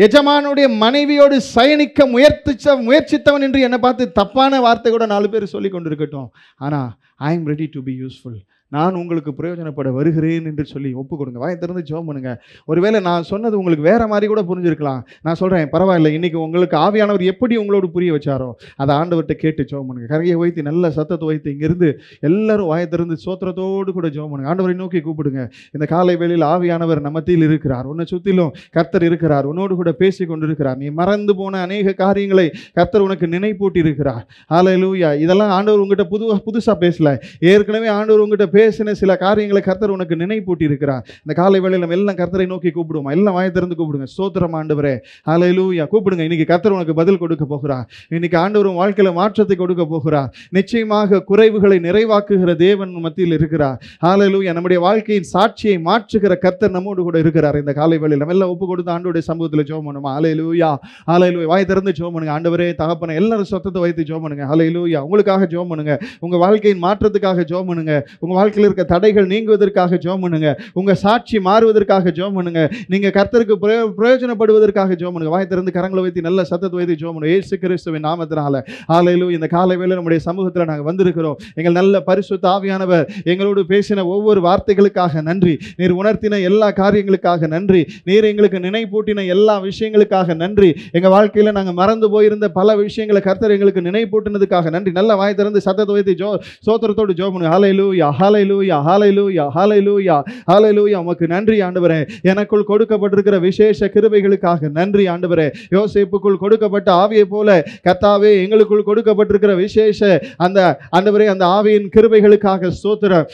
எஜமானுடைய மனைவியோடு சயனிக்க முயற்சித்த முயற்சித்தவன் என்று என்னை பார்த்து தப்பான வார்த்தை கூட நாலு பேர் சொல்லி கொண்டிருக்கட்டும் ஆனால் I am ready to be useful நான் உங்களுக்கு பிரயோஜனப்பட வருகிறேன் என்று சொல்லி ஒப்பு கொடுங்க வாய் திறந்து ஜோம் பண்ணுங்க ஒருவேளை நான் சொன்னது உங்களுக்கு வேற மாதிரி கூட புரிஞ்சிருக்கலாம் நான் சொல்கிறேன் பரவாயில்ல இன்னைக்கு உங்களுக்கு ஆவியானவர் எப்படி உங்களோட புரிய வச்சாரோ அதை ஆண்டவர்கிட்ட கேட்டு ஜோம் பண்ணுங்க கரையை வைத்து நல்ல சத்தத்தை வைத்து இங்கிருந்து எல்லாரும் வாயை திறந்து சோத்திரத்தோடு கூட ஜோம் பண்ணுங்க ஆண்டவரை நோக்கி கூப்பிடுங்க இந்த காலை வேளையில் ஆவியானவர் நமத்தில் இருக்கிறார் உன்னை சுற்றிலும் கர்த்தர் இருக்கிறார் உன்னோடு கூட பேசி கொண்டிருக்கிறார் நீ மறந்து போன அநேக காரியங்களை கர்த்தர் உனக்கு நினைப்பூட்டி இருக்கிறார் ஆலையிலூயா இதெல்லாம் ஆண்டவர் உங்ககிட்ட புது புதுசாக பேசல ஏற்கனவே ஆண்டவர் உங்ககிட்ட பேசின சில காரியங்களை கர்த்தர் உனக்கு நினைப்பூட்டி இருக்கிறார் இந்த காலை வேலையில் நம்ம எல்லாம் கர்த்தரை நோக்கி கூப்பிடுவோம் எல்லாம் வாய திறந்து கூப்பிடுங்க சோத்திரம் ஆண்டவரே அலையிலூயா கூப்பிடுங்க இன்னைக்கு கர்த்தர் உனக்கு பதில் கொடுக்க போகிறார் இன்னைக்கு ஆண்டவரும் வாழ்க்கையில் மாற்றத்தை கொடுக்க போகிறார் நிச்சயமாக குறைவுகளை நிறைவாக்குகிற தேவன் மத்தியில் இருக்கிறார் அலையிலூயா நம்முடைய வாழ்க்கையின் சாட்சியை மாற்றுகிற கர்த்தர் நம்மோடு கூட இருக்கிறார் இந்த காலை வேலையில் நம்ம எல்லாம் ஒப்பு கொடுத்து ஆண்டோடைய சமூகத்தில் ஜோம் பண்ணுமா அலையிலூயா அலையிலூயா வாய் திறந்து ஜோம் பண்ணுங்க ஆண்டவரே தகப்பன எல்லாரும் சொத்தத்தை வைத்து ஜோம் பண்ணுங்க அலையிலூயா உங்களுக்காக ஜோம் பண்ணுங்க உங்கள் வாழ்க்கையின் மாற்றத்துக்காக ஜோம் பண்ணுங்க உங்கள் வாழ்க்கையில் இருக்க தடைகள் நீங்குவதற்காக ஜோம் பண்ணுங்க உங்க சாட்சி மாறுவதற்காக ஜோம் பண்ணுங்க நீங்க கர்த்தருக்கு பிரயோஜனப்படுவதற்காக ஜோம் பண்ணுங்க வாய் திறந்து கரங்களை வைத்து நல்ல சத்தத்தை வைத்து ஜோம் பண்ணுங்க ஏசு கிறிஸ்துவின் நாமத்தினால ஆலையிலும் இந்த காலை வேலை நம்முடைய சமூகத்தில் நாங்கள் வந்திருக்கிறோம் எங்கள் நல்ல பரிசு தாவியானவர் எங்களோடு பேசின ஒவ்வொரு வார்த்தைகளுக்காக நன்றி நீர் உணர்த்தின எல்லா காரியங்களுக்காக நன்றி நீர் எங்களுக்கு நினைப்பூட்டின எல்லா விஷயங்களுக்காக நன்றி எங்கள் வாழ்க்கையில் நாங்கள் மறந்து போயிருந்த பல விஷயங்களை கர்த்தர் எங்களுக்கு நினைப்பூட்டினதுக்காக நன்றி நல்ல வாய் திறந்து சத்தத்தை வைத்து ஜோ சோத்திரத்தோடு ஜோ பண்ணுங்க ஹலை லூயா ஹாலையிலூயா ஹாலையிலூயா ஹாலையிலூயா ஹாலையிலூயா உமக்கு நன்றி ஆண்டவரே எனக்குள் கொடுக்கப்பட்டிருக்கிற விசேஷ கிருபைகளுக்காக நன்றி ஆண்டவரே யோசிப்புக்குள் கொடுக்கப்பட்ட ஆவியை போல கத்தாவே எங்களுக்குள் கொடுக்கப்பட்டிருக்கிற விசேஷ அந்த ஆண்டவரே அந்த ஆவியின் கிருபைகளுக்காக சோத்திரம்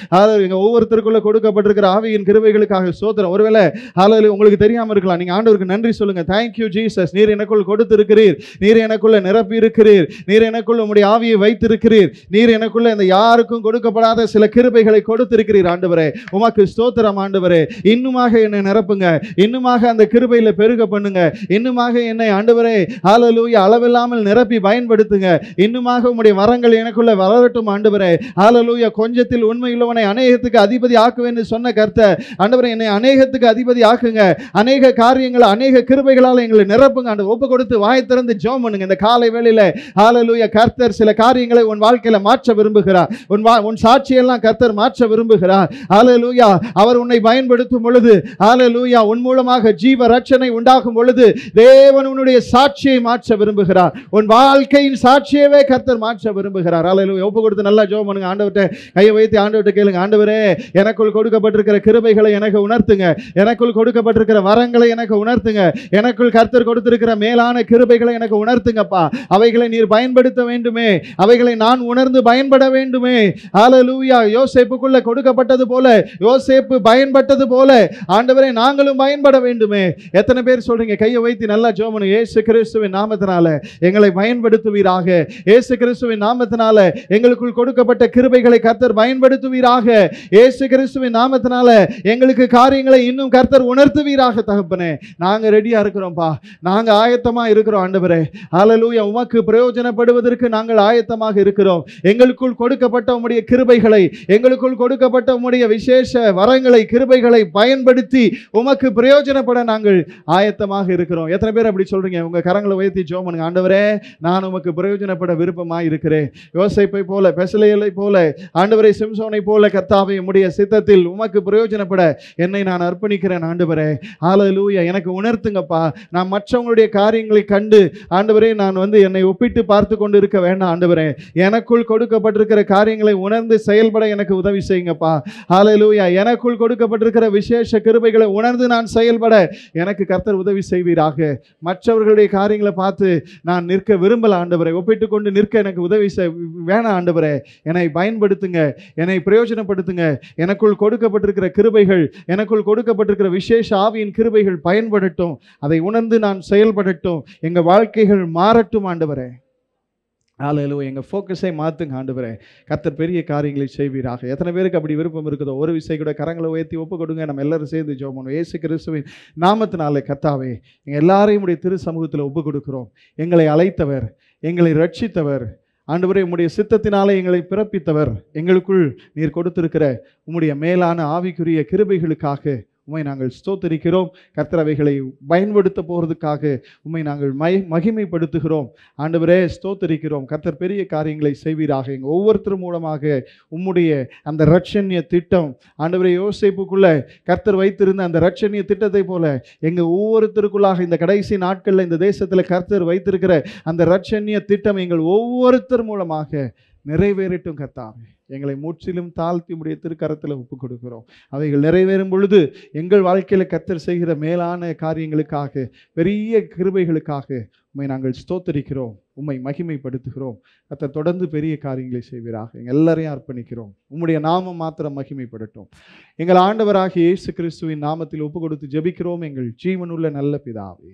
எங்கள் ஒவ்வொருத்தருக்குள்ள கொடுக்கப்பட்டிருக்கிற ஆவியின் கிருபைகளுக்காக சோத்திரம் ஒருவேளை ஹாலையில் உங்களுக்கு தெரியாம இருக்கலாம் நீங்க ஆண்டவருக்கு நன்றி சொல்லுங்கள் தேங்க்யூ ஜீசஸ் நீர் எனக்குள் கொடுத்திருக்கிறீர் நீர் எனக்குள்ள நிரப்பி இருக்கிறீர் நீர் எனக்குள் உங்களுடைய ஆவியை வைத்திருக்கிறீர் நீர் எனக்குள்ள இந்த யாருக்கும் கொடுக்கப்படாத சில கிருபைகள் எங்களை கொடுத்திருக்கிறீர் ஆண்டவரே உமாக்கு ஸ்தோத்திரம் ஆண்டவரே இன்னுமாக என்னை நிரப்புங்க இன்னுமாக அந்த கிருபையில் பெருக பண்ணுங்க இன்னுமாக என்னை ஆண்டவரே ஆலலூய அளவில்லாமல் நிரப்பி பயன்படுத்துங்க இன்னுமாக உம்முடைய வரங்கள் எனக்குள்ள வளரட்டும் ஆண்டவரே ஆலலூய கொஞ்சத்தில் உண்மையுள்ளவனை அநேகத்துக்கு அதிபதி ஆக்குவேன் சொன்ன கருத்த ஆண்டவரே என்னை அநேகத்துக்கு அதிபதி ஆக்குங்க அநேக காரியங்களை அநேக கிருபைகளால் எங்களை நிரப்புங்க ஆண்டு ஒப்பு கொடுத்து வாய் திறந்து ஜோம் பண்ணுங்க இந்த காலை வேளையில் ஆலலூய கர்த்தர் சில காரியங்களை உன் வாழ்க்கையில் மாற்ற விரும்புகிறார் உன் உன் சாட்சியெல்லாம் கர்த்தர் மாற்ற விரும்புகிறார் ஆலலூயா அவர் உன்னை பயன்படுத்தும் பொழுது ஆலலூயா உன் மூலமாக ஜீவ ரட்சனை உண்டாகும் பொழுது தேவன் உன்னுடைய சாட்சியை மாற்ற விரும்புகிறார் உன் வாழ்க்கையின் சாட்சியவே கர்த்தர் மாற்ற விரும்புகிறார் ஆலலூயா ஒப்பு கொடுத்து நல்லா ஜோம் பண்ணுங்க ஆண்டவர்கிட்ட கையை வைத்து ஆண்டவர்கிட்ட கேளுங்க ஆண்டவரே எனக்குள் கொடுக்கப்பட்டிருக்கிற கிருபைகளை எனக்கு உணர்த்துங்க எனக்குள் கொடுக்கப்பட்டிருக்கிற வரங்களை எனக்கு உணர்த்துங்க எனக்குள் கர்த்தர் கொடுத்திருக்கிற மேலான கிருபைகளை எனக்கு உணர்த்துங்கப்பா அவைகளை நீர் பயன்படுத்த வேண்டுமே அவைகளை நான் உணர்ந்து பயன்பட வேண்டுமே அலலூயா யோசிப்பு யோசேப்புக்குள்ள கொடுக்கப்பட்டது போல யோசேப்பு பயன்பட்டது போல ஆண்டவரை நாங்களும் பயன்பட வேண்டுமே எத்தனை பேர் சொல்றீங்க கையை வைத்து நல்லா ஜோமனு ஏசு கிறிஸ்துவின் நாமத்தினால எங்களை பயன்படுத்துவீராக ஏசு கிறிஸ்துவின் நாமத்தினால எங்களுக்குள் கொடுக்கப்பட்ட கிருபைகளை கர்த்தர் பயன்படுத்துவீராக ஏசு கிறிஸ்துவின் நாமத்தினால எங்களுக்கு காரியங்களை இன்னும் கர்த்தர் உணர்த்துவீராக தகப்பனே நாங்கள் ரெடியாக இருக்கிறோம்ப்பா நாங்க ஆயத்தமா இருக்கிறோம் ஆண்டவரே அலலூய உமக்கு பிரயோஜனப்படுவதற்கு நாங்கள் ஆயத்தமாக இருக்கிறோம் எங்களுக்குள் கொடுக்கப்பட்ட உம்முடைய கிருபைகளை எங்களுக்கு நமக்குள் கொடுக்கப்பட்ட உம்முடைய விசேஷ வரங்களை கிருபைகளை பயன்படுத்தி உமக்கு பிரயோஜனப்பட நாங்கள் ஆயத்தமாக இருக்கிறோம் எத்தனை பேர் அப்படி சொல்றீங்க உங்க கரங்களை உயர்த்தி ஜோமனு ஆண்டவரே நான் உமக்கு பிரயோஜனப்பட விருப்பமா இருக்கிறேன் யோசிப்பை போல பெசலையலை போல ஆண்டவரை சிம்சோனை போல கர்த்தாவை உம்முடைய சித்தத்தில் உமக்கு பிரயோஜனப்பட என்னை நான் அர்ப்பணிக்கிறேன் ஆண்டவரே ஆலலூயா எனக்கு உணர்த்துங்கப்பா நான் மற்றவங்களுடைய காரியங்களை கண்டு ஆண்டவரே நான் வந்து என்னை ஒப்பிட்டு பார்த்து கொண்டு இருக்க வேண்டாம் ஆண்டவரே எனக்குள் கொடுக்கப்பட்டிருக்கிற காரியங்களை உணர்ந்து செயல்பட எனக்கு உதவி செய்யுங்கப்பா ஹாலலூயா எனக்குள் கொடுக்கப்பட்டிருக்கிற விசேஷ கிருபைகளை உணர்ந்து நான் செயல்பட எனக்கு கர்த்தர் உதவி செய்வீராக மற்றவர்களுடைய காரியங்களை பார்த்து நான் நிற்க விரும்பல ஆண்டவரை ஒப்பிட்டு கொண்டு நிற்க எனக்கு உதவி செய் வேணாம் ஆண்டவரே என்னை பயன்படுத்துங்க என்னை பிரயோஜனப்படுத்துங்க எனக்குள் கொடுக்கப்பட்டிருக்கிற கிருபைகள் எனக்குள் கொடுக்கப்பட்டிருக்கிற விசேஷ ஆவியின் கிருபைகள் பயன்படட்டும் அதை உணர்ந்து நான் செயல்படட்டும் எங்கள் வாழ்க்கைகள் மாறட்டும் ஆண்டவரே ஆளுலோ எங்கள் ஃபோக்கஸை மாற்றுங்க ஆண்டு கத்தர் பெரிய காரியங்களை செய்வீராக எத்தனை பேருக்கு அப்படி விருப்பம் இருக்குதோ ஒரு விசை கூட கரங்களை உயர்த்தி ஒப்பு கொடுங்க நம்ம எல்லாரும் சேர்ந்து ஜோ பண்ணுவோம் ஏசு கிறிஸ்துவின் நாமத்தினாலே கத்தாவே எங்கள் எல்லாரையும் உடைய திரு சமூகத்தில் ஒப்பு கொடுக்குறோம் எங்களை அழைத்தவர் எங்களை ரட்சித்தவர் ஆண்டவரே உம்முடைய சித்தத்தினாலே எங்களை பிறப்பித்தவர் எங்களுக்குள் நீர் கொடுத்திருக்கிற உம்முடைய மேலான ஆவிக்குரிய கிருபைகளுக்காக உண்மை நாங்கள் ஸ்தோத்தரிக்கிறோம் கர்த்தரவைகளை பயன்படுத்த போகிறதுக்காக உண்மை நாங்கள் மை மகிமைப்படுத்துகிறோம் ஆண்டவரே ஸ்தோத்தரிக்கிறோம் கர்த்தர் பெரிய காரியங்களை செய்வீராக எங்கள் ஒவ்வொருத்தர் மூலமாக உம்முடைய அந்த ரட்சண்ய திட்டம் ஆண்டவரே யோசிப்புக்குள்ளே கர்த்தர் வைத்திருந்த அந்த ரட்சண்ய திட்டத்தை போல எங்கள் ஒவ்வொருத்தருக்குள்ளாக இந்த கடைசி நாட்களில் இந்த தேசத்தில் கர்த்தர் வைத்திருக்கிற அந்த ரட்சண்ய திட்டம் எங்கள் ஒவ்வொருத்தர் மூலமாக நிறைவேறட்டும் கர்த்தாவே எங்களை முற்றிலும் தாழ்த்தி உடைய திருக்கரத்தில் ஒப்புக் கொடுக்கிறோம் அவைகள் நிறைவேறும் பொழுது எங்கள் வாழ்க்கையில் கத்தர் செய்கிற மேலான காரியங்களுக்காக பெரிய கிருபைகளுக்காக உண்மை நாங்கள் ஸ்தோத்தரிக்கிறோம் உண்மை மகிமைப்படுத்துகிறோம் கத்தர் தொடர்ந்து பெரிய காரியங்களை செய்வீராக எங்கள் எல்லாரையும் அர்ப்பணிக்கிறோம் உம்முடைய நாமம் மாத்திரம் மகிமைப்படுத்தும் எங்கள் ஆண்டவராக இயேசு கிறிஸ்துவின் நாமத்தில் ஒப்புக் கொடுத்து ஜெபிக்கிறோம் எங்கள் ஜீவனுள்ள நல்ல பிதாவே